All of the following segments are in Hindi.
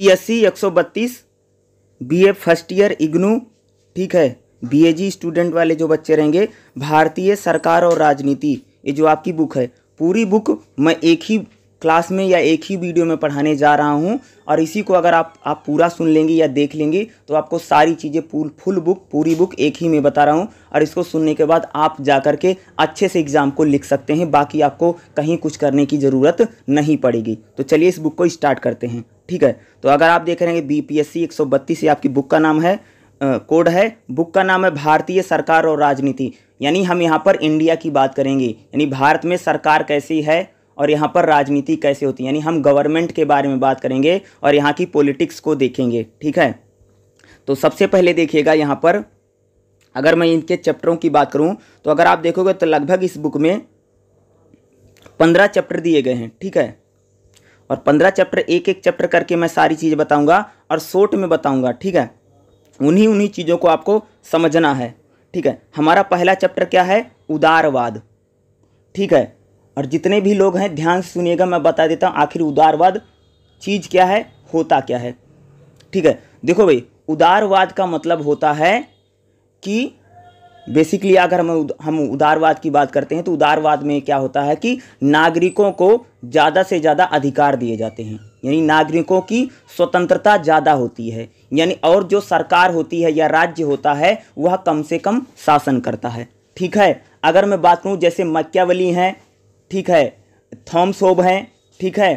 पी एस सी एक सौ बत्तीस B A first year IGNOU ठीक है बीएजी स्टूडेंट वाले जो बच्चे रहेंगे भारतीय सरकार और राजनीति ये जो आपकी बुक है पूरी बुक मैं एक ही क्लास में या एक ही वीडियो में पढ़ाने जा रहा हूँ और इसी को अगर आप आप पूरा सुन लेंगे या देख लेंगे तो आपको सारी चीज़ें पूल फुल बुक पूरी बुक एक ही में बता रहा हूँ और इसको सुनने के बाद आप जा कर के अच्छे से एग्ज़ाम को लिख सकते हैं बाकी आपको कहीं कुछ करने की ज़रूरत नहीं पड़ेगी तो चलिए इस बुक को स्टार्ट करते हैं ठीक है तो अगर आप देख रहे हैं बी पी एस ये आपकी बुक का नाम है कोड है बुक का नाम है भारतीय सरकार और राजनीति यानी हम यहाँ पर इंडिया की बात करेंगे यानी भारत में सरकार कैसी है और यहाँ पर राजनीति कैसे होती है यानी हम गवर्नमेंट के बारे में बात करेंगे और यहाँ की पॉलिटिक्स को देखेंगे ठीक है तो सबसे पहले देखिएगा यहाँ पर अगर मैं इनके चैप्टरों की बात करूँ तो अगर आप देखोगे तो लगभग इस बुक में पंद्रह चैप्टर दिए गए हैं ठीक है और पंद्रह चैप्टर एक एक चैप्टर करके मैं सारी चीज़ बताऊंगा और शॉर्ट में बताऊंगा ठीक है उन्हीं उन्हीं चीज़ों को आपको समझना है ठीक है हमारा पहला चैप्टर क्या है उदारवाद ठीक है और जितने भी लोग हैं ध्यान से सुनिएगा मैं बता देता हूँ आखिर उदारवाद चीज़ क्या है होता क्या है ठीक है देखो भाई उदारवाद का मतलब होता है कि बेसिकली अगर हम हम उदारवाद की बात करते हैं तो उदारवाद में क्या होता है कि नागरिकों को ज़्यादा से ज़्यादा अधिकार दिए जाते हैं यानी नागरिकों की स्वतंत्रता ज़्यादा होती है यानी और जो सरकार होती है या राज्य होता है वह कम से कम शासन करता है ठीक है अगर मैं बात करूँ जैसे मक्यावली हैं ठीक है थॉम्स होब हैं ठीक है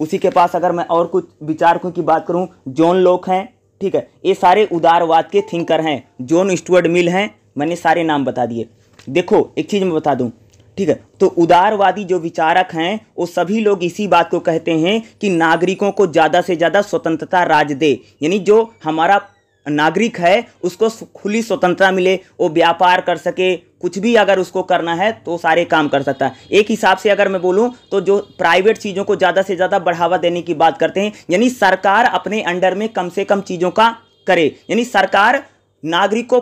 उसी के पास अगर मैं और कुछ विचारकों की बात करूं जॉन लोक हैं ठीक है ये सारे उदारवाद के थिंकर हैं जॉन स्टुअर्ड मिल हैं मैंने सारे नाम बता दिए देखो एक चीज़ मैं बता दूं ठीक है तो उदारवादी जो विचारक हैं वो सभी लोग इसी बात को कहते हैं कि नागरिकों को ज़्यादा से ज़्यादा स्वतंत्रता राज दे यानी जो हमारा नागरिक है उसको खुली स्वतंत्रता मिले वो व्यापार कर सके कुछ भी अगर उसको करना है तो सारे काम कर सकता है एक हिसाब से अगर मैं बोलूं तो जो प्राइवेट चीज़ों को ज़्यादा से ज़्यादा बढ़ावा देने की बात करते हैं यानी सरकार अपने अंडर में कम से कम चीज़ों का करे यानी सरकार नागरिक को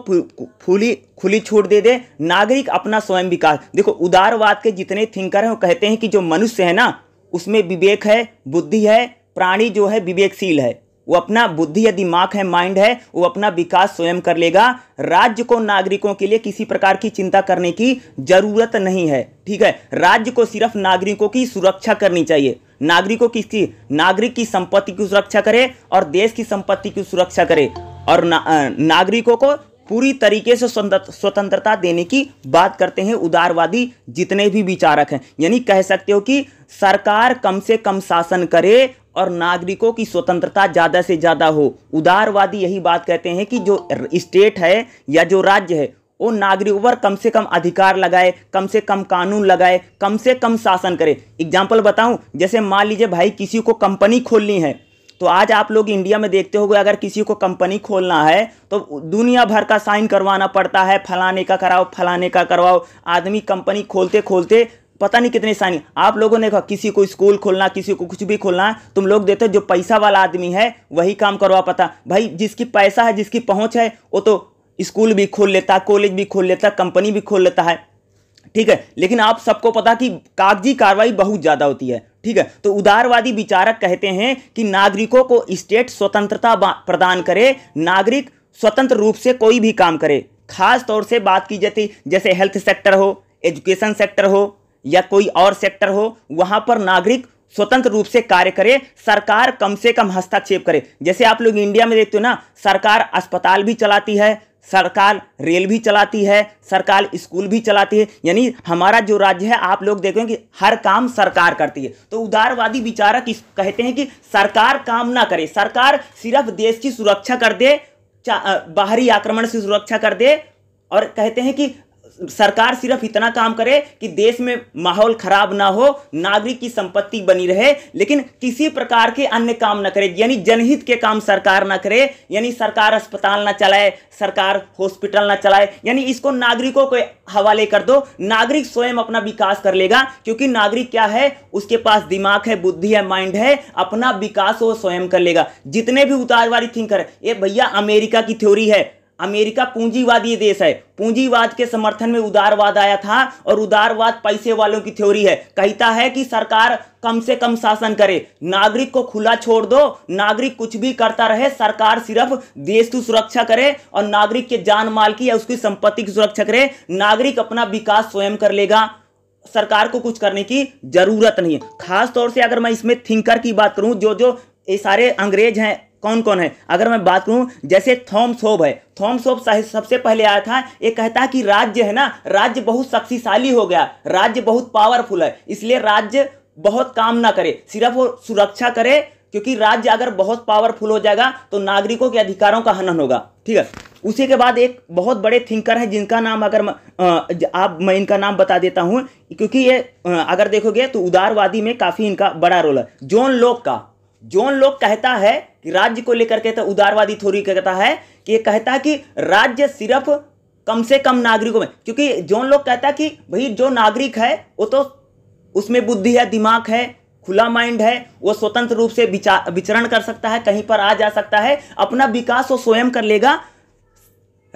खुली खुली छूट दे दे नागरिक अपना स्वयं विकास देखो उदारवाद के जितने थिंकर हैं वो कहते हैं कि जो मनुष्य है ना उसमें विवेक है बुद्धि है प्राणी जो है विवेकशील है वो अपना बुद्धि या दिमाग है माइंड है वो अपना विकास स्वयं कर लेगा राज्य को नागरिकों के लिए किसी प्रकार की चिंता करने की जरूरत नहीं है ठीक है राज्य को सिर्फ नागरिकों की सुरक्षा करनी चाहिए नागरिकों किसकी नागरिक की संपत्ति की सुरक्षा करे और देश की संपत्ति की सुरक्षा करे और ना, नागरिकों को पूरी तरीके से स्वतंत्रता देने की बात करते हैं उदारवादी जितने भी विचारक हैं यानी कह सकते हो कि सरकार कम से कम शासन करे और नागरिकों की स्वतंत्रता ज़्यादा से ज़्यादा हो उदारवादी यही बात कहते हैं कि जो स्टेट है या जो राज्य है वो नागरिकों पर कम से कम अधिकार लगाए कम से कम कानून लगाए कम से कम शासन करे एग्जाम्पल बताऊं जैसे मान लीजिए भाई किसी को कंपनी खोलनी है तो आज आप लोग इंडिया में देखते हो अगर किसी को कंपनी खोलना है तो दुनिया भर का साइन करवाना पड़ता है फलाने का कराओ फलाने का करवाओ आदमी कंपनी खोलते खोलते पता नहीं कितनी सानी आप लोगों ने कहा किसी को स्कूल खोलना किसी को कुछ भी खोलना है तुम लोग देते हो जो पैसा वाला आदमी है वही काम करवा पाता भाई जिसकी पैसा है जिसकी पहुँच है वो तो स्कूल भी खोल लेता कॉलेज भी खोल लेता कंपनी भी खोल लेता है ठीक है लेकिन आप सबको पता कि कागजी कार्रवाई बहुत ज़्यादा होती है ठीक है तो उदारवादी विचारक कहते हैं कि नागरिकों को स्टेट स्वतंत्रता प्रदान करे नागरिक स्वतंत्र रूप से कोई भी काम करे खास तौर से बात की जाती जैसे हेल्थ सेक्टर हो एजुकेशन सेक्टर हो या कोई और सेक्टर हो वहां पर नागरिक स्वतंत्र रूप से कार्य करे सरकार कम से कम हस्तक्षेप करे जैसे आप लोग इंडिया में देखते हो ना सरकार अस्पताल भी चलाती है सरकार रेल भी चलाती है सरकार स्कूल भी चलाती है यानी हमारा जो राज्य है आप लोग देखें कि हर काम सरकार करती है तो उदारवादी विचारक कहते हैं कि सरकार काम ना करे सरकार सिर्फ देश की सुरक्षा कर दे बाहरी आक्रमण से सुरक्षा कर दे और कहते हैं कि सरकार सिर्फ इतना काम करे कि देश में माहौल खराब ना हो नागरिक की संपत्ति बनी रहे लेकिन किसी प्रकार के अन्य काम ना करे यानी जनहित के काम सरकार ना करे यानी सरकार अस्पताल ना चलाए सरकार हॉस्पिटल ना चलाए यानी इसको नागरिकों के हवाले कर दो नागरिक स्वयं अपना विकास कर लेगा क्योंकि नागरिक क्या है उसके पास दिमाग है बुद्धि है माइंड है अपना विकास वो स्वयं कर लेगा जितने भी उतारवादी थिंकर ये भैया अमेरिका की थ्योरी है अमेरिका पूंजीवादी देश है पूंजीवाद के समर्थन में उदारवाद आया था और उदारवाद पैसे वालों की थ्योरी है कहता है कि सरकार कम से कम शासन करे नागरिक को खुला छोड़ दो नागरिक कुछ भी करता रहे सरकार सिर्फ देश की सुरक्षा करे और नागरिक के जान माल की या उसकी संपत्ति की सुरक्षा करे नागरिक अपना विकास स्वयं कर लेगा सरकार को कुछ करने की जरूरत नहीं है खासतौर से अगर मैं इसमें थिंकर की बात करूं जो जो ये सारे अंग्रेज हैं कौन कौन है अगर मैं बात करूं जैसे थॉम्स होब है थॉम्स होब सबसे पहले आया था ये कहता है कि राज्य है ना राज्य बहुत शक्तिशाली हो गया राज्य बहुत पावरफुल है इसलिए राज्य बहुत काम ना करे सिर्फ वो सुरक्षा करे क्योंकि राज्य अगर बहुत पावरफुल हो जाएगा तो नागरिकों के अधिकारों का हनन होगा ठीक है उसी के बाद एक बहुत बड़े थिंकर हैं जिनका नाम अगर म, आप मैं इनका नाम बता देता हूँ क्योंकि ये अगर देखोगे तो उदारवादी में काफ़ी इनका बड़ा रोल है जोन लोक का जोन लोक कहता है कि राज्य को लेकर कहता उदारवादी थोड़ी कहता है कि ये कहता है कि राज्य सिर्फ कम से कम नागरिकों में क्योंकि जो लोग कहता है कि भाई जो नागरिक है वो तो उसमें बुद्धि है दिमाग है खुला माइंड है वो स्वतंत्र रूप से विचरण कर सकता है कहीं पर आ जा सकता है अपना विकास वो स्वयं कर लेगा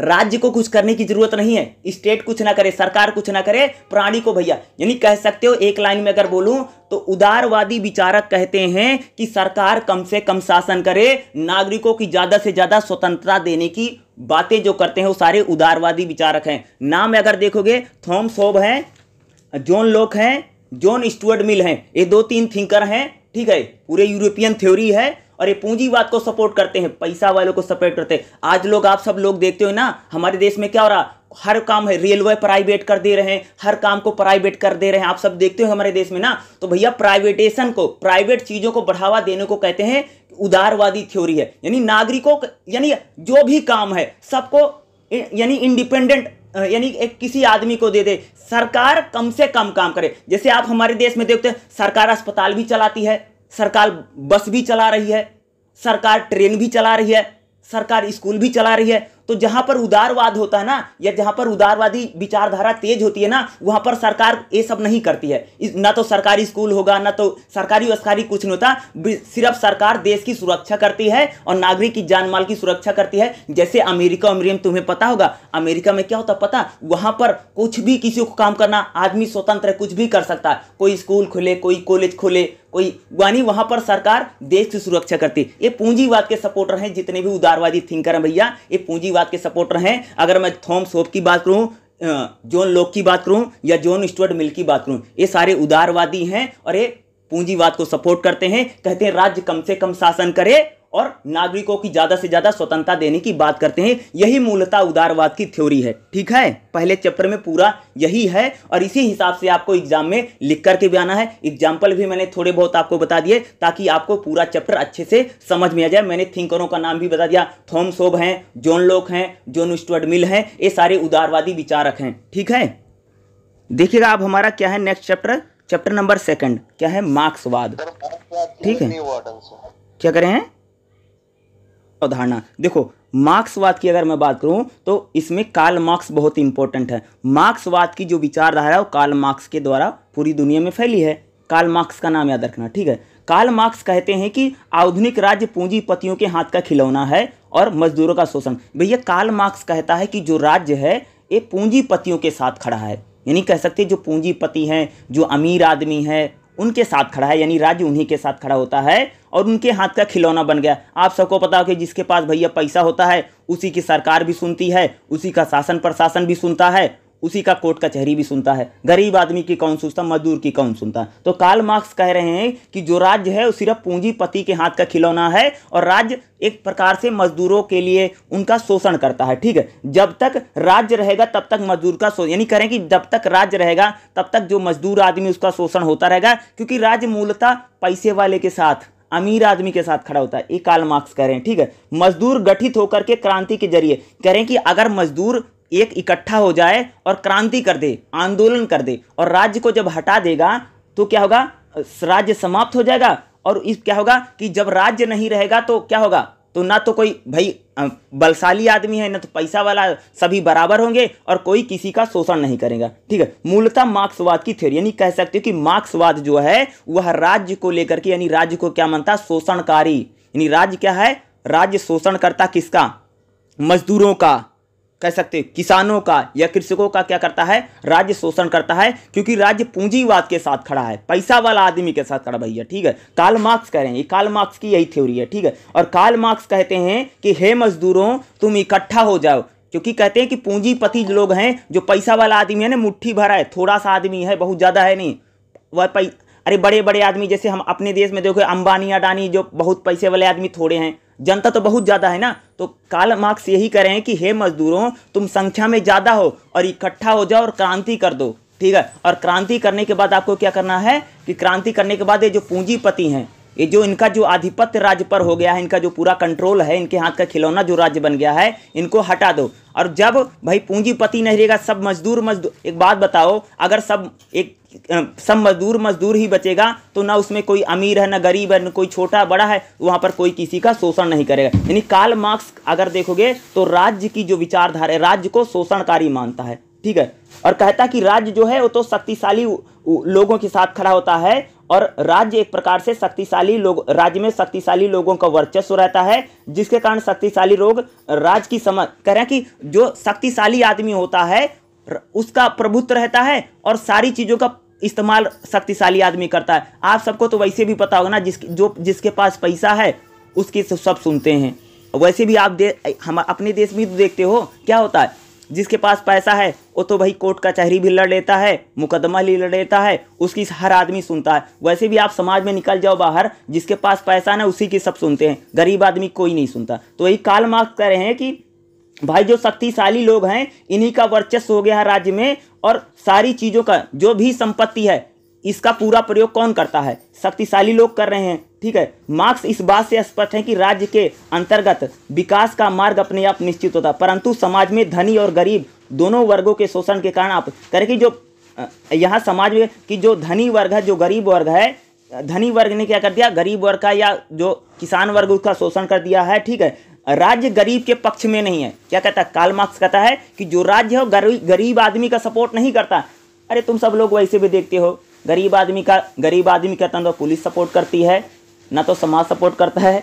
राज्य को कुछ करने की जरूरत नहीं है स्टेट कुछ ना करे सरकार कुछ ना करे प्राणी को भैया यानी कह सकते हो एक लाइन में अगर बोलूं तो उदारवादी विचारक कहते हैं कि सरकार कम से कम शासन करे नागरिकों की ज्यादा से ज्यादा स्वतंत्रता देने की बातें जो करते हैं वो सारे उदारवादी विचारक हैं नाम अगर देखोगे थॉम्स होब हैं जॉन लोक हैं जॉन स्टुअर्ट मिल हैं ये दो तीन थिंकर हैं ठीक है पूरे यूरोपियन थ्योरी है और ये पूंजीवाद को सपोर्ट करते हैं पैसा वालों को सपोर्ट करते हैं आज लोग आप सब लोग देखते हो ना हमारे देश में क्या हो रहा हर काम है रेलवे प्राइवेट कर दे रहे हैं हर काम को प्राइवेट कर दे रहे हैं आप सब देखते हो हमारे देश में ना तो भैया प्राइवेटेशन को प्राइवेट चीजों को बढ़ावा देने को कहते हैं उदारवादी थ्योरी है यानी नागरिकों यानी जो भी काम है सबको यानी इंडिपेंडेंट यानी एक किसी आदमी को दे दे सरकार कम से कम काम करे जैसे आप हमारे देश में देखते हैं सरकार अस्पताल भी चलाती है सरकार बस भी चला रही है सरकार ट्रेन भी चला रही है सरकार स्कूल भी चला रही है तो जहां पर उदारवाद होता है ना या जहां पर उदारवादी विचारधारा तेज होती है ना वहां पर सरकार ये सब नहीं करती है ना तो सरकारी स्कूल होगा ना तो सरकारी वस्कारी कुछ नहीं होता सिर्फ सरकार देश की सुरक्षा करती है और नागरिक की जान माल की सुरक्षा करती है जैसे अमेरिका अमेरिका तुम्हें पता होगा अमेरिका में क्या होता पता वहां पर कुछ भी किसी को काम करना आदमी स्वतंत्र है कुछ भी कर सकता है कोई स्कूल खोले कोई कॉलेज खोले कोई यानी वहां पर सरकार देश की सुरक्षा करती ये पूंजीवाद के सपोर्टर हैं जितने भी उदारवादी थिंकर हैं भैया ये पूंजी बात के सपोर्टर हैं अगर मैं थॉम सोप की बात करूँ जॉन लोक की बात करूँ या जॉन स्टुअर्ट मिल की बात करूँ ये सारे उदारवादी हैं और ये पूंजीवाद को सपोर्ट करते हैं कहते हैं राज्य कम से कम शासन करे और नागरिकों की ज़्यादा से ज़्यादा स्वतंत्रता देने की बात करते हैं यही मूलतः उदारवाद की थ्योरी है ठीक है पहले चैप्टर में पूरा यही है और इसी हिसाब से आपको एग्जाम में लिख करके भी आना है एग्जाम्पल भी मैंने थोड़े बहुत आपको बता दिए ताकि आपको पूरा चैप्टर अच्छे से समझ में आ जाए मैंने थिंकरों का नाम भी बता दिया थोमसोब हैं जोन लोक हैं जोन स्टुअर्ट मिल हैं ये सारे उदारवादी विचारक हैं ठीक है देखिएगा आप हमारा क्या है next chapter chapter number second क्या है मार्क्सवाद ठीक है क्या करें हैं अवधारणा देखो मार्क्सवाद की अगर मैं बात करूं तो इसमें काल मार्क्स बहुत इंपॉर्टेंट है मार्क्सवाद की जो विचारधारा है वो काल मार्क्स के द्वारा पूरी दुनिया में फैली है काल मार्क्स का नाम याद रखना ठीक है काल मार्क्स कहते हैं कि आधुनिक राज्य पूंजीपतियों के हाथ का खिलौना है और मजदूरों का शोषण भैया काल मार्क्स कहता है कि जो राज्य है ये पूंजीपतियों के साथ खड़ा है यानी कह सकते जो पूंजीपति हैं जो अमीर आदमी है उनके साथ खड़ा है यानी राज्य उन्हीं के साथ खड़ा होता है और उनके हाथ का खिलौना बन गया आप सबको पता हो कि जिसके पास भैया पैसा होता है उसी की सरकार भी सुनती है उसी का शासन प्रशासन भी सुनता है उसी का कोर्ट कचहरी भी सुनता है गरीब आदमी की कौन सुनता मजदूर की कौन सुनता है तो काल मार्क्स कह रहे हैं कि जो राज्य है वो सिर्फ पूंजीपति के हाथ का खिलौना है और राज्य एक प्रकार से मजदूरों के लिए उनका शोषण करता है ठीक है जब तक राज्य रहेगा तब तक मजदूर का शोषण यानी करें कि जब तक राज्य रहेगा तब तक जो मजदूर आदमी उसका शोषण होता रहेगा क्योंकि राज्य मूलतः पैसे वाले के साथ अमीर आदमी के साथ खड़ा होता है ये काल मार्क्स कह रहे हैं ठीक है मजदूर गठित होकर के क्रांति के जरिए कह रहे हैं कि अगर मजदूर एक इकट्ठा हो जाए और क्रांति कर दे आंदोलन कर दे और राज्य को जब हटा देगा तो क्या होगा राज्य समाप्त हो जाएगा और इस क्या होगा कि जब राज्य नहीं रहेगा तो क्या होगा तो ना तो कोई भाई बलशाली आदमी है ना तो पैसा वाला सभी बराबर होंगे और कोई किसी का शोषण नहीं करेगा ठीक है मूलतः मार्क्सवाद की थ्योरी यानी कह सकते हो कि मार्क्सवाद जो है वह राज्य को लेकर के यानी राज्य को क्या मानता है शोषणकारी यानी राज्य क्या है राज्य शोषण करता किसका मजदूरों का कह सकते हो किसानों का या कृषकों का क्या करता है राज्य शोषण करता है क्योंकि राज्य पूंजीवाद के साथ खड़ा है पैसा वाला आदमी के साथ खड़ा भैया ठीक है काल मार्क्स कह रहे हैं ये काल मार्क्स की यही थ्योरी है ठीक है और काल मार्क्स कहते हैं कि हे मजदूरों तुम इकट्ठा हो जाओ क्योंकि कहते हैं कि पूंजीपति लोग हैं जो पैसा वाला आदमी है ना मुठ्ठी भरा है थोड़ा सा आदमी है बहुत ज़्यादा है नहीं वह अरे बड़े बड़े आदमी जैसे हम अपने देश में देखो अंबानी अडानी जो बहुत पैसे वाले आदमी थोड़े हैं जनता तो बहुत ज़्यादा है ना तो काल मार्क्स यही कह रहे हैं कि हे मजदूरों तुम संख्या में ज़्यादा हो और इकट्ठा हो जाओ और क्रांति कर दो ठीक है और क्रांति करने के बाद आपको क्या करना है कि क्रांति करने के बाद ये जो पूंजीपति हैं ये जो इनका जो आधिपत्य राज्य पर हो गया है इनका जो पूरा कंट्रोल है इनके हाथ का खिलौना जो राज्य बन गया है इनको हटा दो और जब भाई पूंजीपति नहीं रहेगा सब मजदूर मजदूर एक बात बताओ अगर सब एक सब मजदूर मजदूर ही बचेगा तो ना उसमें कोई अमीर है ना गरीब है ना कोई छोटा बड़ा है वहाँ पर कोई किसी का शोषण नहीं करेगा यानी काल मार्क्स अगर देखोगे तो राज्य की जो विचारधारा है राज्य को शोषणकारी मानता है ठीक है और कहता कि राज्य जो है वो तो शक्तिशाली लोगों के साथ खड़ा होता है और राज्य एक प्रकार से शक्तिशाली लोग राज्य में शक्तिशाली लोगों का वर्चस्व रहता है जिसके कारण शक्तिशाली लोग राज्य की समझ कह रहे हैं कि जो शक्तिशाली आदमी होता है उसका प्रभुत्व रहता है और सारी चीज़ों का इस्तेमाल शक्तिशाली आदमी करता है आप सबको तो वैसे भी पता होगा ना जिस जो जिसके पास पैसा है उसकी सब सुनते हैं वैसे भी आप दे हम अपने देश में तो देखते हो क्या होता है जिसके पास पैसा है वो तो भाई कोर्ट कचहरी भी लड़ लेता है मुकदमा भी लड़ लेता है उसकी हर आदमी सुनता है वैसे भी आप समाज में निकल जाओ बाहर जिसके पास पैसा ना उसी की सब सुनते हैं गरीब आदमी कोई नहीं सुनता तो यही काल मार्क कह रहे हैं कि भाई जो शक्तिशाली लोग हैं इन्हीं का वर्चस्व हो गया है राज्य में और सारी चीज़ों का जो भी संपत्ति है इसका पूरा प्रयोग कौन करता है शक्तिशाली लोग कर रहे हैं ठीक है मार्क्स इस बात से स्पष्ट है कि राज्य के अंतर्गत विकास का मार्ग अपने आप निश्चित होता परंतु समाज में धनी और गरीब दोनों वर्गों के शोषण के कारण आप करें कि जो यहाँ समाज में कि जो धनी वर्ग है जो गरीब वर्ग है धनी वर्ग ने क्या कर दिया गरीब वर्ग का या जो किसान वर्ग उसका शोषण कर दिया है ठीक है राज्य गरीब के पक्ष में नहीं है क्या कहता है काल मार्क्स कहता है कि जो राज्य है गरीब आदमी का सपोर्ट नहीं करता अरे तुम सब लोग वैसे भी देखते हो गरीब आदमी का गरीब आदमी है तो पुलिस सपोर्ट करती है ना तो समाज सपोर्ट करता है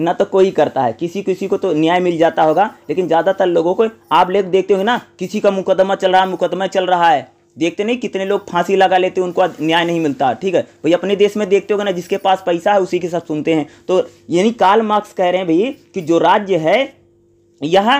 ना तो कोई करता है किसी किसी को तो न्याय मिल जाता होगा लेकिन ज़्यादातर लोगों को आप लोग देखते होंगे ना किसी का मुकदमा चल रहा है मुकदमा चल रहा है देखते नहीं कितने लोग फांसी लगा लेते हैं उनको न्याय नहीं मिलता ठीक है भाई अपने देश में देखते होगा ना जिसके पास पैसा है उसी के साथ सुनते हैं तो यानी काल मार्क्स कह रहे हैं भाई कि जो राज्य है यह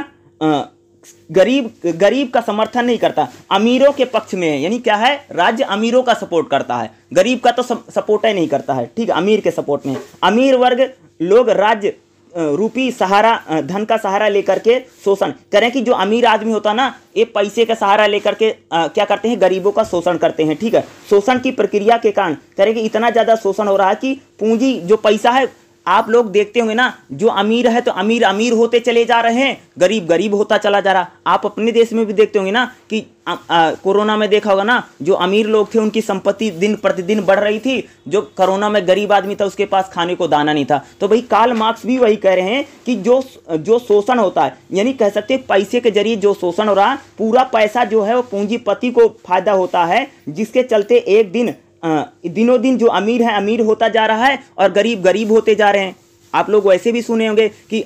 गरीब गरीब का समर्थन नहीं करता अमीरों के पक्ष में है यानी क्या है राज्य अमीरों का सपोर्ट करता है गरीब का तो सपोर्ट ही नहीं करता है ठीक अमीर के सपोर्ट में अमीर वर्ग लोग राज्य रूपी सहारा धन का सहारा लेकर के शोषण करें कि जो अमीर आदमी होता है ना ये पैसे का सहारा लेकर के आ, क्या करते हैं गरीबों का शोषण करते हैं ठीक है शोषण की प्रक्रिया के कारण करें कि इतना ज़्यादा शोषण हो रहा है कि पूंजी जो पैसा है आप लोग देखते होंगे ना जो अमीर है तो अमीर अमीर होते चले जा रहे हैं गरीब गरीब होता चला जा रहा आप अपने देश में भी देखते होंगे ना कि आ, आ, कोरोना में देखा होगा ना जो अमीर लोग थे उनकी संपत्ति दिन प्रतिदिन बढ़ रही थी जो कोरोना में गरीब आदमी था उसके पास खाने को दाना नहीं था तो भाई काल मार्क्स भी वही कह रहे हैं कि जो जो शोषण होता है यानी कह सकते हैं पैसे के जरिए जो शोषण हो रहा पूरा पैसा जो है वो पूंजीपति को फायदा होता है जिसके चलते एक दिन दिनों दिन जो अमीर है अमीर होता जा रहा है और गरीब गरीब होते जा रहे हैं आप लोग वैसे भी सुने होंगे कि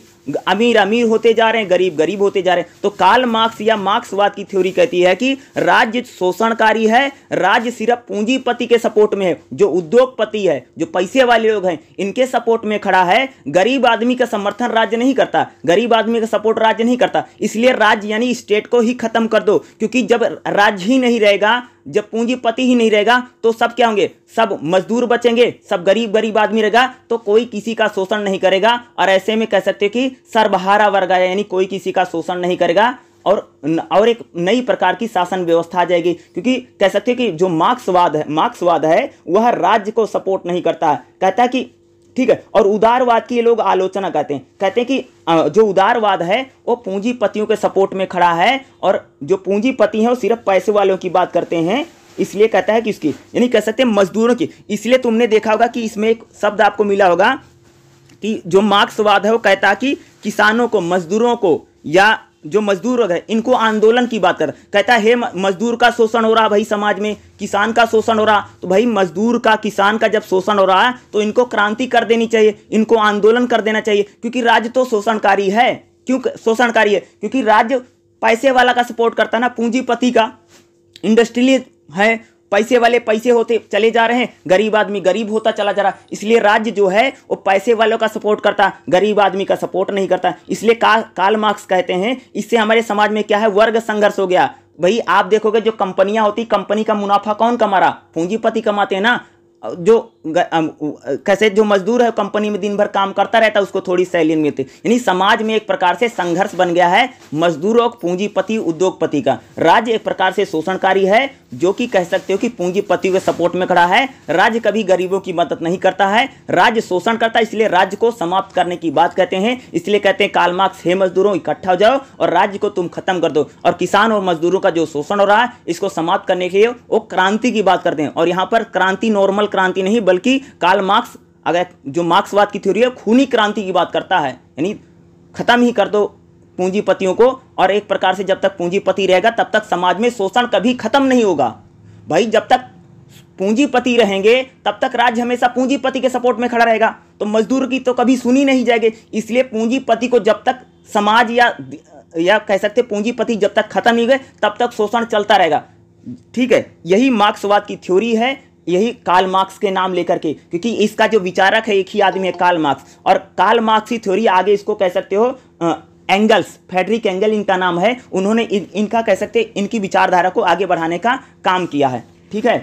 अमीर अमीर होते जा रहे हैं गरीब गरीब होते जा रहे हैं तो काल मार्क्स या मार्क्सवाद की थ्योरी कहती है कि राज्य शोषणकारी है राज्य सिर्फ पूंजीपति के सपोर्ट में है जो उद्योगपति है जो पैसे वाले लोग हैं इनके सपोर्ट में खड़ा है गरीब आदमी का समर्थन राज्य नहीं करता गरीब आदमी का सपोर्ट राज्य नहीं करता इसलिए राज्य यानी स्टेट को ही खत्म कर दो क्योंकि जब राज्य ही नहीं रहेगा जब पूंजीपति ही नहीं रहेगा तो सब क्या होंगे सब मजदूर बचेंगे सब गरीब गरीब आदमी रहेगा तो कोई किसी का शोषण नहीं करेगा और ऐसे में कह सकते हो कि सर्वहारा वर्ग है यानी कोई किसी का शोषण नहीं करेगा और और एक नई प्रकार की शासन व्यवस्था आ जाएगी क्योंकि कह सकते हो कि जो मार्क्सवाद है मार्क्सवाद है वह राज्य को सपोर्ट नहीं करता कहता है कि ठीक है और उदारवाद की ये लोग आलोचना करते हैं कहते हैं कि जो उदारवाद है वो पूंजीपतियों के सपोर्ट में खड़ा है और जो पूंजीपति हैं वो सिर्फ पैसे वालों की बात करते हैं इसलिए कहता है कि उसकी यानी कह सकते हैं मजदूरों की इसलिए तुमने देखा होगा कि इसमें एक शब्द आपको मिला होगा कि जो मार्क्सवाद है वो कहता कि किसानों को मजदूरों को या जो मजदूर है इनको आंदोलन की बात कर कहता है मजदूर का शोषण हो रहा भाई समाज में किसान का शोषण हो रहा तो भाई मजदूर का किसान का जब शोषण हो रहा है तो इनको क्रांति कर देनी चाहिए इनको आंदोलन कर देना चाहिए क्योंकि राज्य तो शोषणकारी है क्यों शोषणकारी है क्योंकि राज्य पैसे वाला का सपोर्ट करता है ना पूंजीपति का इंडस्ट्रियल है पैसे वाले पैसे होते चले जा रहे हैं गरीब आदमी गरीब होता चला जा रहा इसलिए राज्य जो है वो पैसे वालों का सपोर्ट करता गरीब आदमी का सपोर्ट नहीं करता इसलिए का, काल मार्क्स कहते हैं इससे हमारे समाज में क्या है वर्ग संघर्ष हो गया भाई आप देखोगे जो कंपनियां होती कंपनी का मुनाफा कौन कमा रहा पूंजीपति कमाते हैं ना जो कैसे जो मजदूर है कंपनी में दिन भर काम करता रहता है उसको थोड़ी सैलरी मिलती यानी समाज में एक प्रकार से संघर्ष बन गया है मजदूरों पूंजीपति उद्योगपति का राज्य एक प्रकार से शोषणकारी है जो कि कह सकते हो कि पूंजीपति के सपोर्ट में खड़ा है राज्य कभी गरीबों की मदद नहीं करता है राज्य शोषण करता है इसलिए राज्य को समाप्त करने की बात कहते हैं इसलिए कहते हैं काल मार्क्स हे मजदूरों इकट्ठा हो जाओ और राज्य को तुम खत्म कर दो और किसान और मजदूरों का जो शोषण हो रहा है इसको समाप्त करने के लिए वो क्रांति की बात करते हैं और यहाँ पर क्रांति नॉर्मल क्रांति नहीं बल्कि बल्कि काल मार्क्स अगर जो मार्क्सवाद की थ्योरी है खूनी क्रांति की बात करता है यानी खत्म ही कर दो पूंजीपतियों को और एक प्रकार से जब तक पूंजीपति रहेगा तब तक समाज में शोषण कभी खत्म नहीं होगा भाई जब तक पूंजीपति रहेंगे तब तक राज्य हमेशा पूंजीपति के सपोर्ट में खड़ा रहेगा तो मजदूर की तो कभी सुनी नहीं जाएगी इसलिए पूंजीपति को जब तक समाज या या कह सकते पूंजीपति जब तक खत्म नहीं गए तब तक शोषण चलता रहेगा ठीक है यही मार्क्सवाद की थ्योरी है यही काल मार्क्स के नाम लेकर के क्योंकि इसका जो विचारक है एक ही आदमी है काल मार्क्स और काल मार्क्स की थ्योरी आगे इसको कह सकते हो आ, एंगल्स फेडरिक एंगल इनका नाम है उन्होंने इन, इनका कह सकते इनकी विचारधारा को आगे बढ़ाने का काम किया है ठीक है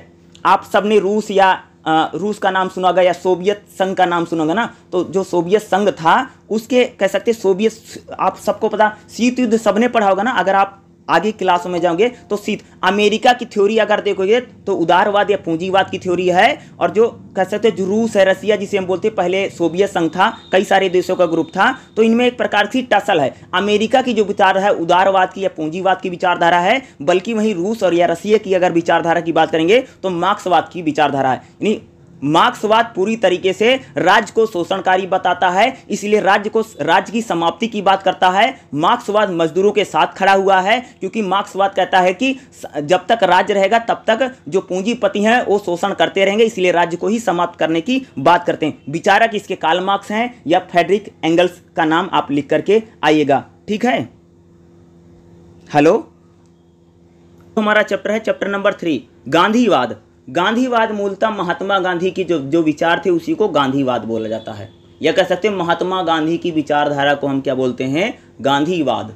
आप सबने रूस या आ, रूस का नाम सुना होगा या सोवियत संघ का नाम सुना ना तो जो सोवियत संघ था उसके कह सकते सोवियत आप सबको पता शीत युद्ध सबने पढ़ा होगा ना अगर आप आगे क्लासों में जाओगे तो सीध अमेरिका की थ्योरी अगर देखोगे तो उदारवाद या पूंजीवाद की थ्योरी है और जो कह सकते हैं जो रूस है रसिया जिसे हम बोलते पहले सोवियत संघ था कई सारे देशों का ग्रुप था तो इनमें एक प्रकार की टसल है अमेरिका की जो विचारधारा है उदारवाद की या पूंजीवाद की विचारधारा है बल्कि वहीं रूस और या रसिया की अगर विचारधारा की बात करेंगे तो मार्क्सवाद की विचारधारा है यानी मार्क्सवाद पूरी तरीके से राज्य को शोषणकारी बताता है इसलिए राज्य को राज्य की समाप्ति की बात करता है मार्क्सवाद मजदूरों के साथ खड़ा हुआ है क्योंकि मार्क्सवाद कहता है कि जब तक राज्य रहेगा तब तक जो पूंजीपति हैं वो शोषण करते रहेंगे इसलिए राज्य को ही समाप्त करने की बात करते हैं विचारक इसके काल मार्क्स हैं या फेडरिक एंगल्स का नाम आप लिख करके आइएगा ठीक है हेलो हमारा चैप्टर है चैप्टर नंबर थ्री गांधीवाद गांधीवाद मूलतः महात्मा गांधी की जो जो विचार थे उसी को गांधीवाद बोला जाता है या कह सकते हैं महात्मा गांधी की विचारधारा को हम क्या बोलते हैं गांधीवाद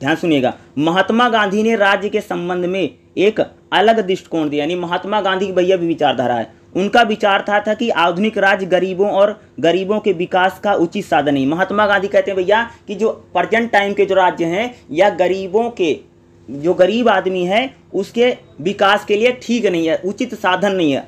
ध्यान सुनिएगा महात्मा गांधी ने राज्य के संबंध में एक अलग दृष्टिकोण दिया यानी महात्मा गांधी की भैया भी विचारधारा है उनका विचार था था कि आधुनिक राज्य गरीबों और गरीबों के विकास का उचित साधन नहीं महात्मा गांधी कहते हैं भैया कि जो प्रजेंट टाइम के जो राज्य हैं या गरीबों के जो गरीब आदमी है उसके विकास के लिए ठीक नहीं है उचित साधन नहीं है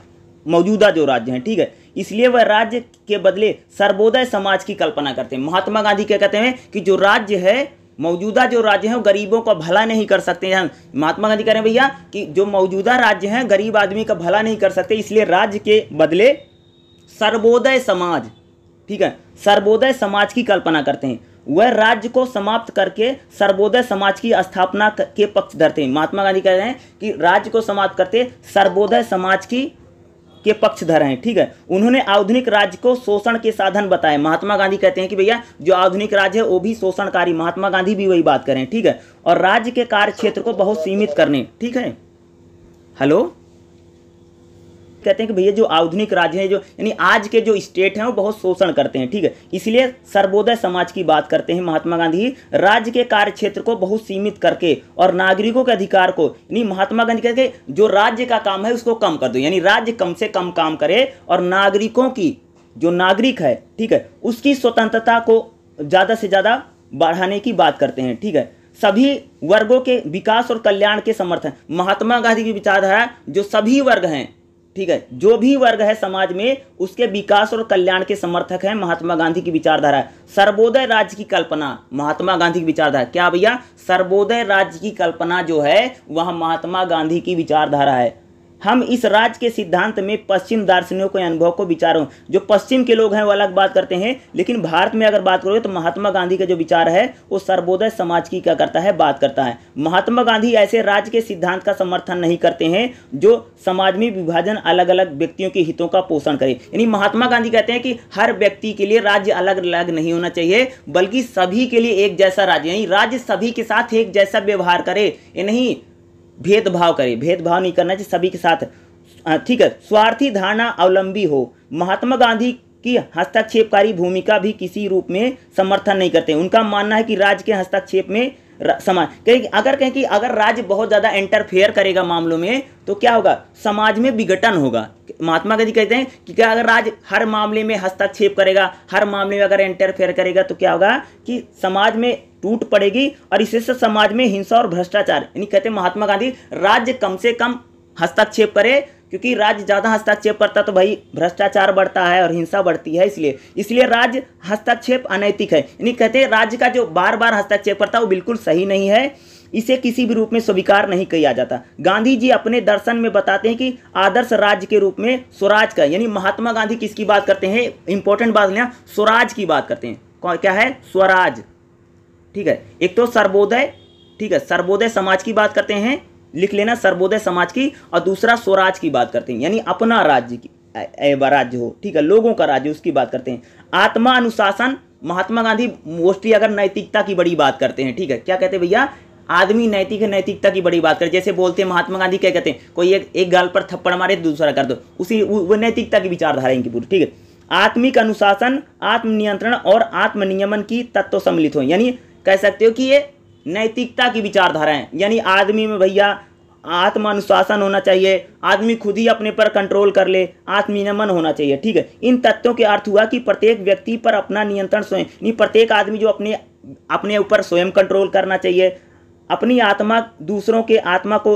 मौजूदा जो राज्य हैं ठीक है इसलिए वह राज्य के बदले सर्वोदय समाज की कल्पना करते हैं महात्मा गांधी क्या कहते हैं कि जो राज्य है मौजूदा जो राज्य हैं गरीबों का भला नहीं कर सकते हैं महात्मा गांधी कह रहे हैं भैया कि जो मौजूदा राज्य हैं गरीब आदमी का भला नहीं कर सकते इसलिए राज्य के बदले सर्वोदय समाज ठीक है सर्वोदय समाज की कल्पना करते हैं वह राज्य को समाप्त करके सर्वोदय समाज की स्थापना के पक्ष धरते हैं महात्मा गांधी कह रहे हैं कि राज्य को समाप्त करते सर्वोदय समाज की के पक्षधर हैं ठीक है उन्होंने आधुनिक राज्य को शोषण के साधन बताए महात्मा गांधी कहते हैं कि भैया जो आधुनिक राज्य है वो भी शोषणकारी महात्मा गांधी भी वही बात करें ठीक है और राज्य के कार्य क्षेत्र को बहुत सीमित करने ठीक है हेलो कहते हैं कि भैया जो आधुनिक राज्य हैं जो यानी आज के जो स्टेट हैं वो बहुत शोषण करते हैं ठीक है इसलिए सर्वोदय समाज की बात करते हैं महात्मा गांधी राज्य के कार्य क्षेत्र को बहुत सीमित करके और नागरिकों के अधिकार को यानी महात्मा गांधी कहते जो राज्य का काम है उसको कम कर दो यानी राज्य कम से कम काम करे और नागरिकों की जो नागरिक है ठीक है उसकी स्वतंत्रता को ज़्यादा से ज़्यादा बढ़ाने की बात करते हैं ठीक है सभी वर्गों के विकास और कल्याण के समर्थन महात्मा गांधी की विचारधारा जो सभी वर्ग हैं ठीक है जो भी वर्ग है समाज में उसके विकास और कल्याण के समर्थक है महात्मा गांधी की विचारधारा सर्वोदय राज्य की कल्पना महात्मा गांधी की विचारधारा क्या भैया सर्वोदय राज्य की कल्पना जो है वह महात्मा गांधी की विचारधारा है हम इस राज्य के सिद्धांत में पश्चिम दार्शनिकों के अनुभव को विचारों जो पश्चिम के लोग हैं वो अलग बात करते हैं लेकिन भारत में अगर बात करोगे तो महात्मा गांधी का जो विचार है वो सर्वोदय समाज की क्या करता है बात करता है महात्मा गांधी ऐसे राज्य के सिद्धांत का समर्थन नहीं करते हैं जो समाज में विभाजन अलग अलग व्यक्तियों के हितों का पोषण करे यानी महात्मा गांधी कहते हैं कि हर व्यक्ति के लिए राज्य अलग अलग नहीं होना चाहिए बल्कि सभी के लिए एक जैसा राज्य यानी राज्य सभी के साथ एक जैसा व्यवहार करे ये नहीं भेदभाव करे भेदभाव नहीं करना चाहिए सभी के साथ ठीक है स्वार्थी धारणा अवलंबी हो महात्मा गांधी की हस्तक्षेपकारी भूमिका भी किसी रूप में समर्थन नहीं करते उनका मानना है कि राज्य के हस्तक्षेप में समाज कहीं अगर कहें कि अगर राज्य बहुत ज़्यादा इंटरफेयर करेगा मामलों में तो क्या होगा समाज में विघटन होगा महात्मा गांधी कहते हैं कि क्या अगर राज्य हर मामले में हस्तक्षेप करेगा हर मामले में अगर इंटरफेयर करेगा तो क्या होगा कि समाज में टूट पड़ेगी और इससे समाज में हिंसा और भ्रष्टाचार यानी कहते महात्मा गांधी राज्य कम से कम हस्तक्षेप करे क्योंकि राज्य ज़्यादा हस्तक्षेप करता तो भाई भ्रष्टाचार बढ़ता है और हिंसा बढ़ती है इसलिए इसलिए राज्य हस्तक्षेप अनैतिक है यानी कहते हैं राज्य का जो बार बार हस्तक्षेप करता है वो बिल्कुल सही नहीं है इसे किसी भी रूप में स्वीकार नहीं किया जाता गांधी जी अपने दर्शन में बताते हैं कि आदर्श राज्य के रूप में स्वराज का यानी महात्मा गांधी किसकी बात करते हैं इंपॉर्टेंट बात लिया स्वराज की बात करते हैं क्या है स्वराज ठीक है एक तो सर्वोदय ठीक है सर्वोदय समाज की बात करते हैं लिख लेना सर्वोदय समाज की और दूसरा स्वराज की बात करते हैं यानी अपना राज्य की राज्य हो ठीक है लोगों का राज्य उसकी बात करते हैं आत्मा अनुशासन महात्मा गांधी मोस्टली अगर नैतिकता की बड़ी बात करते हैं ठीक है क्या कहते हैं भैया आदमी नैतिक नैतिकता की बड़ी बात करते जैसे बोलते हैं महात्मा गांधी क्या कहते हैं कोई एक एक गाल पर थप्पड़ मारे दूसरा कर दो उसी वो नैतिकता की विचारधारा इनकी पूरी ठीक है आत्मिक अनुशासन आत्मनियंत्रण और आत्मनियमन की तत्व सम्मिलित हो यानी कह सकते हो कि ये नैतिकता की विचारधारा है यानी आदमी में भैया आत्म अनुशासन होना चाहिए आदमी खुद ही अपने पर कंट्रोल कर ले आत्मनियमन होना चाहिए ठीक है इन तत्वों के अर्थ हुआ कि प्रत्येक व्यक्ति पर अपना नियंत्रण स्वयं नहीं प्रत्येक आदमी जो अपने अपने ऊपर स्वयं कंट्रोल करना चाहिए अपनी आत्मा दूसरों के आत्मा को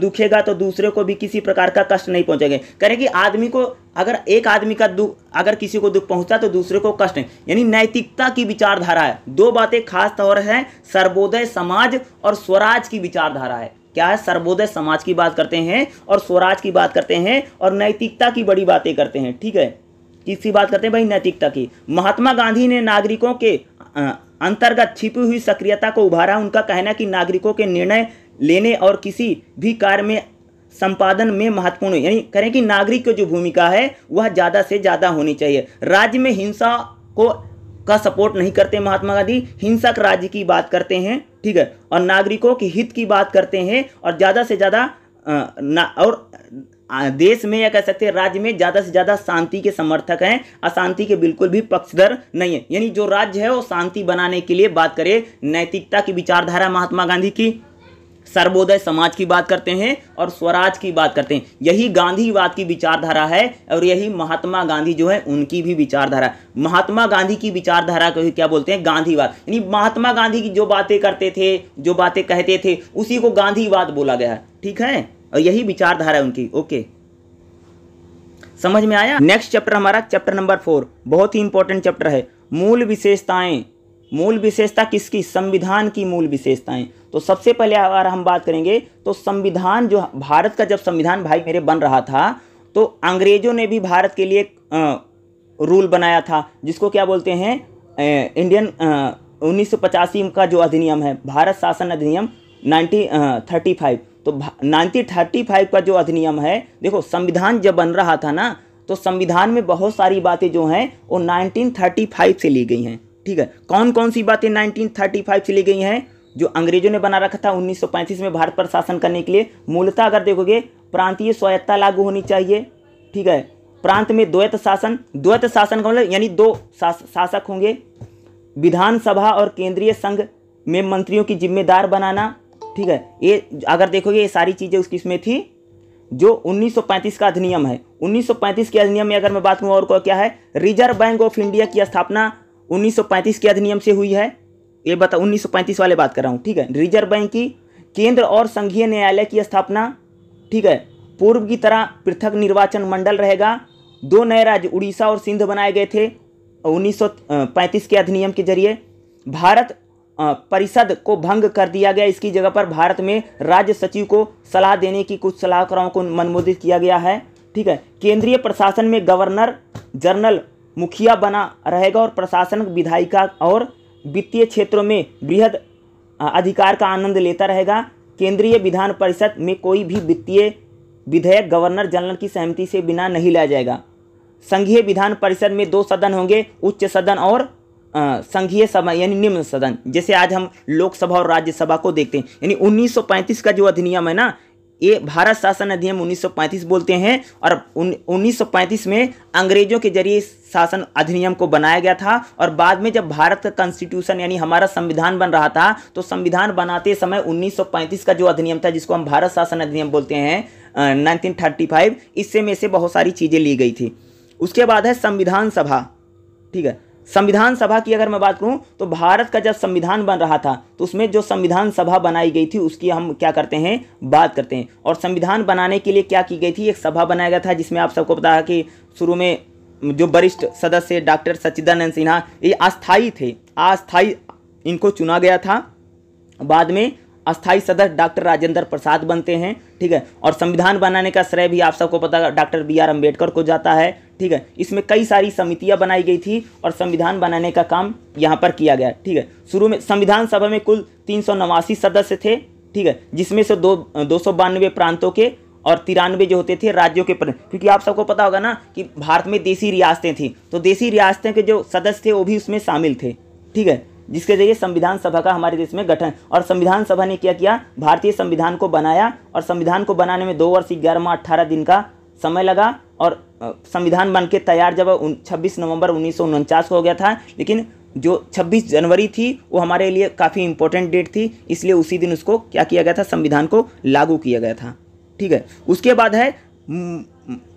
दुखेगा तो दूसरे को भी किसी प्रकार का कष्ट नहीं पहुंचेगा करें कि आदमी को अगर एक आदमी का दुख अगर किसी को दुख पहुंचता तो दूसरे को कष्ट नहीं यानी नैतिकता की विचारधारा है दो बातें खास तौर है सर्वोदय समाज और स्वराज की विचारधारा है क्या है सर्वोदय समाज की बात करते हैं और स्वराज की बात करते हैं और नैतिकता की बड़ी बातें करते हैं ठीक है किसकी बात करते हैं भाई नैतिकता की महात्मा गांधी ने नागरिकों के अंतर्गत छिपी हुई सक्रियता को उभारा उनका कहना है कि नागरिकों के निर्णय लेने और किसी भी कार्य में संपादन में महत्वपूर्ण यानी करें कि नागरिक की जो भूमिका है वह ज़्यादा से ज़्यादा होनी चाहिए राज्य में हिंसा को का सपोर्ट नहीं करते महात्मा गांधी हिंसक राज्य की बात करते हैं ठीक है और नागरिकों के हित की बात करते हैं और ज़्यादा से ज़्यादा और देश में या कह सकते हैं राज्य में ज़्यादा से ज़्यादा शांति के समर्थक हैं अशांति के बिल्कुल भी पक्षधर नहीं है यानी जो राज्य है वो शांति बनाने के लिए बात करें नैतिकता की विचारधारा महात्मा गांधी की सर्वोदय समाज की बात करते हैं और स्वराज की बात करते हैं यही गांधीवाद की विचारधारा है और यही महात्मा गांधी जो है उनकी भी विचारधारा महात्मा गांधी की विचारधारा को क्या बोलते हैं गांधीवाद यानी महात्मा गांधी की जो बातें करते थे जो बातें कहते थे उसी को गांधीवाद बोला गया ठीक है और यही विचारधारा उनकी ओके समझ में आया नेक्स्ट चैप्टर हमारा चैप्टर नंबर फोर बहुत ही इंपॉर्टेंट चैप्टर है मूल विशेषताएं मूल विशेषता किसकी संविधान की मूल विशेषताएं तो सबसे पहले अगर हम बात करेंगे तो संविधान जो भारत का जब संविधान भाई मेरे बन रहा था तो अंग्रेजों ने भी भारत के लिए रूल बनाया था जिसको क्या बोलते हैं इंडियन उन्नीस का जो अधिनियम है भारत शासन अधिनियम नाइनटीन फाइव तो नाइनटीन फाइव का जो अधिनियम है देखो संविधान जब बन रहा था ना तो संविधान में बहुत सारी बातें जो हैं वो 1935 से ली गई हैं ठीक है कौन कौन सी बातें 1935 से ली गई हैं जो अंग्रेजों ने बना रखा था 1935 में भारत पर शासन करने के लिए मूलतः अगर देखोगे प्रांतीय स्वायत्ता लागू होनी चाहिए ठीक है प्रांत में द्वैत शासन द्वैत शासन का मतलब यानी दो शासक शासक होंगे विधानसभा और केंद्रीय संघ में मंत्रियों की जिम्मेदार बनाना ठीक है ये अगर देखोगे ये सारी चीज़ें उसकी इसमें थी जो 1935 का अधिनियम है 1935 के अधिनियम में अगर मैं बात करूँ और क्या है रिजर्व बैंक ऑफ इंडिया की स्थापना 1935 के अधिनियम से हुई है ये बता 1935 वाले बात कर रहा हूँ ठीक है रिजर्व बैंक की केंद्र और संघीय न्यायालय की स्थापना ठीक है पूर्व की तरह पृथक निर्वाचन मंडल रहेगा दो नए राज्य उड़ीसा और सिंध बनाए गए थे 1935 के अधिनियम के जरिए भारत परिषद को भंग कर दिया गया इसकी जगह पर भारत में राज्य सचिव को सलाह देने की कुछ सलाहकारों को अनुमोदित किया गया है ठीक है केंद्रीय प्रशासन में गवर्नर जनरल मुखिया बना रहेगा और प्रशासन विधायिका और वित्तीय क्षेत्रों में बृहद अधिकार का आनंद लेता रहेगा केंद्रीय विधान परिषद में कोई भी वित्तीय विधेयक गवर्नर जनरल की सहमति से बिना नहीं लाया जाएगा संघीय विधान परिषद में दो सदन होंगे उच्च सदन और संघीय सभा यानी निम्न सदन जैसे आज हम लोकसभा और राज्यसभा को देखते हैं यानी 1935 का जो अधिनियम है ना ये भारत शासन अधिनियम 1935 बोलते हैं और उन्नीस में अंग्रेजों के जरिए शासन अधिनियम को बनाया गया था और बाद में जब भारत का कॉन्स्टिट्यूशन यानी हमारा संविधान बन रहा था तो संविधान बनाते समय 1935 का जो अधिनियम था जिसको हम भारत शासन अधिनियम बोलते हैं नाइनटीन थर्टी इससे में से बहुत सारी चीज़ें ली गई थी उसके बाद है संविधान सभा ठीक है संविधान सभा की अगर मैं बात करूं तो भारत का जब संविधान बन रहा था तो उसमें जो संविधान सभा बनाई गई थी उसकी हम क्या करते हैं बात करते हैं और संविधान बनाने के लिए क्या की गई थी एक सभा बनाया गया था जिसमें आप सबको पता है कि शुरू में जो वरिष्ठ सदस्य डॉक्टर सच्चिदानंद सिन्हा ये अस्थाई थे अस्थाई इनको चुना गया था बाद में अस्थाई सदस्य डॉक्टर राजेंद्र प्रसाद बनते हैं ठीक है और संविधान बनाने का श्रेय भी आप सबको पता डॉक्टर बी आर अम्बेडकर को जाता है ठीक है इसमें कई सारी समितियां बनाई गई थी और संविधान बनाने का काम यहाँ पर किया गया ठीक है शुरू में संविधान सभा में कुल तीन सदस्य थे ठीक है जिसमें से दो दो प्रांतों के और तिरानवे जो होते थे राज्यों के प्रति क्योंकि आप सबको पता होगा ना कि भारत में देसी रियासतें थी तो देसी रियासतें के जो सदस्य थे वो भी उसमें शामिल थे ठीक है जिसके जरिए संविधान सभा का हमारे देश में गठन और संविधान सभा ने क्या किया भारतीय संविधान को बनाया और संविधान को बनाने में दो वर्ष ग्यारह माह अट्ठारह दिन का समय लगा और संविधान बन के तैयार जब छब्बीस नवंबर उन्नीस को हो गया था लेकिन जो 26 जनवरी थी वो हमारे लिए काफ़ी इंपॉर्टेंट डेट थी इसलिए उसी दिन उसको क्या किया गया था संविधान को लागू किया गया था ठीक है उसके बाद है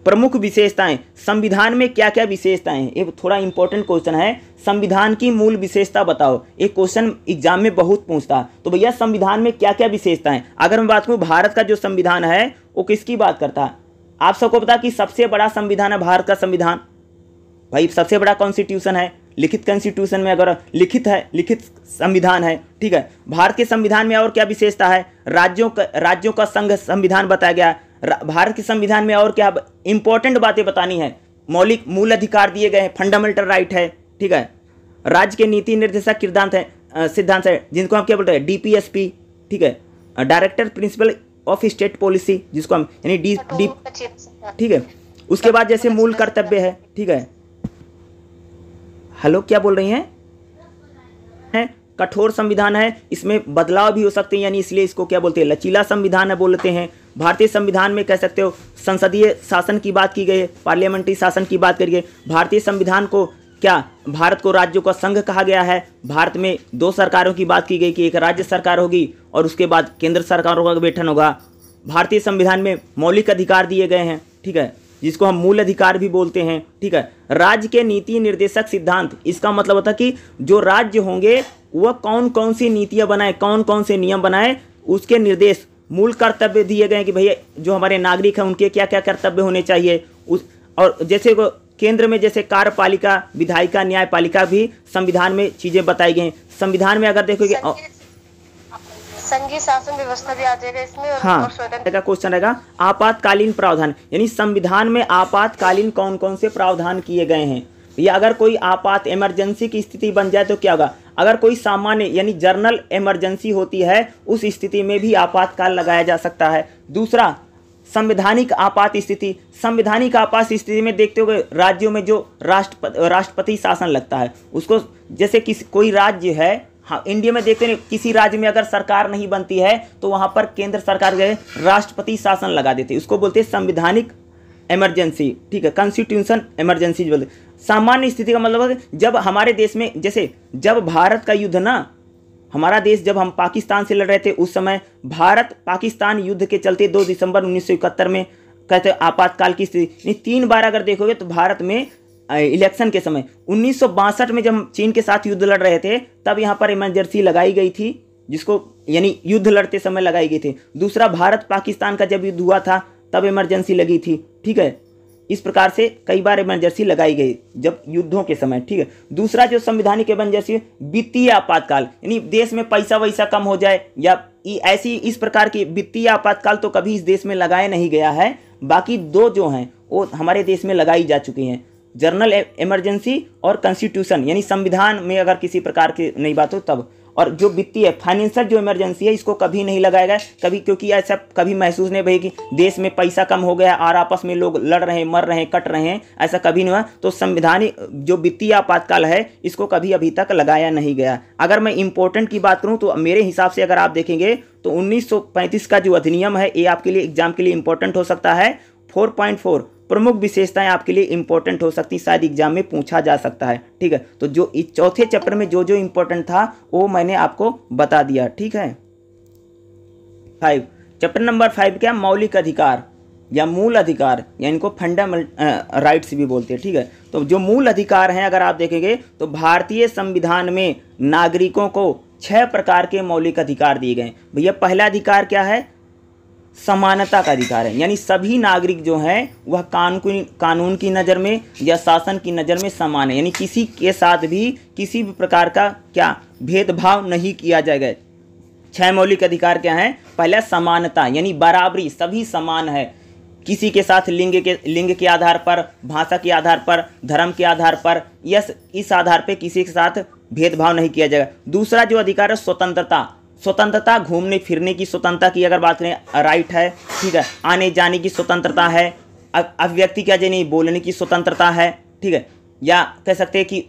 प्रमुख विशेषताएं संविधान में क्या क्या विशेषताएं ये थोड़ा इंपॉर्टेंट क्वेश्चन है संविधान की मूल विशेषता बताओ एक क्वेश्चन एग्जाम में बहुत पूछता तो भैया संविधान में क्या क्या विशेषताएं अगर मैं बात करूँ भारत का जो संविधान है वो किसकी बात करता है आप सबको पता कि सबसे बड़ा संविधान है भारत का संविधान भाई सबसे बड़ा कॉन्स्टिट्यूशन है लिखित कॉन्स्टिट्यूशन में अगर लिखित है लिखित संविधान है ठीक है भारत के संविधान में और क्या विशेषता है राज्यों का राज्यों का संघ संविधान बताया गया है भारत के संविधान में और क्या इंपॉर्टेंट बातें बतानी है मौलिक मूल अधिकार दिए गए हैं फंडामेंटल राइट है ठीक है राज्य के नीति निर्देशक किरदांत है सिद्धांत है जिनको हम क्या बोलते हैं डीपीएसपी ठीक है director principal of state policy जिसको हम यानी डी डी ठीक है उसके बाद जैसे मूल कर्तव्य है ठीक है हेलो क्या बोल रही हैं है कठोर संविधान है इसमें बदलाव भी हो सकते हैं यानी इसलिए इसको क्या बोलते हैं लचीला संविधान है बोलते हैं भारतीय संविधान में कह सकते हो संसदीय शासन की बात की गई है पार्लियामेंट्री शासन की बात करिए भारतीय संविधान को क्या भारत को राज्यों का संघ कहा गया है भारत में दो सरकारों की बात की गई कि एक राज्य सरकार होगी और उसके बाद केंद्र सरकारों का गठन होगा भारतीय संविधान में मौलिक अधिकार दिए गए हैं ठीक है जिसको हम मूल अधिकार भी बोलते हैं ठीक है राज्य के नीति निर्देशक सिद्धांत इसका मतलब होता कि जो राज्य होंगे वह कौन कौन सी नीतियाँ बनाए कौन कौन से नियम बनाए उसके निर्देश मूल कर्तव्य दिए गए कि भैया जो हमारे नागरिक हैं उनके क्या क्या कर्तव्य होने चाहिए उस और जैसे केंद्र में जैसे कार्यपालिका विधायिका न्यायपालिका भी संविधान में चीजें बताई गई संविधान में अगर देखोगे संघीय शासन व्यवस्था भी आ जाएगा इसमें और हाँ का क्वेश्चन रहेगा आपातकालीन प्रावधान यानी संविधान में आपातकालीन कौन कौन से प्रावधान किए गए हैं या अगर कोई आपात इमरजेंसी की स्थिति बन जाए तो क्या होगा अगर कोई सामान्य यानी जर्नल इमरजेंसी होती है उस स्थिति में भी आपातकाल लगाया जा सकता है दूसरा संवैधानिक आपात स्थिति संवैधानिक आपात स्थिति में देखते हुए राज्यों में जो राष्ट्रपति राष्ट्रपति शासन लगता है उसको जैसे कि कोई राज्य है हाँ इंडिया में देखते हैं किसी राज्य में अगर सरकार नहीं बनती है तो वहाँ पर केंद्र सरकार गए राष्ट्रपति शासन लगा देते उसको बोलते हैं संविधानिक इमरजेंसी ठीक है कॉन्स्टिट्यूशन इमरजेंसी बोलते सामान्य स्थिति का मतलब जब हमारे देश में जैसे जब भारत का युद्ध ना हमारा देश जब हम पाकिस्तान से लड़ रहे थे उस समय भारत पाकिस्तान युद्ध के चलते 2 दिसंबर इकहत्तर में कहते आपातकाल की स्थिति तीन बार अगर देखोगे तो भारत में इलेक्शन के समय उन्नीस में जब चीन के साथ युद्ध लड़ रहे थे तब यहाँ पर इमरजेंसी लगाई गई थी जिसको यानी युद्ध लड़ते समय लगाई गई थी दूसरा भारत पाकिस्तान का जब युद्ध हुआ था तब इमरजेंसी लगी थी ठीक है इस प्रकार से कई बार एमरजेंसी लगाई गई जब युद्धों के समय ठीक है दूसरा जो संविधानिक एमरजेंसी है वित्तीय आपातकाल यानी देश में पैसा वैसा कम हो जाए या ऐसी इस प्रकार की वित्तीय आपातकाल तो कभी इस देश में लगाया नहीं गया है बाकी दो जो हैं वो हमारे देश में लगाई जा चुकी हैं जर्नल इमरजेंसी और कॉन्स्टिट्यूशन यानी संविधान में अगर किसी प्रकार की नई बात हो तब और जो वित्तीय फाइनेंशियल जो इमरजेंसी है इसको कभी नहीं लगाया गया कभी क्योंकि ऐसा कभी महसूस नहीं भाई कि देश में पैसा कम हो गया और आपस में लोग लड़ रहे हैं मर रहे हैं कट रहे हैं ऐसा कभी नहीं हुआ तो संविधानिक जो वित्तीय आपातकाल है इसको कभी अभी तक लगाया नहीं गया अगर मैं इंपॉर्टेंट की बात करूँ तो मेरे हिसाब से अगर आप देखेंगे तो उन्नीस का जो अधिनियम है ये आपके लिए एग्जाम के लिए इंपॉर्टेंट हो सकता है फोर प्रमुख विशेषताएं आपके लिए इंपॉर्टेंट हो सकती शायद एग्जाम में पूछा जा सकता है ठीक है तो जो इस चौथे चैप्टर में जो जो इंपॉर्टेंट था वो मैंने आपको बता दिया ठीक है फाइव चैप्टर नंबर फाइव क्या मौलिक अधिकार या मूल अधिकार या इनको फंडामेंटल राइट्स भी बोलते हैं ठीक है तो जो मूल अधिकार हैं अगर आप देखेंगे तो भारतीय संविधान में नागरिकों को छह प्रकार के मौलिक अधिकार दिए गए भैया पहला अधिकार क्या है समानता का अधिकार है यानी सभी नागरिक जो है वह कानून कानून की नज़र में या शासन की नज़र में समान है यानी किसी के साथ भी किसी भी प्रकार का क्या भेदभाव नहीं किया जाएगा छह मौलिक अधिकार क्या है पहला समानता यानी बराबरी सभी समान है किसी के साथ लिंग के लिंग के आधार पर भाषा के आधार पर धर्म के आधार पर यस इस आधार पर किसी के साथ भेदभाव नहीं किया जाएगा दूसरा जो अधिकार है स्वतंत्रता स्वतंत्रता घूमने फिरने की स्वतंत्रता की अगर बात करें राइट है ठीक है आने जाने की स्वतंत्रता है अभिव्यक्ति क्या जानी बोलने की स्वतंत्रता है ठीक है या कह सकते हैं कि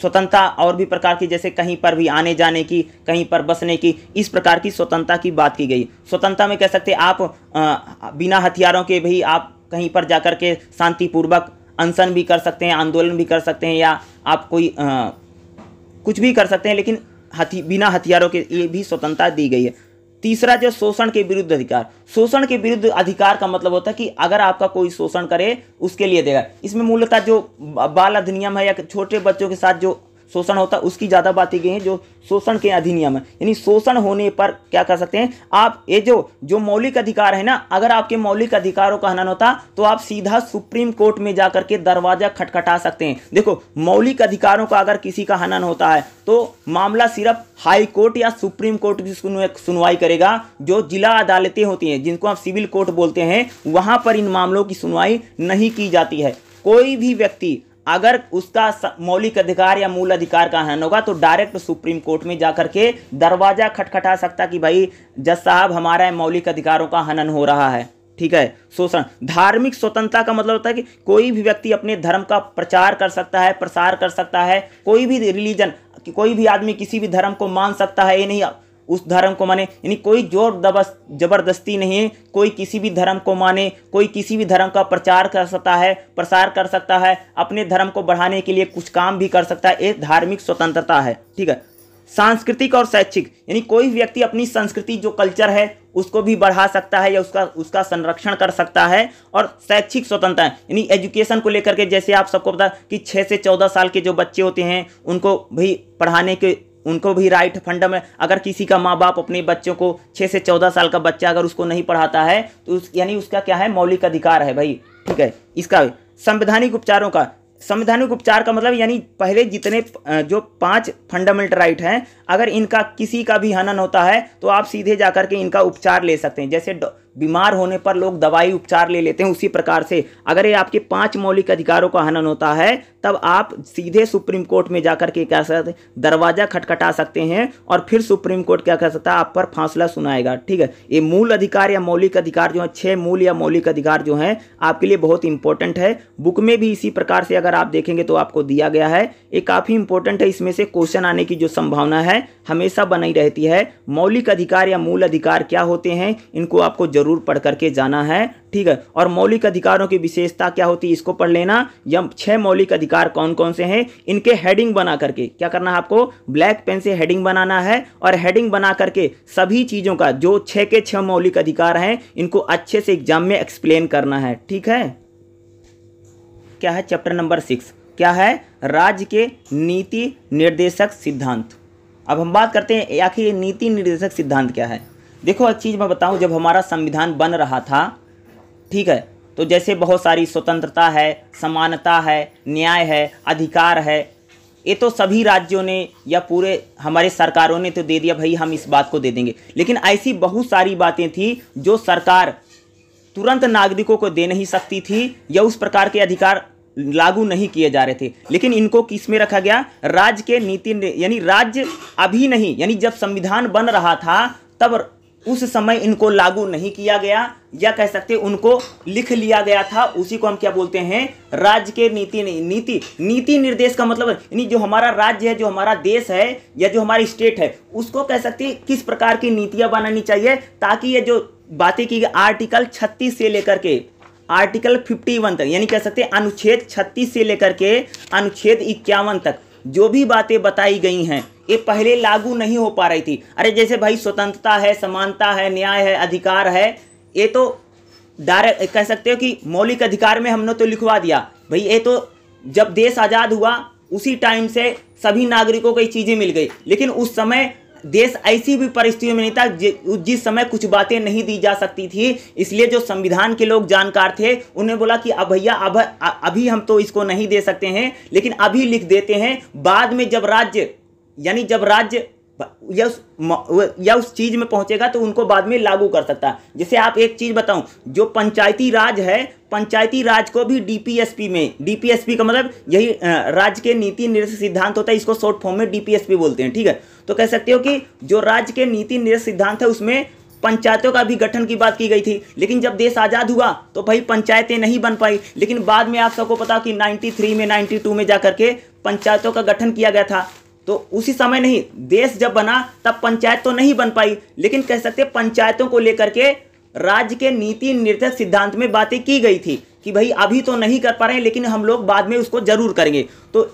स्वतंत्रता और भी प्रकार की जैसे कहीं पर भी आने जाने की कहीं पर बसने की इस प्रकार की स्वतंत्रता की बात की गई स्वतंत्रता में कह सकते हैं आप आ, बिना हथियारों के भी आप कहीं पर जाकर के शांतिपूर्वक अनशन भी कर सकते हैं आंदोलन भी कर सकते हैं या आप कोई आ, कुछ भी कर सकते हैं लेकिन हथि बिना हथियारों के ये भी स्वतंत्रता दी गई है तीसरा जो शोषण के विरुद्ध अधिकार शोषण के विरुद्ध अधिकार का मतलब होता है कि अगर आपका कोई शोषण करे उसके लिए देगा इसमें मूलतः जो बाल अधिनियम है या छोटे बच्चों के साथ जो शोषण होता है उसकी ज़्यादा बातें गई हैं जो शोषण के अधिनियम है यानी शोषण होने पर क्या कर सकते हैं आप ये जो जो मौलिक अधिकार है ना अगर आपके मौलिक अधिकारों का हनन होता तो आप सीधा सुप्रीम कोर्ट में जा के दरवाजा खटखटा सकते हैं देखो मौलिक अधिकारों का अगर किसी का हनन होता है तो मामला सिर्फ हाई कोर्ट या सुप्रीम कोर्ट की सुनवाई करेगा जो जिला अदालतें होती हैं जिनको आप सिविल कोर्ट बोलते हैं वहां पर इन मामलों की सुनवाई नहीं की जाती है कोई भी व्यक्ति अगर उसका मौलिक अधिकार या मूल अधिकार का हनन होगा तो डायरेक्ट सुप्रीम कोर्ट में जाकर के दरवाजा खटखटा सकता कि भाई जज साहब हमारा मौलिक अधिकारों का हनन हो रहा है ठीक है शोषण धार्मिक स्वतंत्रता का मतलब होता है कि कोई भी व्यक्ति अपने धर्म का प्रचार कर सकता है प्रसार कर सकता है कोई भी रिलीजन कोई भी आदमी किसी भी धर्म को मान सकता है ये नहीं उस धर्म को माने यानी कोई जोर जबरदस्ती नहीं है कोई किसी भी धर्म को माने कोई किसी भी धर्म का प्रचार कर सकता है प्रसार कर सकता है अपने धर्म को बढ़ाने के लिए कुछ काम भी कर सकता है ये धार्मिक स्वतंत्रता है ठीक है सांस्कृतिक और शैक्षिक यानी कोई व्यक्ति अपनी संस्कृति जो कल्चर है उसको भी बढ़ा सकता है या उसका उसका संरक्षण कर सकता है और शैक्षिक स्वतंत्रता यानी एजुकेशन को लेकर के जैसे आप सबको पता कि छः से चौदह साल के जो बच्चे होते हैं उनको भी पढ़ाने के उनको भी राइट फंडम में अगर किसी का माँ बाप अपने बच्चों को छः से चौदह साल का बच्चा अगर उसको नहीं पढ़ाता है तो उस यानी उसका क्या है मौलिक अधिकार है भाई ठीक है इसका संवैधानिक उपचारों का संवैधानिक उपचार का मतलब यानी पहले जितने जो पांच फंडामेंटल राइट हैं अगर इनका किसी का भी हनन होता है तो आप सीधे जा करके इनका उपचार ले सकते हैं जैसे बीमार होने पर लोग दवाई उपचार ले लेते हैं उसी प्रकार से अगर ये आपके पांच मौलिक अधिकारों का हनन होता है तब आप सीधे सुप्रीम कोर्ट में जाकर के क्या सकते दरवाजा खटखटा सकते हैं और फिर सुप्रीम कोर्ट क्या कर सकता है आप पर फांसला सुनाएगा ठीक है ये मूल अधिकार या मौलिक अधिकार जो है छः मूल या मौलिक अधिकार जो हैं आपके लिए बहुत इंपॉर्टेंट है बुक में भी इसी प्रकार से अगर आप देखेंगे तो आपको दिया गया है ये काफ़ी इंपॉर्टेंट है इसमें से क्वेश्चन आने की जो संभावना है हमेशा बनी रहती है मौलिक अधिकार या मूल अधिकार क्या होते हैं इनको आपको जरूर जरूर पढ़ करके जाना है ठीक है और मौलिक अधिकारों की विशेषता क्या होती है इसको पढ़ लेना या छह मौलिक अधिकार कौन कौन से हैं इनके हेडिंग बना करके क्या करना है आपको ब्लैक पेन से हेडिंग बनाना है और हेडिंग बना करके सभी चीज़ों का जो छह के छह मौलिक अधिकार हैं इनको अच्छे से एग्जाम में एक्सप्लेन करना है ठीक है क्या है चैप्टर नंबर सिक्स क्या है राज्य के नीति निर्देशक सिद्धांत अब हम बात करते हैं आखिर नीति निर्देशक सिद्धांत क्या है देखो एक चीज़ मैं बताऊँ जब हमारा संविधान बन रहा था ठीक है तो जैसे बहुत सारी स्वतंत्रता है समानता है न्याय है अधिकार है ये तो सभी राज्यों ने या पूरे हमारे सरकारों ने तो दे दिया भाई हम इस बात को दे देंगे लेकिन ऐसी बहुत सारी बातें थी जो सरकार तुरंत नागरिकों को दे नहीं सकती थी या उस प्रकार के अधिकार लागू नहीं किए जा रहे थे लेकिन इनको किस में रखा गया राज्य के नीति यानी राज्य अभी नहीं यानी जब संविधान बन रहा था तब उस समय इनको लागू नहीं किया गया या कह सकते उनको लिख लिया गया था उसी को हम क्या बोलते हैं राज्य के नीति नीति नीति निर्देश का मतलब यानी जो हमारा राज्य है जो हमारा देश है या जो हमारी स्टेट है उसको कह सकते हैं किस प्रकार की नीतियां बनानी चाहिए ताकि ये जो बातें की आर्टिकल छत्तीस से लेकर के आर्टिकल फिफ्टी तक यानी कह सकते अनुच्छेद छत्तीस से लेकर के अनुच्छेद इक्यावन तक जो भी बातें बताई गई हैं ये पहले लागू नहीं हो पा रही थी अरे जैसे भाई स्वतंत्रता है समानता है न्याय है अधिकार है ये तो डायरेक्ट कह सकते हो कि मौलिक अधिकार में हमने तो लिखवा दिया भाई ये तो जब देश आज़ाद हुआ उसी टाइम से सभी नागरिकों को ये चीज़ें मिल गई लेकिन उस समय देश ऐसी भी परिस्थितियों में नहीं था जिस समय कुछ बातें नहीं दी जा सकती थी इसलिए जो संविधान के लोग जानकार थे उन्हें बोला कि अब भैया अब अभी हम तो इसको नहीं दे सकते हैं लेकिन अभी लिख देते हैं बाद में जब राज्य यानी जब राज्य या उस या उस चीज़ में पहुंचेगा तो उनको बाद में लागू कर सकता है जैसे आप एक चीज़ बताऊं जो पंचायती राज है पंचायती राज को भी डीपीएसपी में डीपीएसपी का मतलब यही राज्य के नीति निर्देश सिद्धांत होता है इसको शॉर्ट फॉर्म में डीपीएसपी बोलते हैं ठीक है तो कह सकते हो कि जो राज्य के नीति निर्देश सिद्धांत है उसमें पंचायतों का भी गठन की बात की गई थी लेकिन जब देश आज़ाद हुआ तो भाई पंचायतें नहीं बन पाई लेकिन बाद में आप सबको पता कि 93 में 92 में जा करके पंचायतों का गठन किया गया था तो उसी समय नहीं देश जब बना तब पंचायत तो नहीं बन पाई लेकिन कह सकते पंचायतों को लेकर के राज्य के नीति निर्देश सिद्धांत में बातें की गई थी कि भाई अभी तो नहीं कर पा रहे लेकिन हम लोग बाद में उसको जरूर करेंगे तो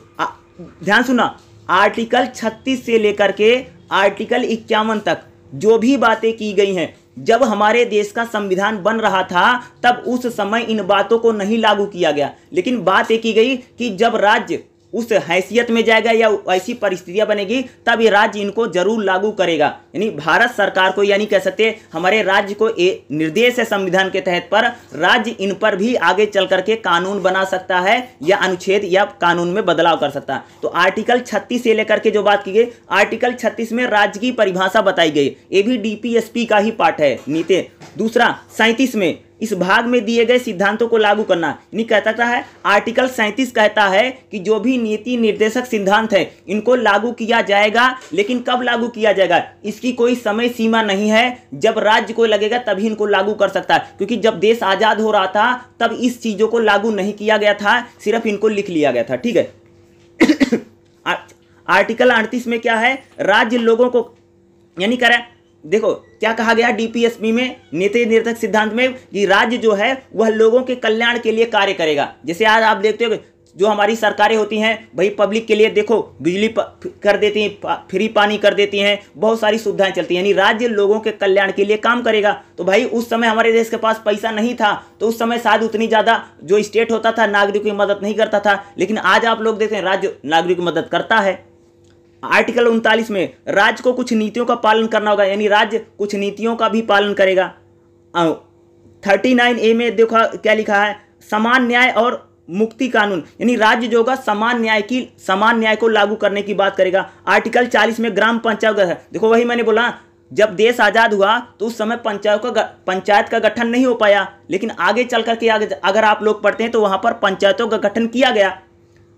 ध्यान सुना आर्टिकल 36 से लेकर के आर्टिकल इक्यावन तक जो भी बातें की गई हैं जब हमारे देश का संविधान बन रहा था तब उस समय इन बातों को नहीं लागू किया गया लेकिन बात ये की गई कि जब राज्य उस हैसियत में जाएगा या ऐसी परिस्थितियां बनेगी तब ये राज्य इनको जरूर लागू करेगा यानी भारत सरकार को यानी कह सकते हमारे राज्य को ए, निर्देश है संविधान के तहत पर राज्य इन पर भी आगे चल करके कानून बना सकता है या अनुच्छेद या कानून में बदलाव कर सकता है तो आर्टिकल छत्तीस से लेकर के जो बात की गई आर्टिकल छत्तीस में राज्य की परिभाषा बताई गई ये भी डी का ही पार्ट है नीति दूसरा सैंतीस में इस भाग में दिए गए सिद्धांतों को लागू करना यानी कहता है आर्टिकल सैंतीस कहता है कि जो भी नीति निर्देशक सिद्धांत है इनको लागू किया जाएगा लेकिन कब लागू किया जाएगा इसकी कोई समय सीमा नहीं है जब राज्य को लगेगा तभी इनको लागू कर सकता है क्योंकि जब देश आज़ाद हो रहा था तब इस चीज़ों को लागू नहीं किया गया था सिर्फ इनको लिख लिया गया था ठीक है आर्टिकल अड़तीस में क्या है राज्य लोगों को यानी कह रहा है देखो क्या कहा गया डीपीएसपी में नीति निर्धक सिद्धांत में कि राज्य जो है वह लोगों के कल्याण के लिए कार्य करेगा जैसे आज आप देखते हो जो हमारी सरकारें होती हैं भाई पब्लिक के लिए देखो बिजली कर देती हैं फ्री पानी कर देती हैं बहुत सारी सुविधाएं चलती हैं यानी राज्य लोगों के कल्याण के लिए काम करेगा तो भाई उस समय हमारे देश के पास पैसा नहीं था तो उस समय शायद उतनी ज़्यादा जो स्टेट होता था नागरिक की मदद नहीं करता था लेकिन आज आप लोग देखते हैं राज्य नागरिक की मदद करता है आर्टिकल उनतालीस में राज्य को कुछ नीतियों का पालन करना होगा यानी राज्य कुछ नीतियों का भी पालन करेगा थर्टी नाइन ए में देखो क्या लिखा है समान न्याय और मुक्ति कानून यानी राज्य जो होगा समान न्याय की समान न्याय को लागू करने की बात करेगा आर्टिकल चालीस में ग्राम पंचायत है देखो वही मैंने बोला जब देश आज़ाद हुआ तो उस समय पंचायत का पंचायत का गठन नहीं हो पाया लेकिन आगे चल करके अगर आप लोग पढ़ते हैं तो वहाँ पर पंचायतों का गठन किया गया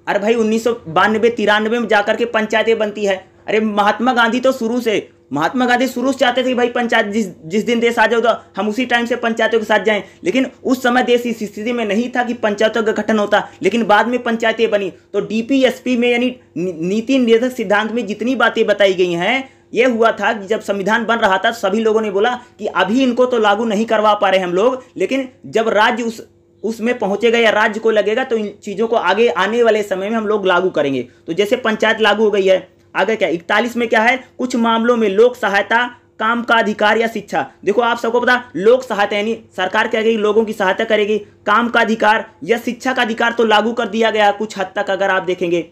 अरे भाई उन्नीस सौ बानवे तिरानवे में जाकर के पंचायतें बनती है अरे महात्मा गांधी तो शुरू से महात्मा गांधी शुरू से चाहते थे भाई पंचायत जिस जिस दिन देश आजाद तो हम उसी टाइम से पंचायतों के साथ जाएं लेकिन उस समय देश इस स्थिति में नहीं था कि पंचायतों का गठन होता लेकिन बाद में पंचायतें बनी तो डीपीएसपी में यानी नीति निर्देशक सिद्धांत में जितनी बातें बताई गई हैं ये हुआ था कि जब संविधान बन रहा था सभी लोगों ने बोला कि अभी इनको तो लागू नहीं करवा पा रहे हम लोग लेकिन जब राज्य उस उसमें पहुंचेगा या राज्य को लगेगा तो इन चीज़ों को आगे आने वाले समय में हम लोग लागू करेंगे तो जैसे पंचायत लागू हो गई है आगे क्या इकतालीस में क्या है कुछ मामलों में लोक सहायता काम का अधिकार या शिक्षा देखो आप सबको पता लोक सहायता यानी सरकार क्या करेगी लोगों की सहायता करेगी काम का अधिकार या शिक्षा का अधिकार तो लागू कर दिया गया कुछ हद तक अगर आप देखेंगे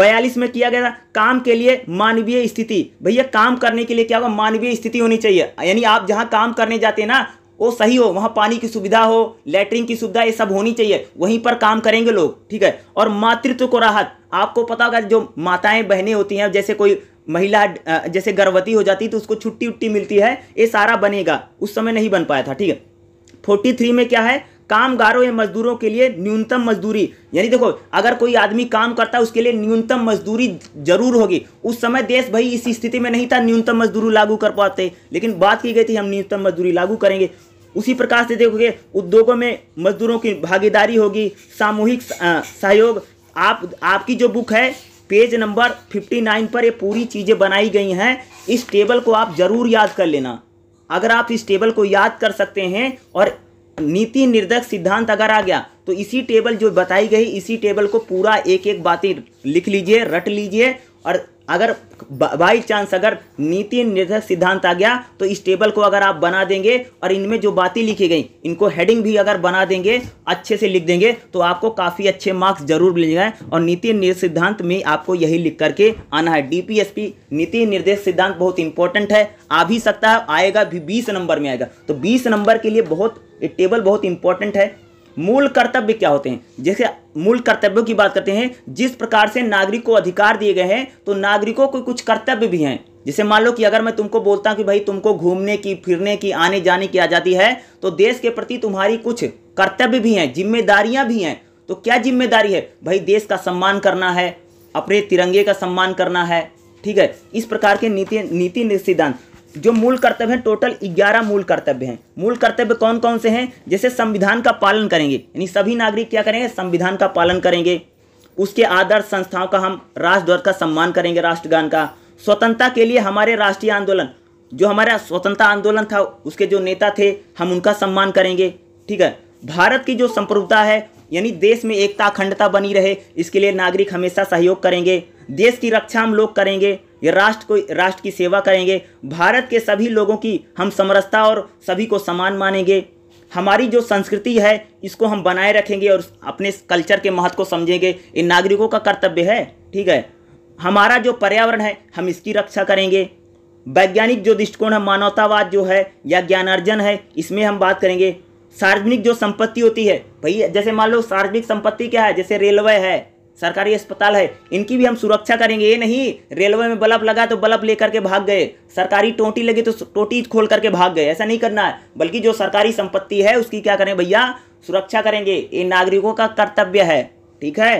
बयालीस में किया गया था काम के लिए मानवीय स्थिति भैया काम करने के लिए क्या होगा मानवीय स्थिति होनी चाहिए यानी आप जहां काम करने जाते हैं ना वो सही हो वहाँ पानी की सुविधा हो लेटरिन की सुविधा ये सब होनी चाहिए वहीं पर काम करेंगे लोग ठीक है और मातृत्व को राहत आपको पता होगा जो माताएं बहनें होती हैं जैसे कोई महिला जैसे गर्भवती हो जाती है तो उसको छुट्टी उट्टी मिलती है ये सारा बनेगा उस समय नहीं बन पाया था ठीक है फोर्टी थ्री में क्या है कामगारों या मजदूरों के लिए न्यूनतम मजदूरी यानी देखो अगर कोई आदमी काम करता है उसके लिए न्यूनतम मजदूरी जरूर होगी उस समय देश भाई इस स्थिति में नहीं था न्यूनतम मजदूरी लागू कर पाते लेकिन बात की गई थी हम न्यूनतम मजदूरी लागू करेंगे उसी प्रकार से देखोगे उद्योगों में मजदूरों की भागीदारी होगी सामूहिक सहयोग आप आपकी जो बुक है पेज नंबर 59 पर ये पूरी चीज़ें बनाई गई हैं इस टेबल को आप ज़रूर याद कर लेना अगर आप इस टेबल को याद कर सकते हैं और नीति निर्देश सिद्धांत अगर आ गया तो इसी टेबल जो बताई गई इसी टेबल को पूरा एक एक बातें लिख लीजिए रट लीजिए और अगर बाई चांस अगर नीति निर्धारक सिद्धांत आ गया तो इस टेबल को अगर आप बना देंगे और इनमें जो बातें लिखी गई इनको हेडिंग भी अगर बना देंगे अच्छे से लिख देंगे तो आपको काफ़ी अच्छे मार्क्स जरूर मिल जाए और नीति निर्देश सिद्धांत में आपको यही लिख करके आना है डीपीएसपी नीति निर्देश सिद्धांत बहुत इंपॉर्टेंट है आ भी सकता है आएगा भी बीस नंबर में आएगा तो बीस नंबर के लिए बहुत टेबल बहुत इंपॉर्टेंट है मूल कर्तव्य क्या होते हैं जैसे मूल कर्तव्यों की बात करते हैं जिस प्रकार से नागरिक को अधिकार दिए गए हैं तो नागरिकों को कुछ कर्तव्य भी हैं जैसे मान लो कि अगर मैं तुमको बोलता हूँ कि भाई तुमको घूमने की फिरने की आने जाने की आज़ादी है तो देश के प्रति तुम्हारी कुछ कर्तव्य भी हैं जिम्मेदारियाँ भी हैं तो क्या जिम्मेदारी है भाई देश का सम्मान करना है अपने तिरंगे का सम्मान करना है ठीक है इस प्रकार के नीति नीति सिद्धांत जो मूल कर्तव्य हैं टोटल ग्यारह मूल कर्तव्य हैं मूल कर्तव्य कौन कौन से हैं जैसे संविधान का पालन करेंगे यानी सभी नागरिक क्या करेंगे संविधान का पालन करेंगे उसके आदर्श संस्थाओं का हम राष्ट्रद्वार का सम्मान करेंगे राष्ट्रगान का स्वतंत्रता के लिए हमारे राष्ट्रीय आंदोलन जो हमारा स्वतंत्रता आंदोलन था उसके जो नेता थे हम उनका सम्मान करेंगे ठीक है भारत की जो संप्रभुता है यानी देश में एकता अखंडता बनी रहे इसके लिए नागरिक हमेशा सहयोग करेंगे देश की रक्षा हम लोग करेंगे ये राष्ट्र को राष्ट्र की सेवा करेंगे भारत के सभी लोगों की हम समरसता और सभी को समान मानेंगे हमारी जो संस्कृति है इसको हम बनाए रखेंगे और अपने कल्चर के महत्व को समझेंगे ये नागरिकों का कर्तव्य है ठीक है हमारा जो पर्यावरण है हम इसकी रक्षा करेंगे वैज्ञानिक जो दृष्टिकोण है मानवतावाद जो है या ज्ञानार्जन है इसमें हम बात करेंगे सार्वजनिक जो संपत्ति होती है भाई जैसे मान लो सार्वजनिक संपत्ति क्या है जैसे रेलवे है सरकारी अस्पताल है इनकी भी हम सुरक्षा करेंगे ये नहीं रेलवे में बल्ब लगा तो बल्ब लेकर के भाग गए सरकारी टोटी लगी तो टोटी खोल करके भाग गए ऐसा नहीं करना है बल्कि जो सरकारी संपत्ति है उसकी क्या करें भैया सुरक्षा करेंगे ये नागरिकों का कर्तव्य है ठीक है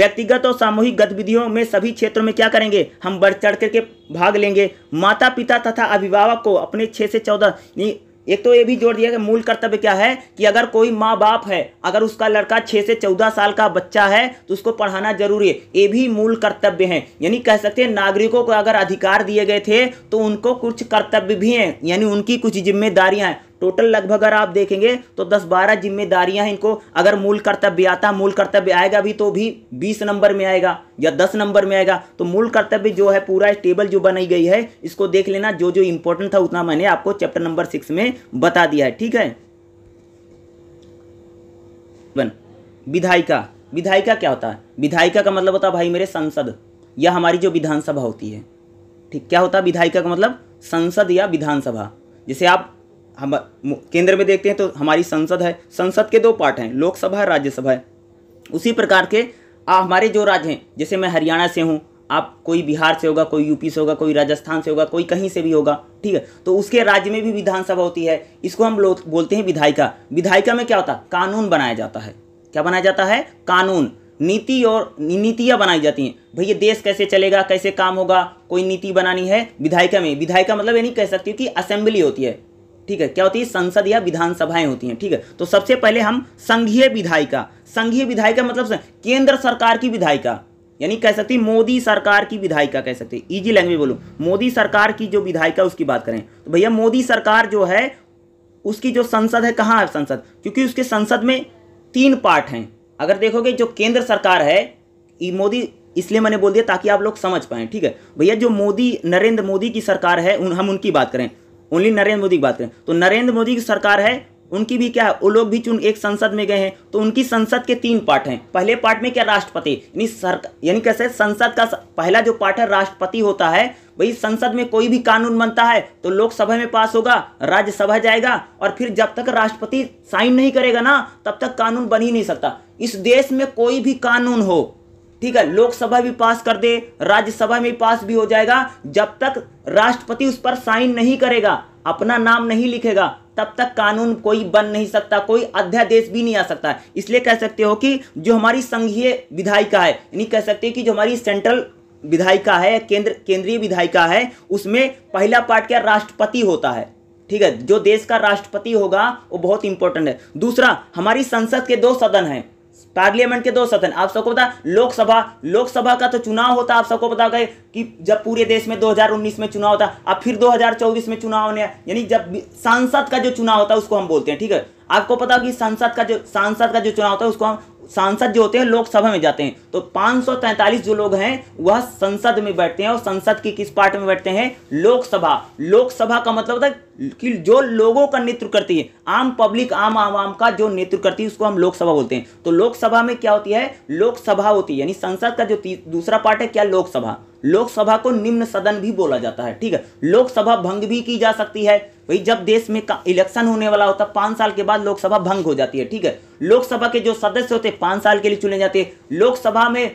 व्यक्तिगत और सामूहिक गतिविधियों में सभी क्षेत्रों में क्या करेंगे हम बढ़ चढ़ करके भाग लेंगे माता पिता तथा अभिभावक को अपने छः से चौदह एक तो ये भी जोड़ दिया कि मूल कर्तव्य क्या है कि अगर कोई माँ बाप है अगर उसका लड़का छः से चौदह साल का बच्चा है तो उसको पढ़ाना जरूरी है ये भी मूल कर्तव्य हैं यानी कह सकते हैं नागरिकों को अगर अधिकार दिए गए थे तो उनको कुछ कर्तव्य भी हैं यानी उनकी कुछ जिम्मेदारियां हैं टोटल लगभग अगर आप देखेंगे तो 10-12 जिम्मेदारियां हैं इनको अगर मूल कर्तव्य आता मूल कर्तव्य आएगा भी तो भी 20 नंबर में आएगा या 10 नंबर में आएगा तो मूल कर्तव्य जो है पूरा टेबल जो बनाई गई है इसको देख लेना जो जो इंपॉर्टेंट था उतना मैंने आपको चैप्टर नंबर सिक्स में बता दिया है ठीक है विधायिका विधायिका क्या होता है विधायिका का मतलब होता है भाई मेरे संसद या हमारी जो विधानसभा होती है ठीक क्या होता है विधायिका का मतलब संसद या विधानसभा जैसे आप हम केंद्र में देखते हैं तो हमारी संसद है संसद के दो पार्ट हैं लोकसभा है राज्यसभा है उसी प्रकार के आ, हमारे जो राज्य हैं जैसे मैं हरियाणा से हूँ आप कोई बिहार से होगा कोई यूपी से होगा कोई राजस्थान से होगा कोई कहीं से भी होगा ठीक है तो उसके राज्य में भी विधानसभा होती है इसको हम लोग बोलते हैं विधायिका विधायिका में क्या होता है कानून बनाया जाता है क्या बनाया जाता है कानून नीति और नीतियाँ बनाई जाती हैं भैया देश कैसे चलेगा कैसे काम होगा कोई नीति बनानी है विधायिका में विधायिका मतलब ये नहीं कह सकती कि असेंबली होती है ठीक है क्या होती है संसद या विधानसभाएं होती हैं ठीक है तो सबसे पहले हम संघीय विधायिका संघीय विधायिका मतलब केंद्र सरकार की विधायिका यानी कह सकती मोदी सरकार की विधायिका कह सकते हैं इजी लैंग्वेज बोलो मोदी सरकार की जो विधायिका उसकी बात करें तो भैया मोदी सरकार जो है उसकी जो संसद है कहाँ है संसद क्योंकि उसके संसद में तीन पार्ट हैं अगर देखोगे जो केंद्र सरकार है मोदी इसलिए मैंने बोल दिया ताकि आप लोग समझ पाए ठीक है भैया जो मोदी नरेंद्र मोदी की सरकार है उन हम उनकी बात करें ओनली नरेंद्र मोदी की बात करें तो नरेंद्र मोदी की सरकार है उनकी भी क्या है वो लोग भी चुन एक संसद में गए हैं तो उनकी संसद के तीन पार्ट हैं पहले पार्ट में क्या राष्ट्रपति यानी सर यानी कैसे संसद का पहला जो पार्ट है राष्ट्रपति होता है भाई संसद में कोई भी कानून बनता है तो लोकसभा में पास होगा राज्यसभा जाएगा और फिर जब तक राष्ट्रपति साइन नहीं करेगा ना तब तक कानून बन ही नहीं सकता इस देश में कोई भी कानून हो ठीक है लोकसभा भी पास कर दे राज्यसभा में पास भी हो जाएगा जब तक राष्ट्रपति उस पर साइन नहीं करेगा अपना नाम नहीं लिखेगा तब तक कानून कोई बन नहीं सकता कोई अध्यादेश भी नहीं आ सकता इसलिए कह सकते हो कि जो हमारी संघीय विधायिका है यानी कह सकते हैं कि जो हमारी सेंट्रल विधायिका है केंद्र केंद्रीय विधायिका है उसमें पहला पार्ट क्या राष्ट्रपति होता है ठीक है जो देश का राष्ट्रपति होगा वो बहुत इंपॉर्टेंट है दूसरा हमारी संसद के दो सदन हैं पार्लियामेंट के दो सदन आप सबको पता लोकसभा लोकसभा का तो चुनाव होता आप सबको पता गए कि जब पूरे देश में 2019 में चुनाव होता अब फिर 2024 में चुनाव होने यानी जब सांसद का जो चुनाव होता है उसको हम बोलते हैं ठीक है आपको पता कि संसद का जो सांसद का जो चुनाव होता है उसको हम सांसद जो होते हैं लोकसभा में जाते हैं तो 543 जो लोग हैं वह संसद में बैठते हैं और संसद की किस पार्ट में बैठते हैं लोकसभा लोकसभा का मतलब होता है कि जो लोगों का नेतृत्व करती है आम पब्लिक आम आवाम का जो नेतृत्व करती है उसको हम लोकसभा बोलते हैं तो लोकसभा में क्या होती है लोकसभा होती है यानी संसद का जो दूसरा पार्ट है क्या लोकसभा लोकसभा को निम्न सदन भी बोला जाता है ठीक है लोकसभा भंग भी की जा सकती है भाई जब देश में इलेक्शन होने वाला होता है पांच साल के बाद लोकसभा भंग हो जाती है ठीक है लोकसभा के जो सदस्य होते हैं पांच साल के लिए चुने जाते हैं लोकसभा में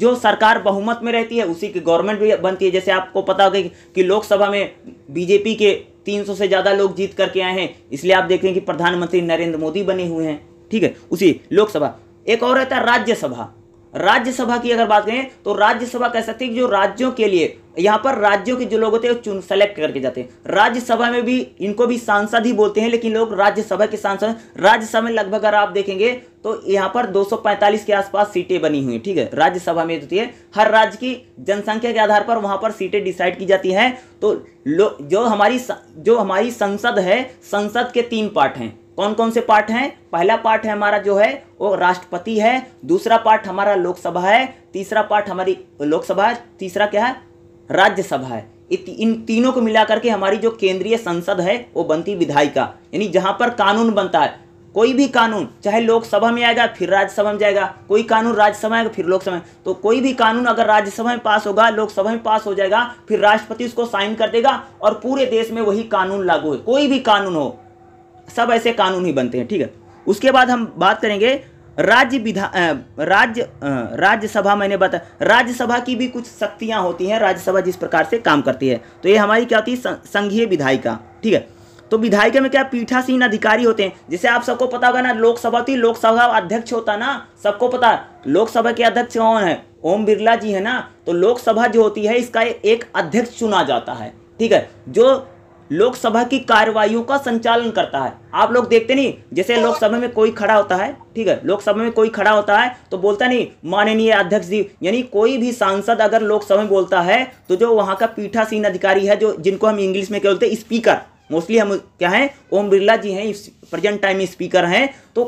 जो सरकार बहुमत में रहती है उसी की गवर्नमेंट भी बनती है जैसे आपको पता होगा कि लोकसभा में बीजेपी के 300 से ज़्यादा लोग जीत करके आए हैं इसलिए आप देख रहे हैं कि प्रधानमंत्री नरेंद्र मोदी बने हुए हैं ठीक है उसी लोकसभा एक और रहता है राज्यसभा राज्यसभा की अगर बात करें तो राज्यसभा कह सकते हैं कि जो राज्यों के लिए यहाँ पर राज्यों के जो लोग होते हैं चुन सेलेक्ट करके जाते हैं राज्यसभा में भी इनको भी सांसद ही बोलते हैं लेकिन लोग राज्यसभा के सांसद राज्यसभा में लगभग अगर आप देखेंगे तो यहाँ पर 245 के आसपास सीटें बनी हुई ठीक है राज्यसभा में होती है हर राज्य की जनसंख्या के आधार पर वहां पर सीटें डिसाइड की जाती हैं तो जो हमारी जो हमारी संसद है संसद के तीन पार्ट हैं कौन कौन से पार्ट हैं पहला पार्ट है हमारा जो है वो राष्ट्रपति है दूसरा पार्ट हमारा लोकसभा है तीसरा पार्ट हमारी लोकसभा है तीसरा क्या है राज्यसभा है इन तीनों को मिलाकर के हमारी जो केंद्रीय संसद है वो बनती विधायिका यानी जहां पर कानून बनता है कोई भी कानून चाहे लोकसभा में आएगा फिर राज्यसभा में जाएगा कोई कानून राज्यसभा में फिर लोकसभा में तो कोई भी कानून अगर राज्यसभा में पास होगा लोकसभा में पास हो जाएगा फिर राष्ट्रपति उसको साइन कर देगा और पूरे देश में वही कानून लागू है कोई भी कानून हो सब ऐसे कानून ही बनते हैं ठीक है उसके बाद हम बात करेंगे राज्य विधा राज्य राज्यसभा मैंने बता राज्यसभा की भी कुछ शक्तियाँ होती हैं राज्यसभा जिस प्रकार से काम करती है तो ये हमारी क्या होती है संघीय विधायिका ठीक है तो विधायिका में क्या पीठासीन अधिकारी होते हैं जैसे आप सबको पता होगा ना लोकसभा होती लोकसभा अध्यक्ष होता ना सबको पता लोकसभा के अध्यक्ष कौन है ओम बिरला जी है ना तो लोकसभा जो होती है इसका एक अध्यक्ष चुना जाता है ठीक है जो लोकसभा की कार्यवाहियों का संचालन करता है आप लोग देखते नहीं जैसे लोकसभा में कोई खड़ा होता है ठीक है लोकसभा में कोई खड़ा होता है तो बोलता नहीं माननीय अध्यक्ष जी यानी कोई भी सांसद अगर लोकसभा में बोलता है तो जो वहां का पीठासीन अधिकारी है जो जिनको हम इंग्लिश में क्या बोलते हैं स्पीकर मोस्टली हम क्या है ओम बिरला जी हैं प्रेजेंट टाइम स्पीकर हैं तो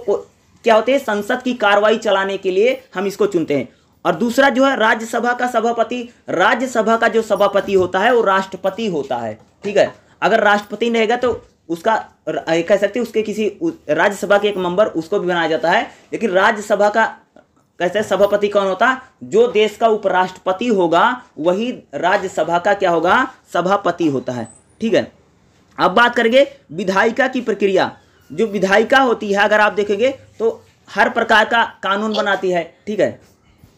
क्या होते हैं संसद की कार्रवाई चलाने के लिए हम इसको चुनते हैं और दूसरा जो है राज्यसभा का सभापति राज्यसभा का जो सभापति होता है वो राष्ट्रपति होता है ठीक है अगर राष्ट्रपति रहेगा तो उसका कह सकते उसके किसी राज्यसभा के एक मेंबर उसको भी बनाया जाता है लेकिन राज्यसभा का कैसे सभापति कौन होता जो देश का उपराष्ट्रपति होगा वही राज्यसभा का क्या होगा सभापति होता है ठीक है अब बात करेंगे विधायिका की प्रक्रिया जो विधायिका होती है अगर आप देखेंगे तो हर प्रकार का कानून बनाती है ठीक है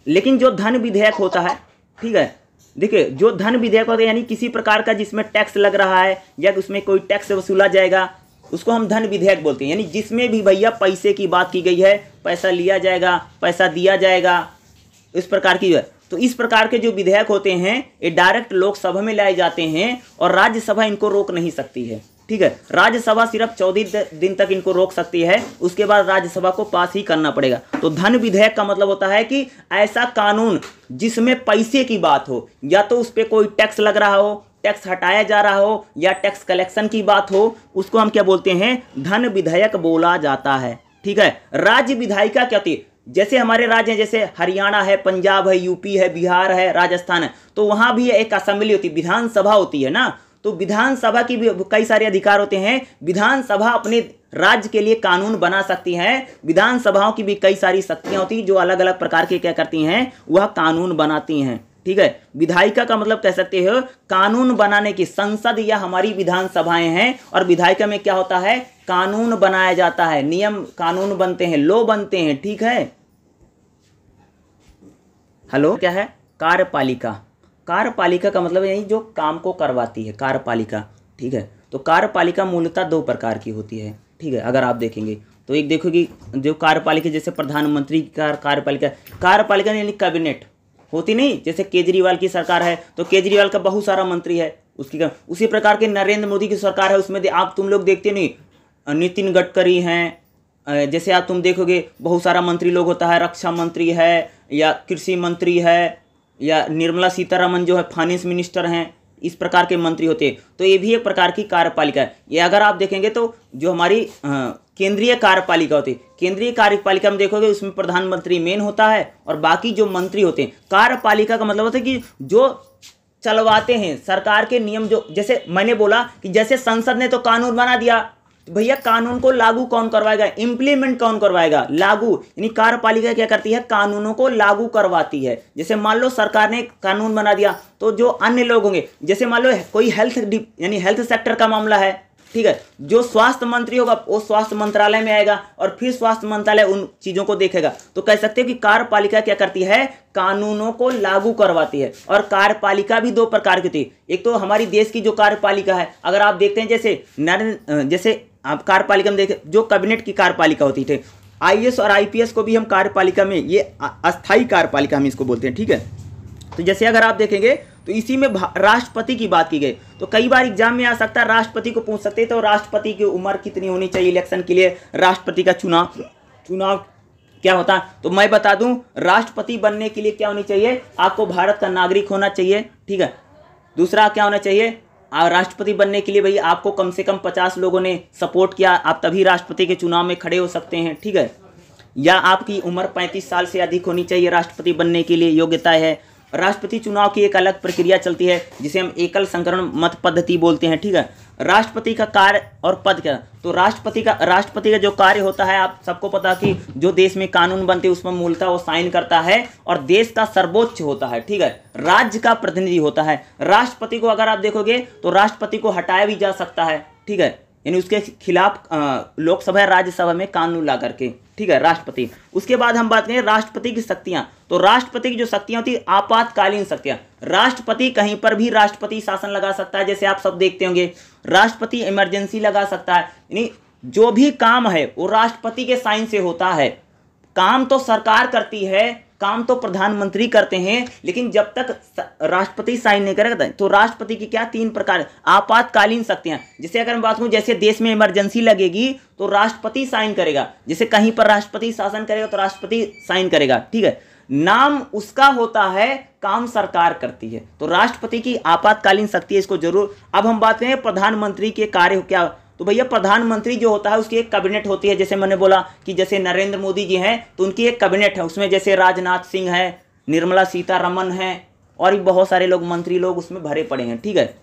लेकिन जो धन विधेयक होता है ठीक है देखिए जो धन विधेयक होता है यानी किसी प्रकार का जिसमें टैक्स लग रहा है या उसमें कोई टैक्स वसूला जाएगा उसको हम धन विधेयक बोलते हैं यानी जिसमें भी भैया पैसे की बात की गई है पैसा लिया जाएगा पैसा दिया जाएगा इस प्रकार की है तो इस प्रकार के जो विधेयक होते हैं ये डायरेक्ट लोकसभा में लाए जाते हैं और राज्यसभा इनको रोक नहीं सकती है ठीक है राज्यसभा सिर्फ चौदह दिन तक इनको रोक सकती है उसके बाद राज्यसभा को पास ही करना पड़ेगा तो धन विधेयक का मतलब होता है कि ऐसा कानून जिसमें पैसे की बात हो या तो उस पर कोई टैक्स लग रहा हो टैक्स हटाया जा रहा हो या टैक्स कलेक्शन की बात हो उसको हम क्या बोलते हैं धन विधेयक बोला जाता है ठीक है राज्य विधायिका क्या होती है जैसे हमारे राज्य जैसे हरियाणा है पंजाब है यूपी है बिहार है राजस्थान है तो वहां भी एक असेंबली होती है विधानसभा होती है ना तो विधानसभा की भी कई सारे अधिकार होते हैं विधानसभा अपने राज्य के लिए कानून बना सकती है विधानसभाओं की भी कई सारी शक्तियां होती जो अलग अलग प्रकार के क्या करती हैं वह कानून बनाती हैं ठीक है विधायिका का मतलब कह सकते हो कानून बनाने की संसद या हमारी विधानसभाएं हैं और विधायिका में क्या होता है कानून बनाया जाता है नियम कानून बनते हैं लो बनते हैं ठीक है हेलो क्या है कार्यपालिका कार्यपालिका का मतलब यही जो काम को करवाती है कार्यपालिका ठीक है तो कार्यपालिका मूलतः दो प्रकार की होती है ठीक है अगर आप देखेंगे तो एक देखोगी जो कार्यपालिका जैसे प्रधानमंत्री की कार, कार्यपालिका कार्यपालिका यानी कैबिनेट होती नहीं जैसे केजरीवाल की सरकार है तो केजरीवाल का बहुत सारा मंत्री है उसकी कर, उसी प्रकार के नरेंद्र मोदी की सरकार है उसमें आप तुम लोग देखते नहीं नितिन गडकरी हैं जैसे आप तुम देखोगे बहुत सारा मंत्री लोग होता है रक्षा मंत्री है या कृषि मंत्री है या निर्मला सीतारामन जो है फाइनेंस मिनिस्टर हैं इस प्रकार के मंत्री होते हैं तो ये भी एक प्रकार की कार्यपालिका है ये अगर आप देखेंगे तो जो हमारी केंद्रीय कार्यपालिका होती है केंद्रीय कार्यपालिका में देखोगे उसमें प्रधानमंत्री मेन होता है और बाकी जो मंत्री होते हैं कार्यपालिका का मतलब होता है कि जो चलवाते हैं सरकार के नियम जो जैसे मैंने बोला कि जैसे संसद ने तो कानून बना दिया भैया कानून को लागू कौन करवाएगा इंप्लीमेंट कौन करवाएगा लागू यानी कार्यपालिका क्या करती है कानूनों को लागू करवाती है जैसे मान लो सरकार ने कानून बना दिया तो जो अन्य लोग होंगे जैसे मान लो कोई हेल्थ यानी हेल्थ सेक्टर का मामला है ठीक है जो स्वास्थ्य मंत्री होगा वो स्वास्थ्य मंत्रालय में आएगा और फिर स्वास्थ्य मंत्रालय उन चीजों को देखेगा तो कह सकते हो कि कार्यपालिका क्या करती है कानूनों को लागू करवाती है और कार्यपालिका भी दो प्रकार की थी एक तो हमारी देश की जो कार्यपालिका है अगर आप देखते हैं जैसे नरेंद्र जैसे आप कार्यपालिका में देखें जो कैबिनेट की कार्यपालिका होती थी आईएएस और आईपीएस को भी हम कार्यपालिका में ये अस्थाई कार्यपालिका हम इसको बोलते हैं ठीक है तो जैसे अगर आप देखेंगे तो इसी में राष्ट्रपति की बात की गई तो कई बार एग्जाम में आ सकता है राष्ट्रपति को पूछ सकते तो राष्ट्रपति की उम्र कितनी होनी चाहिए इलेक्शन के लिए राष्ट्रपति का चुनाव चुनाव क्या होता है तो मैं बता दूं राष्ट्रपति बनने के लिए क्या होनी चाहिए आपको भारत का नागरिक होना चाहिए ठीक है दूसरा क्या होना चाहिए राष्ट्रपति बनने के लिए भाई आपको कम से कम पचास लोगों ने सपोर्ट किया आप तभी राष्ट्रपति के चुनाव में खड़े हो सकते हैं ठीक है या आपकी उम्र पैंतीस साल से अधिक होनी चाहिए राष्ट्रपति बनने के लिए योग्यता है राष्ट्रपति चुनाव की एक अलग प्रक्रिया चलती है जिसे हम एकल संकरण मत पद्धति बोलते हैं ठीक है राष्ट्रपति का कार्य और पद क्या तो राष्ट्रपति का राष्ट्रपति का जो कार्य होता है आप सबको पता कि जो देश में कानून बनते हैं उसमें मूलतः वो साइन करता है और देश का सर्वोच्च होता है ठीक है राज्य का प्रतिनिधि होता है राष्ट्रपति को अगर आप देखोगे तो राष्ट्रपति को हटाया भी जा सकता है ठीक है यानी उसके खिलाफ लोकसभा राज्यसभा में कानून ला करके ठीक है राष्ट्रपति उसके बाद हम बात करें राष्ट्रपति की शक्तियां तो राष्ट्रपति की जो शक्तियां होती आपातकालीन शक्तियां राष्ट्रपति कहीं पर भी राष्ट्रपति शासन लगा सकता है जैसे आप सब देखते होंगे राष्ट्रपति इमरजेंसी लगा सकता है यानी जो भी काम है वो राष्ट्रपति के साइन से होता है काम तो सरकार करती है काम तो प्रधानमंत्री करते हैं लेकिन जब तक राष्ट्रपति साइन नहीं करेगा तो राष्ट्रपति की क्या तीन प्रकार आपातकालीन शक्तियां जैसे अगर मैं बात करूं जैसे देश में इमरजेंसी लगेगी तो राष्ट्रपति साइन करेगा जैसे कहीं पर राष्ट्रपति शासन करेगा तो राष्ट्रपति साइन करेगा ठीक है नाम उसका होता है काम सरकार करती है तो राष्ट्रपति की आपातकालीन शक्ति है इसको जरूर अब हम बात करें प्रधानमंत्री के कार्य क्या तो भैया प्रधानमंत्री जो होता है उसकी एक कैबिनेट होती है जैसे मैंने बोला कि जैसे नरेंद्र मोदी जी हैं तो उनकी एक कैबिनेट है उसमें जैसे राजनाथ सिंह है निर्मला सीतारमन है और भी बहुत सारे लोग मंत्री लोग उसमें भरे पड़े हैं ठीक है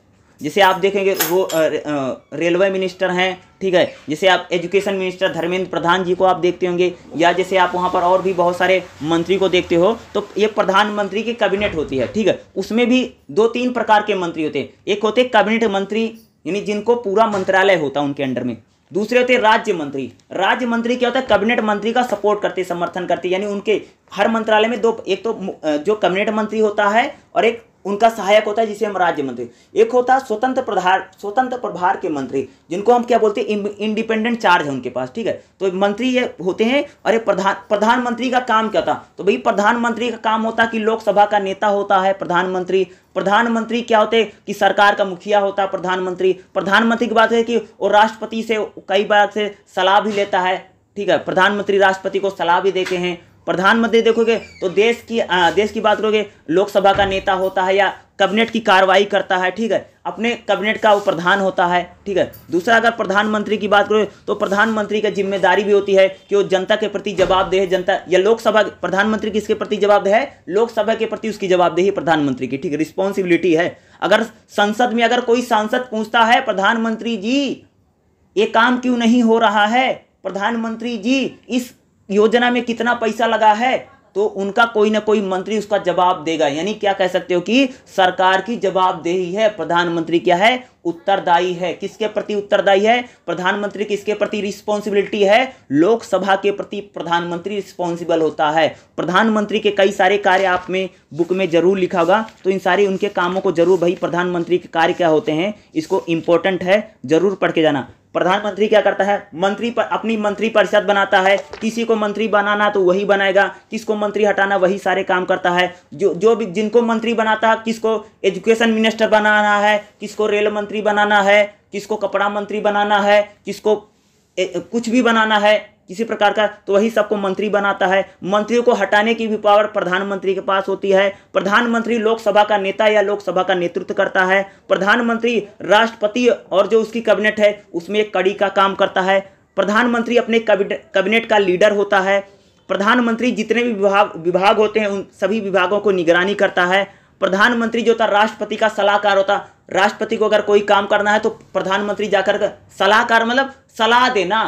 जिसे आप देखेंगे वो रेलवे मिनिस्टर हैं ठीक है जैसे आप एजुकेशन मिनिस्टर धर्मेंद्र प्रधान जी को आप देखते होंगे या जैसे आप वहाँ पर और भी बहुत सारे मंत्री को देखते हो तो ये प्रधानमंत्री की कैबिनेट होती है ठीक है उसमें भी दो तीन प्रकार के मंत्री होते हैं एक होते कैबिनेट मंत्री यानी जिनको पूरा मंत्रालय होता है उनके अंडर में दूसरे होते राज्य मंत्री राज्य मंत्री क्या होता है कैबिनेट मंत्री का सपोर्ट करते समर्थन करते यानी उनके हर मंत्रालय में दो एक तो जो कैबिनेट मंत्री होता है और एक उनका सहायक होता है जिसे हम राज्य मंत्री एक होता है स्वतंत्र प्रधार स्वतंत्र प्रभार के मंत्री जिनको हम क्या बोलते हैं इंडिपेंडेंट चार्ज है उनके पास ठीक है तो मंत्री ये होते हैं और ये प्रधान प्रधानमंत्री का काम क्या था तो भाई प्रधानमंत्री का काम होता कि लोकसभा का नेता होता है प्रधानमंत्री प्रधानमंत्री क्या होते कि सरकार का मुखिया होता है प्रधानमंत्री प्रधानमंत्री की बात है कि वो राष्ट्रपति से कई बार से सलाह भी लेता है ठीक है प्रधानमंत्री राष्ट्रपति को सलाह भी देते हैं प्रधानमंत्री देखोगे तो देश की आ, देश की बात करोगे लोकसभा का नेता होता है या कैबिनेट की कार्रवाई करता है ठीक है अपने कैबिनेट का वो प्रधान होता है ठीक है दूसरा अगर प्रधानमंत्री की बात करो तो प्रधानमंत्री का जिम्मेदारी भी होती है कि वो जनता के प्रति जवाबदेह है जनता या लोकसभा प्रधानमंत्री किसके प्रति जवाबदेह है लोकसभा के प्रति उसकी जवाबदेही प्रधानमंत्री की ठीक है रिस्पॉन्सिबिलिटी है अगर संसद में अगर कोई सांसद पूछता है प्रधानमंत्री जी ये काम क्यों नहीं हो रहा है प्रधानमंत्री जी इस योजना में कितना पैसा लगा है तो उनका कोई ना कोई मंत्री उसका जवाब देगा यानी क्या कह सकते हो कि सरकार की जवाबदेही है प्रधानमंत्री क्या है उत्तरदायी है किसके प्रति उत्तरदायी है प्रधानमंत्री किसके प्रति रिस्पॉन्सिबिलिटी है लोकसभा के प्रति प्रधानमंत्री रिस्पॉन्सिबल होता है प्रधानमंत्री के कई सारे कार्य आप में बुक में जरूर लिखा होगा तो इन सारे उनके कामों को जरूर भाई प्रधानमंत्री के कार्य क्या होते हैं इसको इंपॉर्टेंट है जरूर पढ़ के जाना प्रधानमंत्री क्या करता है मंत्री पर अपनी मंत्री परिषद बनाता है किसी को मंत्री बनाना तो वही बनाएगा किसको मंत्री हटाना वही सारे काम करता है जो जो भी जिनको मंत्री बनाता है किसको एजुकेशन मिनिस्टर बनाना है किसको रेल मंत्री बनाना है किसको कपड़ा मंत्री बनाना है किसको ए, कुछ भी बनाना है किसी प्रकार का तो वही सबको मंत्री बनाता है मंत्रियों को हटाने की भी पावर प्रधानमंत्री के पास होती है प्रधानमंत्री लोकसभा का नेता या लोकसभा का नेतृत्व करता है प्रधानमंत्री राष्ट्रपति और जो उसकी कैबिनेट है उसमें एक कड़ी का काम करता है प्रधानमंत्री अपने कैबिनेट का लीडर होता है प्रधानमंत्री जितने भी विभाग विभाग होते हैं उन सभी विभागों को निगरानी करता है प्रधानमंत्री जो होता राष्ट्रपति का सलाहकार होता राष्ट्रपति को अगर कोई काम करना है तो प्रधानमंत्री जाकर सलाहकार मतलब सलाह देना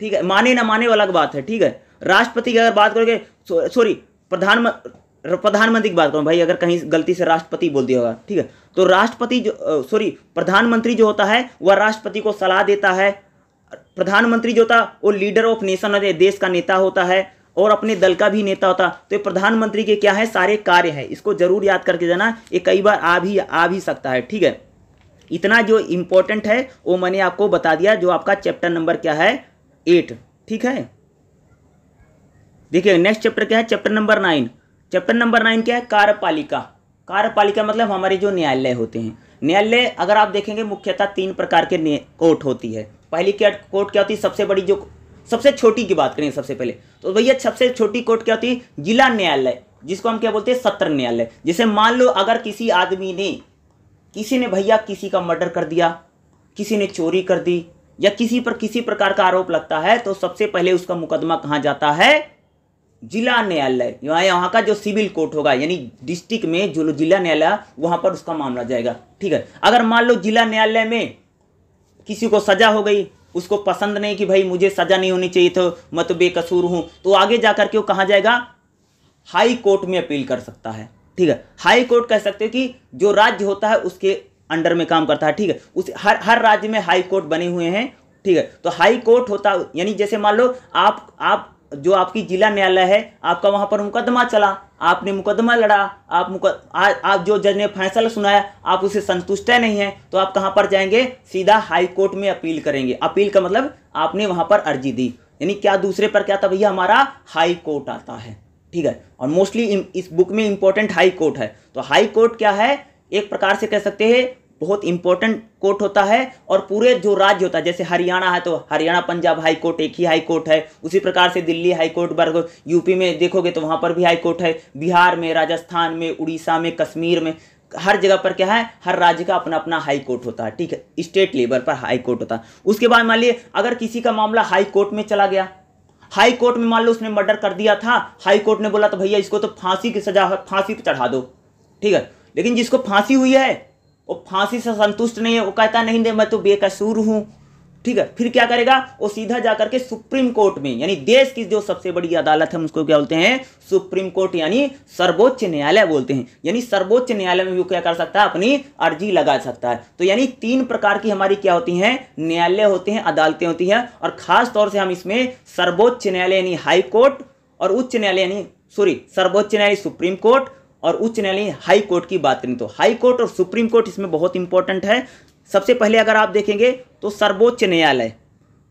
ठीक है माने ना माने वाला बात है ठीक है राष्ट्रपति की अगर बात करोगे सॉरी प्रधानमंत्री प्रधानमंत्री की बात करूँ भाई अगर कहीं गलती से राष्ट्रपति बोल दिया होगा ठीक है तो राष्ट्रपति जो सॉरी प्रधानमंत्री जो होता है वह राष्ट्रपति को सलाह देता है प्रधानमंत्री जो होता वो लीडर ऑफ नेशन होता देश का नेता होता है और अपने दल का भी नेता होता तो ये प्रधानमंत्री के क्या है सारे कार्य हैं इसको जरूर याद करके जाना ये कई बार आ भी आ भी सकता है ठीक है इतना जो इंपॉर्टेंट है वो मैंने आपको बता दिया जो आपका चैप्टर नंबर क्या है एट ठीक है देखिए नेक्स्ट चैप्टर क्या है chapter number nine chapter number nine क्या है कार्यपालिका कार्यपालिका मतलब हमारे जो न्यायालय होते हैं न्यायालय अगर आप देखेंगे मुख्यतः तीन प्रकार के कोर्ट होती है पहली क्या कोर्ट क्या होती है सबसे बड़ी जो सबसे छोटी की बात करें सबसे पहले तो भैया सबसे छोटी कोर्ट क्या होती है जिला न्यायालय जिसको हम क्या बोलते हैं सत्र न्यायालय जैसे मान लो अगर किसी आदमी ने किसी ने भैया किसी का मर्डर कर दिया किसी ने चोरी कर दी या किसी पर किसी प्रकार का आरोप लगता है तो सबसे पहले उसका मुकदमा कहाँ जाता है जिला न्यायालय यहाँ यहाँ का जो सिविल कोर्ट होगा यानी डिस्ट्रिक्ट में जो जिला न्यायालय वहाँ पर उसका मामला जाएगा ठीक है अगर मान लो जिला न्यायालय में किसी को सजा हो गई उसको पसंद नहीं कि भाई मुझे सजा नहीं होनी चाहिए तो मैं तो बेकसूर हूँ तो आगे जा करके वो कहाँ जाएगा हाई कोर्ट में अपील कर सकता है ठीक है हाई कोर्ट कह सकते हो कि जो राज्य होता है उसके अंडर में काम करता है ठीक है उस हर हर राज्य में हाई कोर्ट बने हुए हैं ठीक है तो हाई कोर्ट होता यानी जैसे मान लो आप आप जो आपकी जिला न्यायालय है आपका वहां पर मुकदमा चला आपने मुकदमा लड़ा आप मुकद आ, आप जो जज ने फैसला सुनाया आप उसे संतुष्ट नहीं है तो आप कहाँ पर जाएंगे सीधा हाई कोर्ट में अपील करेंगे अपील का मतलब आपने वहां पर अर्जी दी यानी क्या दूसरे पर क्या था भैया हमारा हाई कोर्ट आता है ठीक है और मोस्टली इस बुक में इंपॉर्टेंट हाई कोर्ट है तो हाई कोर्ट क्या है एक प्रकार से कह सकते हैं बहुत इंपॉर्टेंट कोर्ट होता है और पूरे जो राज्य होता है जैसे हरियाणा है तो हरियाणा पंजाब हाई कोर्ट एक ही हाई कोर्ट है उसी प्रकार से दिल्ली हाई कोर्ट वर्ग यूपी में देखोगे तो वहाँ पर भी हाई कोर्ट है बिहार में राजस्थान में उड़ीसा में कश्मीर में हर जगह पर क्या है हर राज्य का अपना अपना हाई कोर्ट होता है ठीक है स्टेट लेवल पर हाई कोर्ट होता है उसके बाद मान लीजिए अगर किसी का मामला हाई कोर्ट में चला गया हाई कोर्ट में मान लो उसने मर्डर कर दिया था हाई कोर्ट ने बोला तो भैया इसको तो फांसी की सजा फांसी पर चढ़ा दो ठीक है लेकिन जिसको फांसी हुई है वो फांसी से संतुष्ट नहीं है वो कहता नहीं दे मैं तो बेकसूर हूँ ठीक है फिर क्या करेगा वो सीधा जाकर के सुप्रीम कोर्ट में यानी देश की जो सबसे बड़ी अदालत है उसको क्या बोलते हैं सुप्रीम कोर्ट यानी सर्वोच्च न्यायालय बोलते हैं यानी सर्वोच्च न्यायालय में भी क्या कर सकता है अपनी अर्जी लगा सकता है तो यानी तीन प्रकार की हमारी क्या होती हैं न्यायालय होते हैं अदालतें होती हैं और खास तौर से हम इसमें सर्वोच्च न्यायालय यानी हाईकोर्ट और उच्च न्यायालय यानी सॉरी सर्वोच्च न्यायालय सुप्रीम कोर्ट और उच्च न्यायालय हाई कोर्ट की बात करें तो हाई कोर्ट और सुप्रीम कोर्ट इसमें बहुत इंपॉर्टेंट है सबसे पहले अगर आप देखेंगे तो सर्वोच्च न्यायालय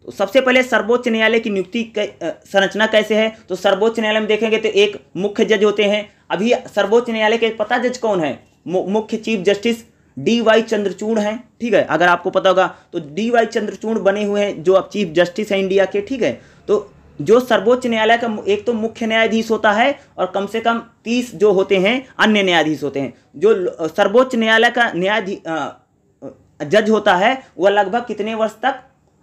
तो सबसे पहले सर्वोच्च न्यायालय की नियुक्ति संरचना कैसे है तो सर्वोच्च न्यायालय में देखेंगे तो एक मुख्य जज होते हैं अभी सर्वोच्च न्यायालय के पता जज कौन है मुख्य chief justice D Y Chandrachud हैं ठीक है अगर आपको पता होगा तो डी वाई चंद्रचूड़ बने हुए हैं जो अब चीफ जस्टिस हैं इंडिया के ठीक है तो जो सर्वोच्च न्यायालय का एक तो मुख्य न्यायाधीश होता है और कम से कम तीस जो होते हैं अन्य न्यायाधीश होते हैं जो सर्वोच्च न्यायालय का न्यायाधीश जज होता है वह लगभग कितने वर्ष तक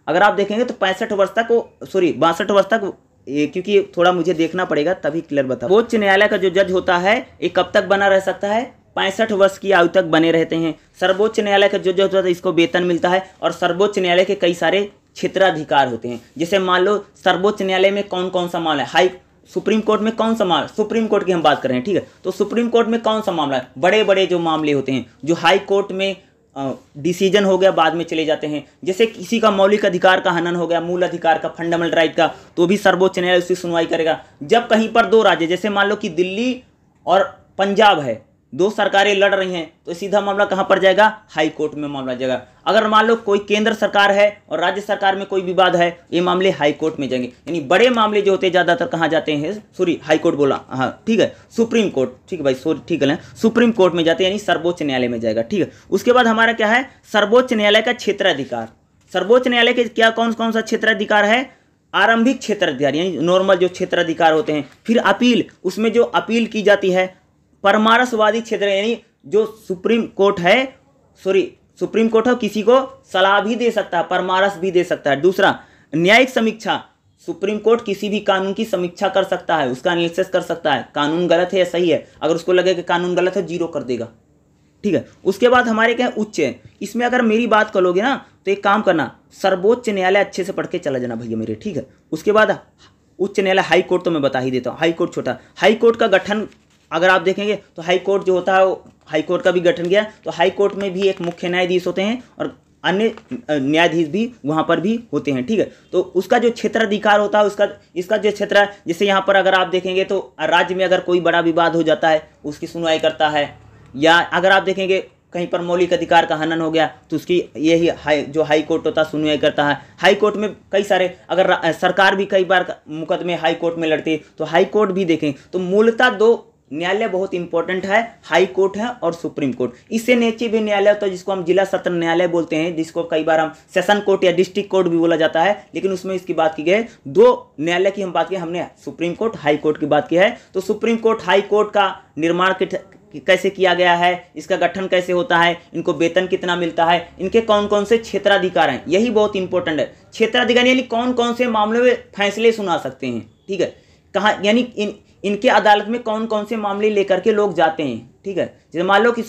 अगर आप देखेंगे तो पैंसठ वर्ष तक वो सॉरी बासठ वर्ष तक ये क्योंकि थोड़ा मुझे देखना पड़ेगा तभी क्लियर बता सर्वोच्च न्यायालय का जो जज होता है ये कब तक बना रह सकता है पैंसठ वर्ष की आयु तक बने रहते हैं सर्वोच्च न्यायालय का जो जज होता है इसको वेतन मिलता है और सर्वोच्च न्यायालय के कई सारे क्षेत्राधिकार होते हैं जैसे मान लो सर्वोच्च न्यायालय में कौन कौन सा मामला है हाई सुप्रीम कोर्ट में कौन सा मामला सुप्रीम कोर्ट की हम बात कर रहे हैं ठीक है तो सुप्रीम कोर्ट में कौन सा मामला है बड़े बड़े जो मामले होते हैं जो हाई कोर्ट में डिसीजन हो गया बाद में चले जाते हैं जैसे किसी का मौलिक अधिकार का हनन हो गया मूल अधिकार का फंडामेंटल राइट का तो भी सर्वोच्च न्यायालय उसकी सुनवाई करेगा जब कहीं पर दो राज्य जैसे मान लो कि दिल्ली और पंजाब है दो सरकारें लड़ रही हैं तो सीधा मामला कहाँ पर जाएगा हाई कोर्ट में मामला जाएगा अगर मान लो कोई केंद्र सरकार है और राज्य सरकार में कोई विवाद है ये मामले हाई कोर्ट में जाएंगे यानी बड़े मामले जो होते हैं ज़्यादातर कहाँ जाते हैं सॉरी हाई कोर्ट बोला हाँ ठीक है सुप्रीम कोर्ट ठीक है भाई सॉरी ठीक है सुप्रीम कोर्ट में जाते हैं यानी सर्वोच्च न्यायालय में जाएगा ठीक है उसके बाद हमारा क्या है सर्वोच्च न्यायालय का क्षेत्राधिकार सर्वोच्च न्यायालय के क्या कौन कौन सा क्षेत्राधिकार है आरंभिक क्षेत्राधिकार यानी नॉर्मल जो क्षेत्राधिकार होते हैं फिर अपील उसमें जो अपील की जाती है परमारसवादी क्षेत्र यानी जो सुप्रीम कोर्ट है सॉरी सुप्रीम कोर्ट है किसी को सलाह भी दे सकता है परमारस भी दे सकता है दूसरा न्यायिक समीक्षा सुप्रीम कोर्ट किसी भी कानून की समीक्षा कर सकता है उसका एनालिसिस कर सकता है कानून गलत है या सही है अगर उसको लगे कि कानून गलत है जीरो कर देगा ठीक है उसके बाद हमारे क्या उच्च है इसमें अगर मेरी बात करोगे ना तो एक काम करना सर्वोच्च न्यायालय अच्छे से पढ़ के चला जाना भैया मेरे ठीक है उसके बाद उच्च न्यायालय हाई कोर्ट तो मैं बता ही देता हूँ हाईकोर्ट छोटा हाईकोर्ट का गठन अगर आप देखेंगे तो हाई कोर्ट जो होता है हाई कोर्ट का भी गठन किया तो हाई कोर्ट में भी एक मुख्य न्यायाधीश होते हैं और अन्य न्यायाधीश भी वहाँ पर भी होते हैं ठीक है तो उसका जो क्षेत्राधिकार होता है उसका इसका जो क्षेत्र है जैसे यहाँ पर अगर आप देखेंगे तो राज्य में अगर कोई बड़ा विवाद हो जाता है उसकी सुनवाई करता है या अगर आप देखेंगे कहीं पर मौलिक अधिकार का हनन हो गया तो उसकी यही हाई जो हाई कोर्ट होता है सुनवाई करता है हाई कोर्ट में कई सारे अगर सरकार भी कई बार मुकदमे हाई कोर्ट में लड़ती है तो हाई कोर्ट भी देखें तो मूलतः दो न्यायालय बहुत इंपॉर्टेंट है हाई कोर्ट है और सुप्रीम कोर्ट इससे नीचे भी न्यायालय होता है जिसको हम जिला सत्र न्यायालय बोलते हैं जिसको कई बार हम सेशन कोर्ट या डिस्ट्रिक्ट कोर्ट भी बोला जाता है लेकिन उसमें इसकी बात की गई दो न्यायालय की हम बात की हमने सुप्रीम कोर्ट हाई कोर्ट की बात की है तो सुप्रीम कोर्ट हाई कोर्ट का निर्माण कैसे किया गया है इसका गठन कैसे होता है इनको वेतन कितना मिलता है इनके कौन कौन से क्षेत्राधिकार हैं यही बहुत इंपॉर्टेंट है क्षेत्राधिकार यानी कौन कौन से मामले में फैसले सुना सकते हैं ठीक है कहा यानी इन इनके अदालत में कौन कौन से मामले लेकर के लोग जाते हैं ठीक है जैसे मान लो कि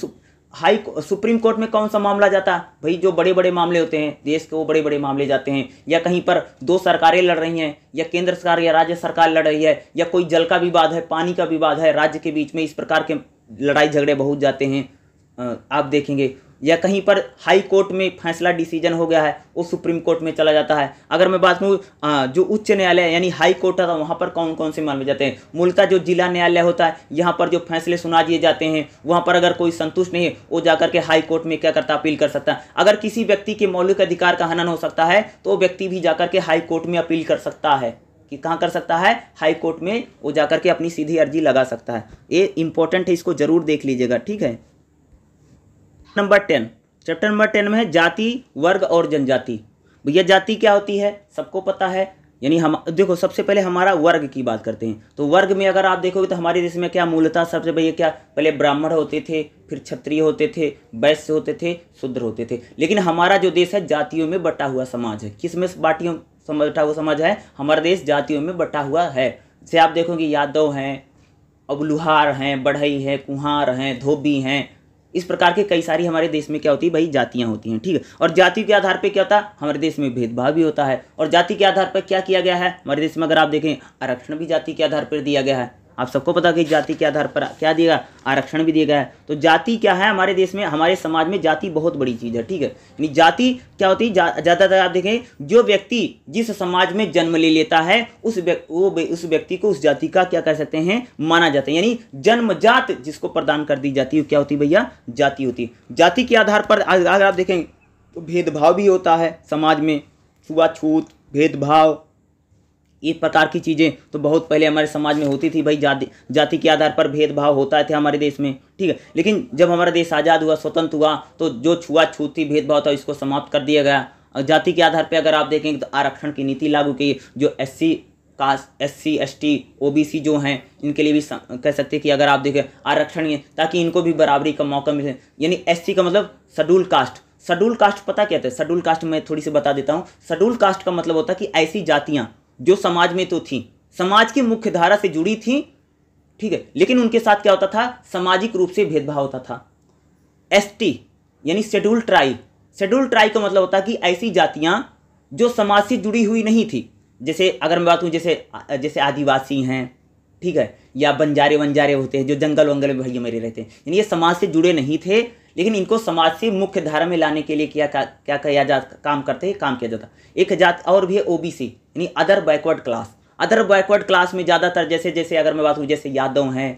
हाई सुप्रीम कोर्ट में कौन सा मामला जाता है भाई जो बड़े बड़े मामले होते हैं देश के वो बड़े बड़े मामले जाते हैं या कहीं पर दो सरकारें लड़ रही हैं या केंद्र सरकार या राज्य सरकार लड़ रही है या कोई जल का विवाद है पानी का विवाद है राज्य के बीच में इस प्रकार के लड़ाई झगड़े बहुत जाते हैं आप देखेंगे या कहीं पर हाई कोर्ट में फैसला डिसीजन हो गया है वो सुप्रीम कोर्ट में चला जाता है अगर मैं बात करूँ जो उच्च न्यायालय यानी हाई कोर्ट है वहाँ पर कौन कौन से मामले जाते हैं मूलतः जो जिला न्यायालय होता है यहाँ पर जो फैसले सुना दिए जाते हैं वहाँ पर अगर कोई संतुष्ट नहीं है वो जाकर के हाई कोर्ट में क्या करता अपील कर सकता है अगर किसी व्यक्ति के मौलिक अधिकार का हनन हो सकता है तो व्यक्ति भी जाकर के हाई कोर्ट में अपील कर सकता है कि कहाँ कर सकता है हाई कोर्ट में वो जाकर के अपनी सीधी अर्जी लगा सकता है ये इंपॉर्टेंट है इसको जरूर देख लीजिएगा ठीक है number ten chapter number ten में है जाति वर्ग और जनजाति भैया जाति क्या होती है सबको पता है यानी हम देखो सबसे पहले हमारा वर्ग की बात करते हैं तो वर्ग में अगर आप देखोगे तो हमारे देश में क्या मूलता सबसे भैया क्या पहले ब्राह्मण होते थे फिर क्षत्रिय होते थे वैश्य होते थे शूद्र होते थे लेकिन हमारा जो देश है जातियों में बटा हुआ समाज है किस में बाटियों बटा हुआ समाज है हमारा देश जातियों में बटा हुआ है जैसे आप देखोगे यादव हैं अब लुहार हैं बढ़ई हैं कुहार हैं धोबी हैं इस प्रकार के कई सारी हमारे देश में क्या होती है भाई जातियाँ होती हैं ठीक है और जाति के आधार पर क्या होता है हमारे देश में भेदभाव भी होता है और जाति के आधार पर क्या किया गया है हमारे देश में अगर आप देखें आरक्षण भी जाति के आधार पर दिया गया है आप सबको पता कि जाति के आधार पर क्या दिया गया आरक्षण भी दिया गया है तो जाति क्या है हमारे देश में हमारे समाज में जाति बहुत बड़ी चीज़ है ठीक है यानी जाति क्या होती है ज़्यादातर जा, आप देखें जो व्यक्ति जिस समाज में जन्म ले लेता है उस वो उस व्यक्ति को उस जाति का क्या कह सकते हैं माना जाता है यानी जन्मजात जिसको प्रदान कर दी जाती है क्या होती भैया जाति होती जाति के आधार पर अगर आप देखें तो भेदभाव भी होता है समाज में छुआछूत भेदभाव इस प्रकार की चीज़ें तो बहुत पहले हमारे समाज में होती थी भाई जाति जाति के आधार पर भेदभाव होता था हमारे देश में ठीक है लेकिन जब हमारा देश आज़ाद हुआ स्वतंत्र हुआ तो जो छुआ छुआछूती भेदभाव था इसको समाप्त कर दिया गया और जाति के आधार पर अगर आप देखेंगे तो आरक्षण की नीति लागू की जो S caste S C S T O B C जो हैं इनके लिए भी कह सकते हैं कि अगर आप देखें आरक्षण ये ताकि इनको भी बराबरी का मौका मिले यानी एस सी का मतलब शेड्यूल कास्ट शेड्यूल कास्ट पता क्या था शेड्यूल कास्ट मैं थोड़ी सी बता देता हूँ शेड्यूल कास्ट का मतलब होता है कि ऐसी जातियाँ जो समाज में तो थी समाज की मुख्य धारा से जुड़ी थी ठीक है लेकिन उनके साथ क्या होता था सामाजिक रूप से भेदभाव होता था एसटी यानी शेड्यूल ट्राइब शेड्यूल ट्राई का मतलब होता कि ऐसी जातियाँ जो समाज से जुड़ी हुई नहीं थी जैसे अगर मैं बात हूँ जैसे जैसे आदिवासी हैं ठीक है या बंजारे वंजारे होते हैं जो जंगल वंगल में भैया मेरे रहते हैं यानी ये समाज से जुड़े नहीं थे लेकिन इनको समाज से मुख्य धारा में लाने के लिए किया क्या किया जा काम करते हैं काम किया जाता एक जात और भी है सी यानी other backward class other backward class में ज़्यादातर जैसे जैसे अगर मैं बात करूँ जैसे यादव हैं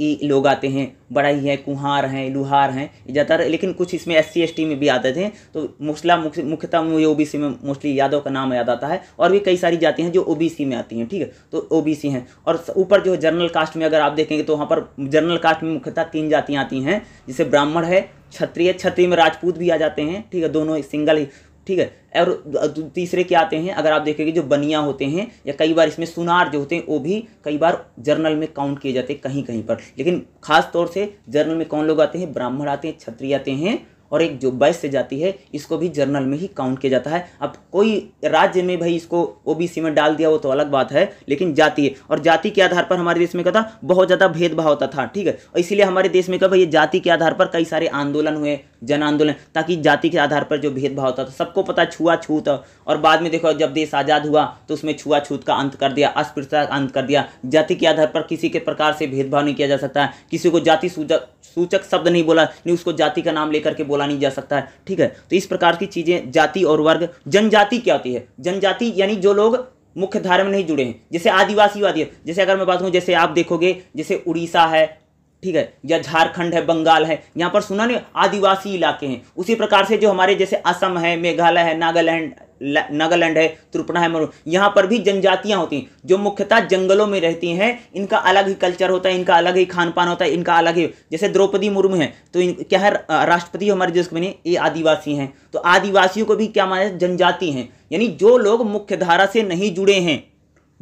ये लोग आते हैं बड़ाई है कुहार हैं लुहार हैं ज़्यादातर लेकिन कुछ इसमें एस सी में भी आते थे तो मुस्ला मुख्यतः मुझे ओ में मोस्टली यादव का नाम याद आता है और भी कई सारी जातियाँ हैं जो ओ में आती हैं ठीक है तो ओ हैं और ऊपर जो जनरल कास्ट में अगर आप देखेंगे तो वहाँ पर जनरल कास्ट में मुख्यतः तीन जातियाँ आती हैं जैसे ब्राह्मण है क्षत्रिय क्षत्रिय में राजपूत भी आ जाते हैं ठीक है दोनों सिंगल ही ठीक है और तीसरे क्या आते हैं अगर आप देखेंगे जो बनिया होते हैं या कई बार इसमें सुनार जो होते हैं वो भी कई बार जर्नल में काउंट किए जाते हैं कहीं कहीं पर लेकिन खास तौर से जर्नल में कौन लोग आते हैं ब्राह्मण आते हैं क्षत्रिय आते हैं और एक जो बाईस से जाती है इसको भी जर्नल में ही काउंट किया जाता है अब कोई राज्य में भाई इसको ओबीसी में डाल दिया वो तो अलग बात है लेकिन जाति है और जाति के आधार पर हमारे देश में क्या था बहुत ज़्यादा भेदभाव होता था ठीक है और इसीलिए हमारे देश में क्या भाई जाति के आधार पर कई सारे आंदोलन हुए जन आंदोलन ताकि जाति के आधार पर जो भेदभाव होता था सबको पता छुआ छूत और बाद में देखो जब देश आज़ाद हुआ तो उसमें छुआ छूत का अंत कर दिया अस्पृश्यता का अंत कर दिया जाति के आधार पर किसी के प्रकार से भेदभाव नहीं किया जा सकता है किसी को जाति सूचक सूचक शब्द नहीं बोला नहीं उसको जाति का नाम लेकर के बोला बोला नहीं जा सकता है ठीक है तो इस प्रकार की चीज़ें जाति और वर्ग जनजाति क्या होती है जनजाति यानी जो लोग मुख्य धारा में नहीं जुड़े हैं जैसे आदिवासीवादी है जैसे अगर मैं बात करूँ जैसे आप देखोगे जैसे उड़ीसा है ठीक है या झारखंड है बंगाल है यहाँ पर सुना नहीं आदिवासी इलाके हैं उसी प्रकार से जो हमारे जैसे असम है मेघालय है नागालैंड नागालैंड है त्रिपुरा है मरू यहाँ पर भी जनजातियाँ होती हैं जो मुख्यतः जंगलों में रहती हैं इनका अलग ही कल्चर होता है इनका अलग ही खान पान होता है इनका अलग ही जैसे द्रौपदी मुर्मू है तो इन, क्या है राष्ट्रपति हमारे देश में ये आदिवासी हैं तो आदिवासियों को भी क्या माना जनजाति हैं यानी जो लोग मुख्य धारा से नहीं जुड़े हैं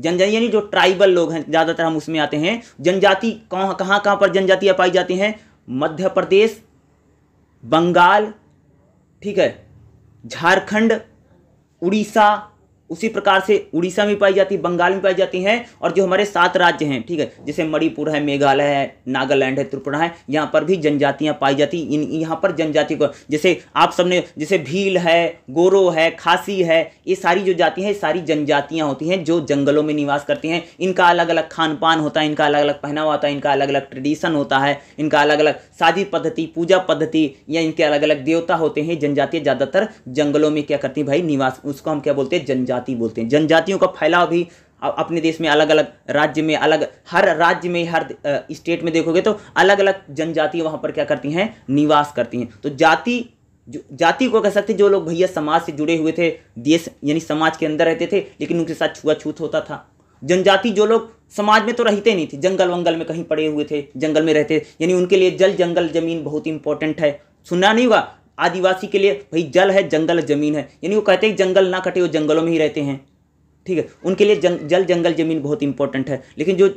जनजाति यानी जो ट्राइबल लोग हैं ज़्यादातर हम उसमें आते हैं जनजाति कहाँ कहाँ पर जनजातियाँ पाई जाती हैं मध्य प्रदेश बंगाल ठीक है झारखंड उड़ीसा उसी प्रकार से उड़ीसा में पाई जाती है बंगाल में पाई जाती हैं और जो हमारे सात राज्य हैं ठीक है जैसे मणिपुर है मेघालय है नागालैंड है त्रिपुरा है यहाँ पर भी जनजातियाँ पाई जाती इन यहाँ पर जनजाति को जैसे आप सबने जैसे भील है गोरो है खासी है ये सारी जो जाति हैं सारी जनजातियाँ होती हैं जो जंगलों में निवास करती हैं इनका अलग अलग खान पान होता है इनका अलग अलग पहनावा होता है इनका अलग अलग ट्रेडिशन होता है इनका अलग अलग शादी पद्धति पूजा पद्धति या इनके अलग अलग देवता होते हैं जनजातियाँ ज़्यादातर जंगलों में क्या करती हैं भाई निवास उसको हम क्या बोलते हैं जनजाति जनजाति बोलते हैं जनजातियों का फैलाव भी अपने देश में अलग अलग राज्य में अलग हर राज्य में हर स्टेट में देखोगे तो अलग अलग जनजाति वहाँ पर क्या करती हैं निवास करती हैं तो जाति जो जाति को कह सकते जो लोग भैया समाज से जुड़े हुए थे देश यानी समाज के अंदर रहते थे लेकिन उनके साथ छुआछूत होता था जनजाति जो लोग समाज में तो रहते नहीं थे जंगल वंगल में कहीं पड़े हुए थे जंगल में रहते यानी उनके लिए जल जंगल जमीन बहुत इंपॉर्टेंट है सुनना नहीं होगा आदिवासी के लिए भाई जल है जंगल जमीन है यानी वो कहते हैं जंगल ना कटे वो जंगलों में ही रहते हैं ठीक है उनके लिए जंग, जल जंगल जमीन बहुत इंपॉर्टेंट है लेकिन जो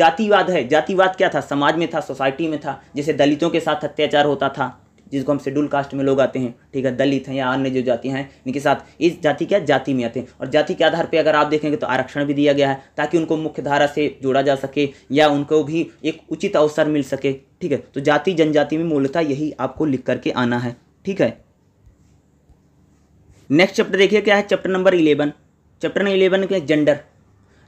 जातिवाद है जातिवाद क्या था समाज में था सोसाइटी में था जैसे दलितों के साथ अत्याचार होता था जिसको हम शेड्यूल कास्ट में लोग आते हैं ठीक है दलित हैं या अन्य जो जाति हैं इनके साथ इस जाति क्या जाति में आते हैं और जाति के आधार पर अगर आप देखेंगे तो आरक्षण भी दिया गया है ताकि उनको मुख्य धारा से जोड़ा जा सके या उनको भी एक उचित अवसर मिल सके ठीक है तो जाति जनजाति में मूलतः यही आपको लिख करके आना है ठीक है नेक्स्ट चैप्टर देखिए क्या है chapter number eleven chapter number eleven क्या है जेंडर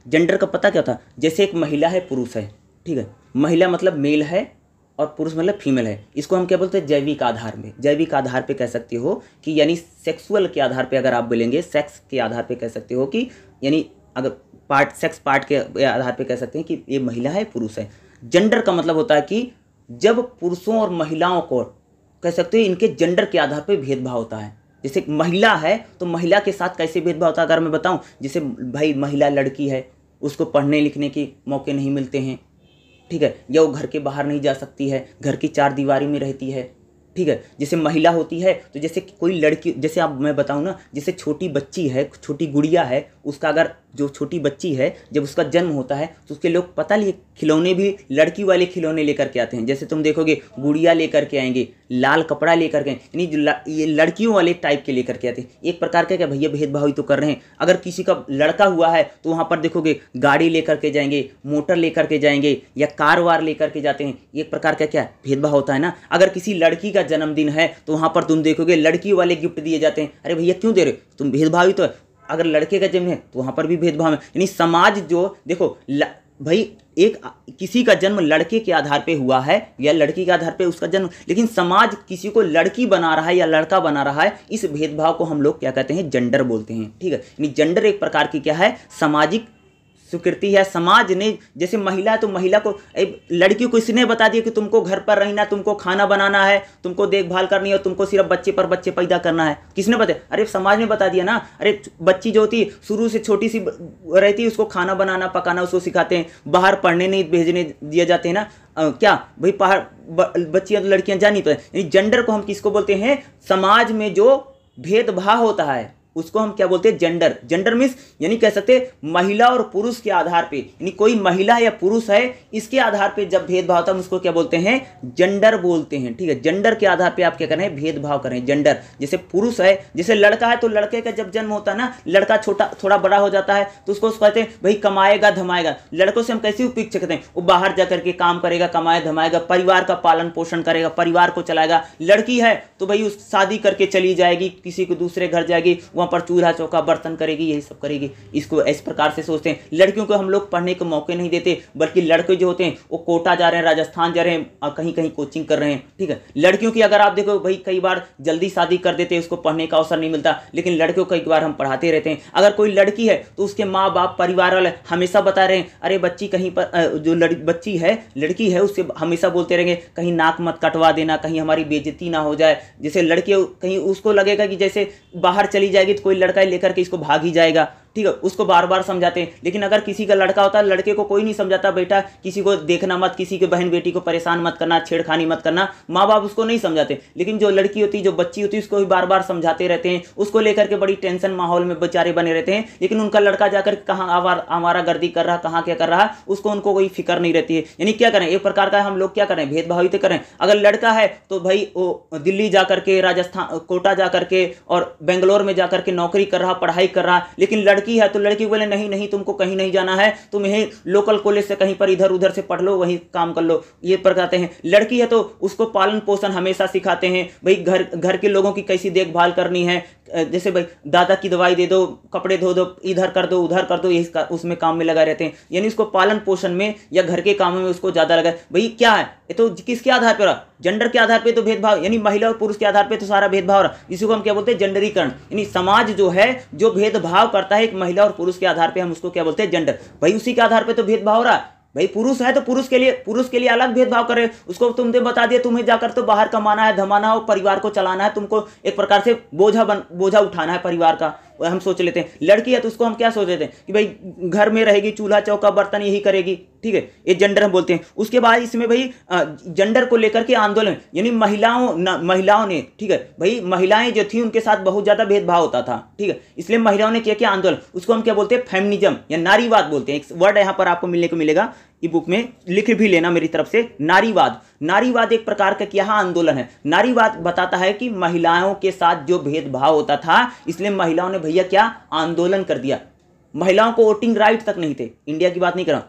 जेंडर का पता क्या था जैसे एक महिला है पुरुष है ठीक है महिला मतलब मेल है और पुरुष मतलब फीमेल है इसको हम क्या बोलते हैं जैविक आधार में जैविक आधार पे कह सकते हो कि यानी सेक्सुअल के आधार पे अगर आप बोलेंगे सेक्स के आधार पे कह सकते हो कि यानी अगर पार्ट सेक्स पार्ट के आधार पे कह सकते हैं कि ये महिला है पुरुष है जेंडर का मतलब होता है कि जब पुरुषों और महिलाओं को कह सकते हो इनके जेंडर के आधार पर भेदभाव होता है जैसे महिला है तो महिला के साथ कैसे भेदभाव होता है अगर मैं बताऊं जैसे भाई महिला लड़की है उसको पढ़ने लिखने के मौके नहीं मिलते हैं ठीक है या वो घर के बाहर नहीं जा सकती है घर की चार दीवारी में रहती है ठीक है जैसे महिला होती है तो जैसे कोई लड़की जैसे आप मैं बताऊँ ना जैसे छोटी बच्ची है छोटी गुड़िया है उसका अगर जो छोटी बच्ची है जब उसका जन्म होता है तो उसके लोग पता लिए खिलौने भी लड़की वाले खिलौने लेकर के आते हैं जैसे तुम देखोगे गुड़िया लेकर के आएंगे लाल कपड़ा लेकर के यानी ये लड़कियों वाले टाइप के लेकर के आते हैं एक प्रकार का क्या भैया भेदभाव ही तो कर रहे हैं अगर किसी का लड़का हुआ है तो वहाँ पर देखोगे गाड़ी लेकर के जाएंगे मोटर लेकर के जाएंगे या कार वार लेकर के जाते हैं एक प्रकार का क्या भेदभाव होता है ना अगर किसी लड़की का जन्मदिन है तो वहाँ पर तुम देखोगे लड़की वाले गिफ्ट दिए जाते हैं अरे भैया क्यों दे रहे तुम भेदभाव ही तो है अगर लड़के का जन्म है तो वहाँ पर भी भेदभाव है यानी समाज जो देखो ल, भाई एक किसी का जन्म लड़के के आधार पे हुआ है या लड़की के आधार पे उसका जन्म लेकिन समाज किसी को लड़की बना रहा है या लड़का बना रहा है इस भेदभाव को हम लोग क्या कहते हैं जेंडर बोलते हैं ठीक है यानी जेंडर एक प्रकार की क्या है सामाजिक स्वीकृति है समाज ने जैसे महिला तो महिला को लड़की को इसने बता दिया कि तुमको घर पर रहना तुमको खाना बनाना है तुमको देखभाल करनी है तुमको सिर्फ बच्चे पर बच्चे पैदा करना है किसने बताया अरे समाज ने बता दिया ना अरे बच्ची जो होती शुरू से छोटी सी रहती है उसको खाना बनाना पकाना उसको सिखाते हैं बाहर पढ़ने नहीं भेजने दिए जाते हैं ना आ, क्या भाई पहाड़ बच्चियाँ तो लड़कियाँ जा नहीं पाए यानी जेंडर को हम किसको बोलते हैं समाज में जो भेदभाव होता है उसको हम क्या बोलते हैं जेंडर जेंडर मीन्स यानी कह सकते महिला और पुरुष के आधार पे यानी कोई महिला या पुरुष है इसके आधार पे जब भेदभाव होता है उसको क्या बोलते हैं जेंडर बोलते हैं ठीक है जेंडर के आधार पे आप क्या करें भेदभाव करें जेंडर जैसे पुरुष है जैसे लड़का है तो लड़के का जब जन्म होता है ना लड़का छोटा थोड़ा बड़ा हो जाता है तो उसको कहते हैं भाई कमाएगा धमाएगा लड़कों से हम कैसे उपेक्षा करते हैं वो बाहर जा करके काम करेगा कमाए धमाएगा परिवार का पालन पोषण करेगा परिवार को चलाएगा लड़की है तो भाई उस शादी करके चली जाएगी किसी को दूसरे घर जाएगी वह वहाँ पर चूल्हा चौका बर्तन करेगी यही सब करेगी इसको इस प्रकार से सोचते हैं लड़कियों को हम लोग पढ़ने के मौके नहीं देते बल्कि लड़के जो होते हैं वो कोटा जा रहे हैं राजस्थान जा रहे हैं और कहीं कहीं कोचिंग कर रहे हैं ठीक है लड़कियों की अगर आप देखो भाई कई बार जल्दी शादी कर देते हैं उसको पढ़ने का अवसर नहीं मिलता लेकिन लड़कियों को कई बार हम पढ़ाते रहते हैं अगर कोई लड़की है तो उसके माँ बाप परिवार वाले हमेशा बता रहे हैं अरे बच्ची कहीं पर जो बच्ची है लड़की है उससे हमेशा बोलते रहेंगे कहीं नाक मत कटवा देना कहीं हमारी बेजती ना हो जाए जैसे लड़की कहीं उसको लगेगा कि जैसे बाहर चली जाएगी कोई लड़का लेकर के इसको भाग ही जाएगा ठीक है उसको बार बार समझाते हैं लेकिन अगर किसी का लड़का होता है लड़के को कोई नहीं समझाता बेटा किसी को देखना मत किसी के बहन बेटी को परेशान मत करना छेड़खानी मत करना माँ बाप उसको नहीं समझाते लेकिन जो लड़की होती जो बच्ची होती उसको भी बार बार समझाते रहते हैं उसको लेकर के बड़ी टेंशन माहौल में बेचारे बने रहते हैं लेकिन उनका लड़का जाकर कहाँ आवार हमारा गर्दी कर रहा कहाँ क्या कर रहा उसको उनको कोई फिक्र नहीं रहती है यानी क्या करें एक प्रकार का हम लोग क्या करें तो करें अगर लड़का है तो भाई वो दिल्ली जा करके राजस्थान कोटा जा करके और बेंगलोर में जा करके नौकरी कर रहा पढ़ाई कर रहा लेकिन लड़का लड़की है तो लड़की बोले नहीं नहीं तुमको कहीं नहीं जाना है तुम यही लोकल कॉलेज से कहीं पर इधर उधर से पढ़ लो वहीं काम कर लो ये पर कहते हैं लड़की है तो उसको पालन पोषण हमेशा सिखाते हैं भाई घर घर के लोगों की कैसी देखभाल करनी है जैसे भाई दादा की दवाई दे दो कपड़े धो दो इधर कर दो उधर कर दो इस का, उसमें काम में लगा रहते हैं यानी उसको पालन पोषण में या घर के कामों में उसको ज़्यादा लगा भाई क्या है ये तो किसके आधार पर जेंडर के आधार पे तो भेदभाव यानी महिला और पुरुष के आधार पे तो सारा भेदभाव रहा इसी को हम क्या बोलते हैं जेंडरीकरण यानी समाज जो है जो भेदभाव करता है एक महिला और पुरुष के आधार पे हम उसको क्या बोलते हैं जेंडर भाई उसी के आधार पे तो भेदभाव रहा भाई पुरुष है तो पुरुष के लिए पुरुष के लिए अलग भेदभाव करे उसको तुमने बता दिया तुम्हें जाकर तो बाहर कमाना है धमाना है परिवार को चलाना है तुमको एक प्रकार से बोझा बन बोझा उठाना है परिवार का हम सोच लेते हैं लड़की है तो उसको हम क्या सोच लेते हैं कि भाई घर में रहेगी चूल्हा चौका बर्तन यही करेगी ठीक है ये जेंडर हम बोलते हैं उसके बाद इसमें भाई जेंडर को लेकर के आंदोलन यानी महिलाओं न, महिलाओं ने ठीक है भाई महिलाएं जो थी उनके साथ बहुत ज़्यादा भेदभाव होता था ठीक है इसलिए महिलाओं ने किया क्या आंदोलन उसको हम क्या बोलते हैं फेमिनिज्म या नारीवाद बोलते हैं एक वर्ड यहाँ पर आपको मिलने को मिलेगा ई बुक में लिख भी लेना मेरी तरफ से नारीवाद नारीवाद एक प्रकार का क्या आंदोलन है नारीवाद बताता है कि महिलाओं के साथ जो भेदभाव होता था इसलिए महिलाओं ने भैया क्या आंदोलन कर दिया महिलाओं को वोटिंग राइट तक नहीं थे इंडिया की बात नहीं कर रहा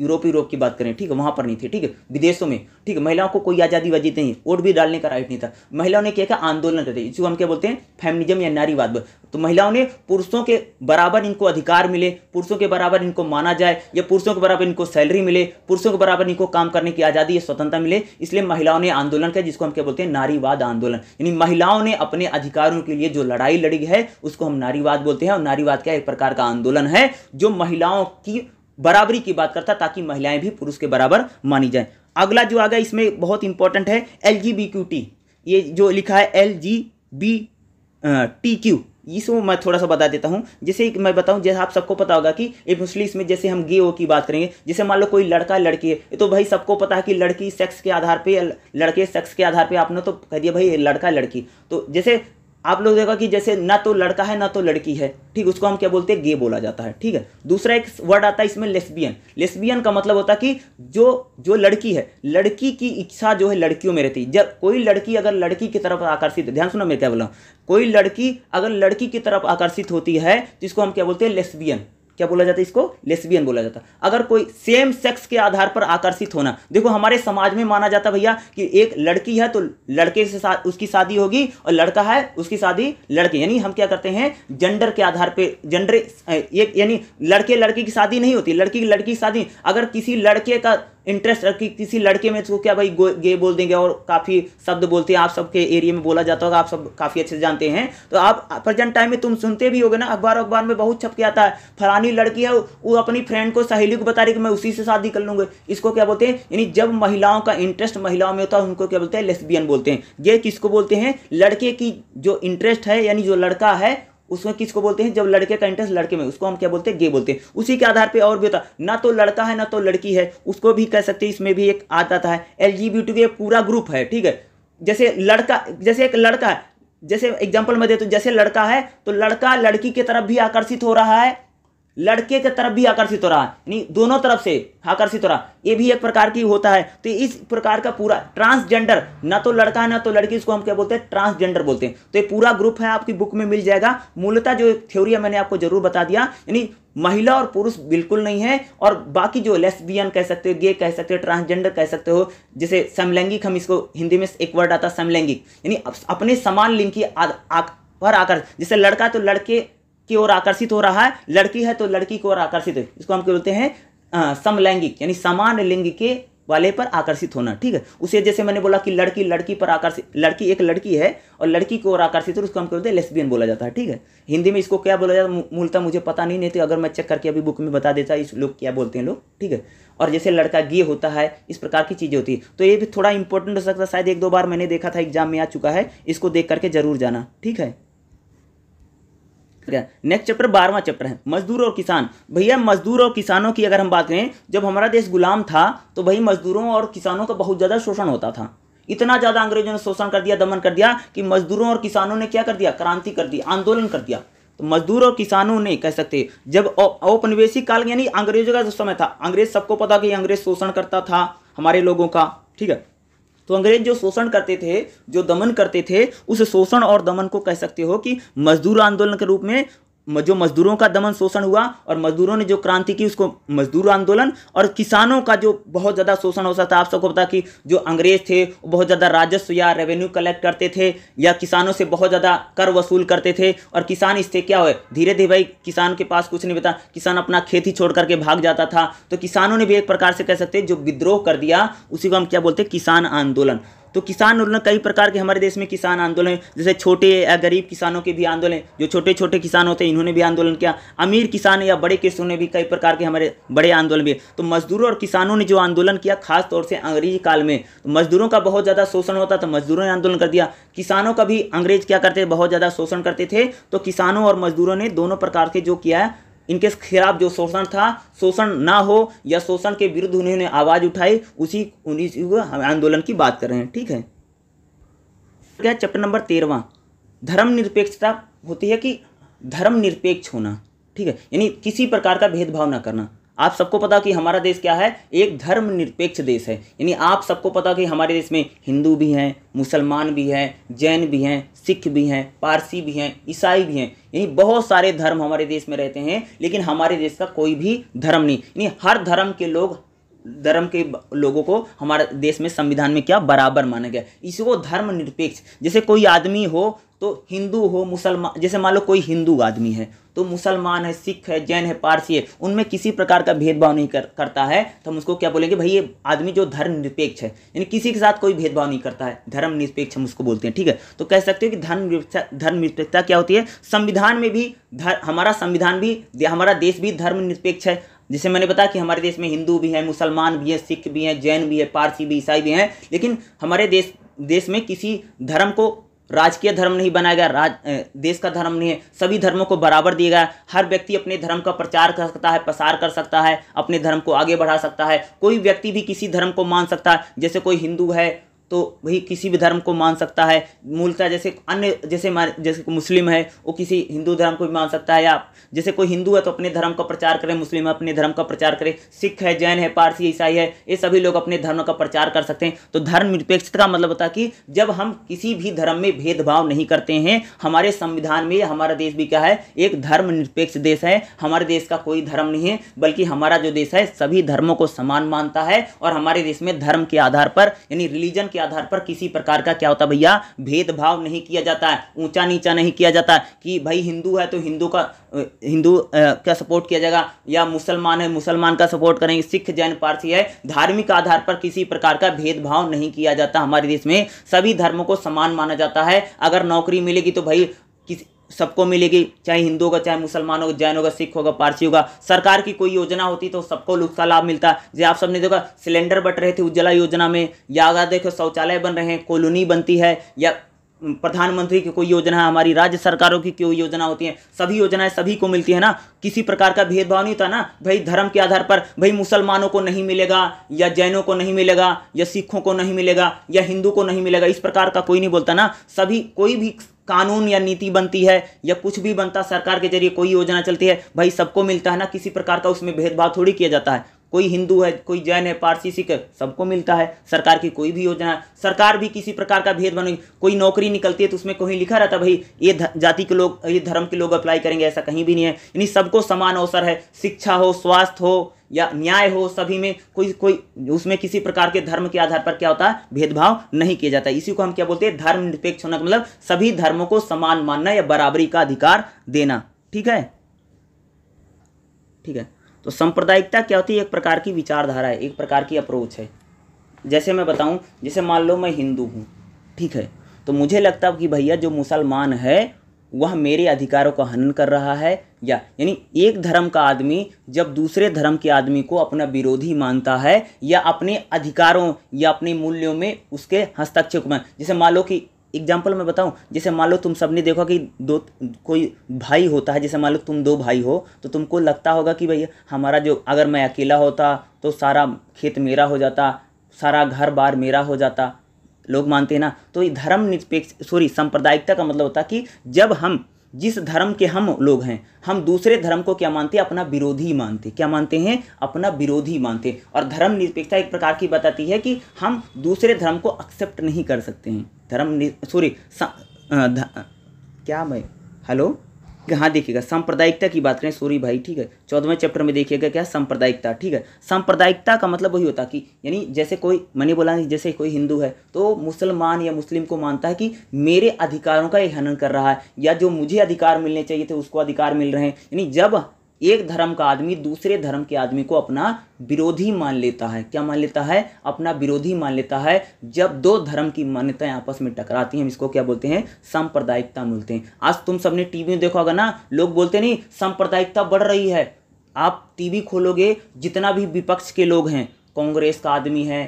यूरोप यूरोप की बात करें ठीक है वहाँ पर नहीं थे ठीक है विदेशों में ठीक है महिलाओं को कोई आज़ादी वाजी नहीं वोट भी डालने का राइट नहीं था महिलाओं ने क्या क्या आंदोलन करते इसको हम क्या बोलते हैं फेमिनिज्म या नारीवाद तो महिलाओं ने पुरुषों के बराबर इनको अधिकार मिले पुरुषों के बराबर इनको माना जाए या पुरुषों के बराबर इनको सैलरी मिले पुरुषों के बराबर इनको काम करने की आज़ादी या स्वतंत्रता मिले इसलिए महिलाओं ने आंदोलन किया जिसको हम क्या बोलते हैं नारीवाद आंदोलन यानी महिलाओं ने अपने अधिकारों के लिए जो लड़ाई लड़ी है उसको हम नारीवाद बोलते हैं और नारीवाद क्या एक प्रकार का आंदोलन है जो महिलाओं की बराबरी की बात करता ताकि महिलाएं भी पुरुष के बराबर मानी जाए अगला जो आ गया इसमें बहुत इंपॉर्टेंट है एल ये जो लिखा है L G B T Q इसको मैं थोड़ा सा बता देता हूँ जैसे मैं बताऊँ जैसे आप सबको पता होगा कि मुस्लिम इसमें जैसे हम गे ओ की बात करेंगे जैसे मान लो कोई लड़का लड़की है तो भाई सबको पता है कि लड़की सेक्स के आधार पे लड़के सेक्स के आधार पे आपने तो कह दिया भाई लड़का लड़की तो जैसे आप लोग देखा कि जैसे ना तो लड़का है ना तो लड़की है ठीक उसको हम क्या बोलते हैं गे बोला जाता है ठीक है दूसरा एक वर्ड आता है इसमें लेस्बियन लेस्बियन का मतलब होता है कि जो जो लड़की है लड़की की इच्छा जो है लड़कियों में रहती है जब कोई लड़की अगर लड़की की तरफ आकर्षित ध्यान सुना मैं क्या बोला कोई लड़की अगर लड़की की तरफ आकर्षित होती है तो इसको हम क्या बोलते हैं लेस्बियन क्या बोला जाता है इसको लेस्बियन बोला जाता अगर कोई सेम सेक्स के आधार पर आकर्षित होना देखो हमारे समाज में माना जाता भैया कि एक लड़की है तो लड़के से साथ उसकी शादी होगी और लड़का है उसकी शादी लड़के यानी हम क्या करते हैं जेंडर के आधार पर जेंडर एक यानी लड़के लड़की की शादी नहीं होती लड़की लड़की की शादी अगर किसी लड़के का इंटरेस्ट रखी किसी लड़के में इसको क्या भाई गे बोल देंगे और काफ़ी शब्द बोलते हैं आप सबके एरिया में बोला जाता होगा आप सब काफ़ी अच्छे से जानते हैं तो आप प्रेजेंट टाइम में तुम सुनते भी होगे ना अखबार अखबार में बहुत छप के आता है फलानी लड़की है वो अपनी फ्रेंड को सहेली को बता रही कि मैं उसी से शादी कर लूँगा इसको क्या बोलते हैं यानी जब महिलाओं का इंटरेस्ट महिलाओं में होता है उनको क्या बोलते हैं लेस्बियन बोलते हैं ये किसको बोलते हैं लड़के की जो इंटरेस्ट है यानी जो लड़का है उसमें किसको बोलते हैं जब लड़के का इंटरेस्ट लड़के में उसको हम क्या बोलते हैं गे बोलते हैं उसी के आधार पे और भी होता ना तो लड़का है ना तो लड़की है उसको भी कह सकते हैं इसमें भी एक आता है एल जी बी टी पूरा ग्रुप है ठीक है जैसे लड़का जैसे एक लड़का है जैसे एग्जाम्पल मैं दे तो जैसे लड़का है तो लड़का लड़की की तरफ भी आकर्षित हो रहा है लड़के के तरफ भी आकर्षित हो रहा है यानी दोनों तरफ से आकर्षित हो रहा ये भी एक प्रकार की होता है तो इस प्रकार का पूरा ट्रांसजेंडर ना तो लड़का ना तो लड़की इसको हम क्या बोलते हैं ट्रांसजेंडर बोलते हैं तो ये पूरा ग्रुप है आपकी बुक में मिल जाएगा मूलतः जो थ्योरी है मैंने आपको जरूर बता दिया यानी महिला और पुरुष बिल्कुल नहीं है और बाकी जो लेस्बियन कह सकते हो गे कह सकते हो ट्रांसजेंडर कह सकते हो जैसे समलैंगिक हम इसको हिंदी में एक वर्ड आता है समलैंगिक यानी अपने समान लिंग की आकर जैसे लड़का तो लड़के की ओर आकर्षित हो रहा है लड़की है तो लड़की की ओर आकर्षित हो इसको हम बोलते हैं समलैंगिक यानी समान लिंग के वाले पर आकर्षित होना ठीक है उसे जैसे मैंने बोला कि लड़की लड़की पर आकर्षित लड़की एक लड़की है और लड़की की ओर आकर्षित हो उसको हम कहते हैं लेस्बियन बोला जाता है ठीक है हिंदी में इसको क्या बोला जाता है मूलतः मुझे पता नहीं नहीं तो अगर मैं चेक करके अभी बुक में बता देता इस लोग क्या बोलते हैं लोग ठीक है और जैसे लड़का गे होता है इस प्रकार की चीज़ें होती है तो ये भी थोड़ा इंपॉर्टेंट हो सकता है शायद एक दो बार मैंने देखा था एग्जाम में आ चुका है इसको देख करके जरूर जाना ठीक है चैप्टर है नेक्स्ट चैप्टर बारहवां चैप्टर है मजदूर और किसान भैया मजदूर और किसानों की अगर हम बात करें जब हमारा देश गुलाम था तो भाई मजदूरों और किसानों का बहुत ज़्यादा शोषण होता था इतना ज़्यादा अंग्रेजों ने शोषण कर दिया दमन कर दिया कि मजदूरों और किसानों ने क्या कर दिया क्रांति कर दी आंदोलन कर दिया तो मजदूर और किसानों ने कह सकते जब औपनिवेशिक काल यानी अंग्रेजों का जो समय था अंग्रेज सबको पता कि अंग्रेज शोषण करता था हमारे लोगों का ठीक है तो अंग्रेज जो शोषण करते थे जो दमन करते थे उस शोषण और दमन को कह सकते हो कि मजदूर आंदोलन के रूप में जो मजदूरों का दमन शोषण हुआ और मजदूरों ने जो क्रांति की उसको मजदूर आंदोलन और किसानों का जो बहुत ज़्यादा शोषण होता था आप सबको पता कि जो अंग्रेज थे वो बहुत ज़्यादा राजस्व या रेवेन्यू कलेक्ट करते थे या किसानों से बहुत ज़्यादा कर वसूल करते थे और किसान इससे क्या हुए धीरे धीरे भाई किसान के पास कुछ नहीं बता किसान अपना खेत ही छोड़ करके भाग जाता था तो किसानों ने भी एक प्रकार से कह सकते जो विद्रोह कर दिया उसी को हम क्या बोलते किसान आंदोलन तो किसान आंदोलन कई प्रकार के हमारे देश में किसान आंदोलन जैसे छोटे या गरीब किसानों के भी आंदोलन जो छोटे छोटे किसान होते हैं इन्होंने भी आंदोलन किया अमीर किसान या बड़े किसानों ने भी कई प्रकार के हमारे बड़े आंदोलन भी तो मजदूरों और किसानों ने जो आंदोलन किया खास तौर से अंग्रेजी काल में तो मजदूरों का बहुत ज़्यादा शोषण होता तो मजदूरों ने आंदोलन कर दिया किसानों का भी अंग्रेज क्या करते बहुत ज़्यादा शोषण करते थे तो किसानों और मजदूरों ने दोनों प्रकार के जो किया है इनके खिलाफ जो शोषण था शोषण ना हो या शोषण के विरुद्ध उन्होंने आवाज़ उठाई उसी उन्नीस आंदोलन की बात कर रहे हैं ठीक है क्या चैप्टर नंबर तेरहवा धर्मनिरपेक्षता होती है कि धर्मनिरपेक्ष होना ठीक है यानी किसी प्रकार का भेदभाव ना करना आप सबको पता कि हमारा देश क्या है एक धर्मनिरपेक्ष देश है यानी आप सबको पता कि हमारे देश में हिंदू भी हैं मुसलमान भी हैं जैन भी हैं सिख भी हैं पारसी भी हैं ईसाई भी हैं यानी बहुत सारे धर्म हमारे देश में रहते हैं लेकिन हमारे देश का कोई भी धर्म नहीं यानी हर धर्म के लोग धर्म के लोगों को हमारे देश में संविधान में क्या बराबर माना गया इसको निरपेक्ष जैसे कोई आदमी हो तो हिंदू हो मुसलमान जैसे मान लो कोई हिंदू आदमी है तो मुसलमान है सिख है जैन है पारसी है उनमें किसी प्रकार का भेदभाव नहीं कर, करता है तो हम उसको क्या बोलेंगे भाई ये आदमी जो धर्म निरपेक्ष है यानी किसी के साथ कोई भेदभाव नहीं करता है धर्म निरपेक्ष हम उसको बोलते हैं ठीक है तो कह सकते हो कि धर्म धर्म निरपेक्षता क्या होती है संविधान में भी धर, हमारा संविधान भी हमारा देश भी धर्म निरपेक्ष है जिसे मैंने बताया कि हमारे देश में हिंदू भी हैं मुसलमान भी हैं सिख भी हैं जैन भी है पारसी भी ईसाई भी हैं लेकिन हमारे देश देश में किसी धर्म को राजकीय धर्म नहीं बनाया गया राज देश का धर्म नहीं है सभी धर्मों को बराबर दिया गया हर व्यक्ति अपने धर्म का प्रचार कर सकता है प्रसार कर सकता है अपने धर्म को आगे बढ़ा सकता है कोई व्यक्ति भी किसी धर्म को मान सकता है जैसे कोई हिंदू है तो वही किसी भी धर्म को मान सकता है मूलतः जैसे अन्य जैसे जैसे मुस्लिम है वो किसी हिंदू धर्म को भी मान सकता है या जैसे कोई हिंदू है तो अपने धर्म का प्रचार करें मुस्लिम है अपने धर्म का प्रचार करें सिख है जैन है पारसी ईसाई है ये सभी लोग अपने धर्म का प्रचार कर सकते हैं तो धर्म निरपेक्षता का मतलब होता है कि जब हम किसी भी धर्म में भेदभाव नहीं करते हैं हमारे संविधान में हमारा देश भी क्या है एक धर्म निरपेक्ष देश है हमारे देश का कोई धर्म नहीं है बल्कि हमारा जो देश है सभी धर्मों को समान मानता है और हमारे देश में धर्म के आधार पर यानी रिलीजन के आधार पर किसी प्रकार का क्या होता है भैया भेदभाव नहीं किया जाता है ऊंचा नीचा नहीं किया जाता है कि भाई हिंदू है तो हिंदू का हिंदू का सपोर्ट किया जाएगा या मुसलमान है मुसलमान का सपोर्ट करेंगे सिख जैन पारसी है धार्मिक आधार पर किसी प्रकार का भेदभाव नहीं किया जाता हमारे देश में सभी धर्मों को समान माना जाता है अगर नौकरी मिलेगी तो भाई सबको मिलेगी चाहे हिंदू होगा चाहे मुसलमान होगा जैन होगा सिख होगा पारसी होगा सरकार की कोई योजना होती तो सबको उसका लाभ मिलता जैसे आप सबने देखा सिलेंडर बट रहे थे उज्ज्वला योजना में या अगर देखो शौचालय बन रहे हैं कॉलोनी बनती है या प्रधानमंत्री की कोई योजना है हमारी राज्य सरकारों की कोई योजना होती है सभी योजनाएं सभी को मिलती है ना किसी प्रकार का भेदभाव नहीं होता ना भाई धर्म के आधार पर भाई मुसलमानों को नहीं मिलेगा या जैनों को नहीं मिलेगा या सिखों को नहीं मिलेगा या हिंदू को नहीं मिलेगा इस प्रकार का कोई नहीं बोलता ना सभी कोई भी कानून या नीति बनती है या कुछ भी बनता सरकार के जरिए कोई योजना चलती है भाई सबको मिलता है ना किसी प्रकार का उसमें भेदभाव थोड़ी किया जाता है कोई हिंदू है कोई जैन है पारसी सिख है सबको मिलता है सरकार की कोई भी योजना है सरकार भी किसी प्रकार का भेद बने कोई नौकरी निकलती है तो उसमें कहीं लिखा रहता भाई ये जाति के लोग ये धर्म के लोग अप्लाई करेंगे ऐसा कहीं भी नहीं है यानी सबको समान अवसर है शिक्षा हो स्वास्थ्य हो या न्याय हो सभी में कोई कोई उसमें किसी प्रकार के धर्म के आधार पर क्या होता है भेदभाव नहीं किया जाता इसी को हम क्या बोलते हैं धर्म निरपेक्ष होना मतलब सभी धर्मों को समान मानना या बराबरी का अधिकार देना ठीक है ठीक है तो सांप्रदायिकता क्या होती है एक प्रकार की विचारधारा है एक प्रकार की अप्रोच है जैसे मैं बताऊं जैसे मान लो मैं हिंदू हूँ ठीक है तो मुझे लगता है कि भैया जो मुसलमान है वह मेरे अधिकारों का हनन कर रहा है या यानी एक धर्म का आदमी जब दूसरे धर्म के आदमी को अपना विरोधी मानता है या अपने अधिकारों या अपने मूल्यों में उसके हस्तक्षेप में जैसे मान लो कि एग्जाम्पल मैं बताऊं जैसे मान लो तुम सबने देखा कि दो कोई भाई होता है जैसे मान लो तुम दो भाई हो तो तुमको लगता होगा कि भैया हमारा जो अगर मैं अकेला होता तो सारा खेत मेरा हो जाता सारा घर बार मेरा हो जाता लोग मानते हैं ना तो ये धर्म निरपेक्ष सॉरी सांप्रदायिकता का मतलब होता है कि जब हम जिस धर्म के हम लोग हैं हम दूसरे धर्म को क्या मानते हैं अपना विरोधी मानते क्या मानते हैं अपना विरोधी मानते और धर्म निरपेक्षता एक प्रकार की बताती है कि हम दूसरे धर्म को एक्सेप्ट नहीं कर सकते हैं धर्म सॉरी क्या मैं हेलो हाँ देखिएगा सांप्रदायिकता की बात करें सॉरी भाई ठीक है चौदहवें चैप्टर में देखिएगा क्या सांप्रदायिकता ठीक है सांप्रदायिकता का मतलब वही होता है कि यानी जैसे कोई मैंने बोला जैसे कोई हिंदू है तो मुसलमान या मुस्लिम को मानता है कि मेरे अधिकारों का ये हनन कर रहा है या जो मुझे अधिकार मिलने चाहिए थे उसको अधिकार मिल रहे हैं यानी जब एक धर्म का आदमी दूसरे धर्म के आदमी को अपना विरोधी मान लेता है क्या मान लेता है अपना विरोधी मान लेता है जब दो धर्म की मान्यताएं आपस में टकराती हैं इसको क्या बोलते हैं सांप्रदायिकता मिलते हैं आज तुम सबने टीवी में देखा होगा ना लोग बोलते नहीं सांप्रदायिकता बढ़ रही है आप टीवी खोलोगे जितना भी विपक्ष के लोग हैं कांग्रेस का आदमी है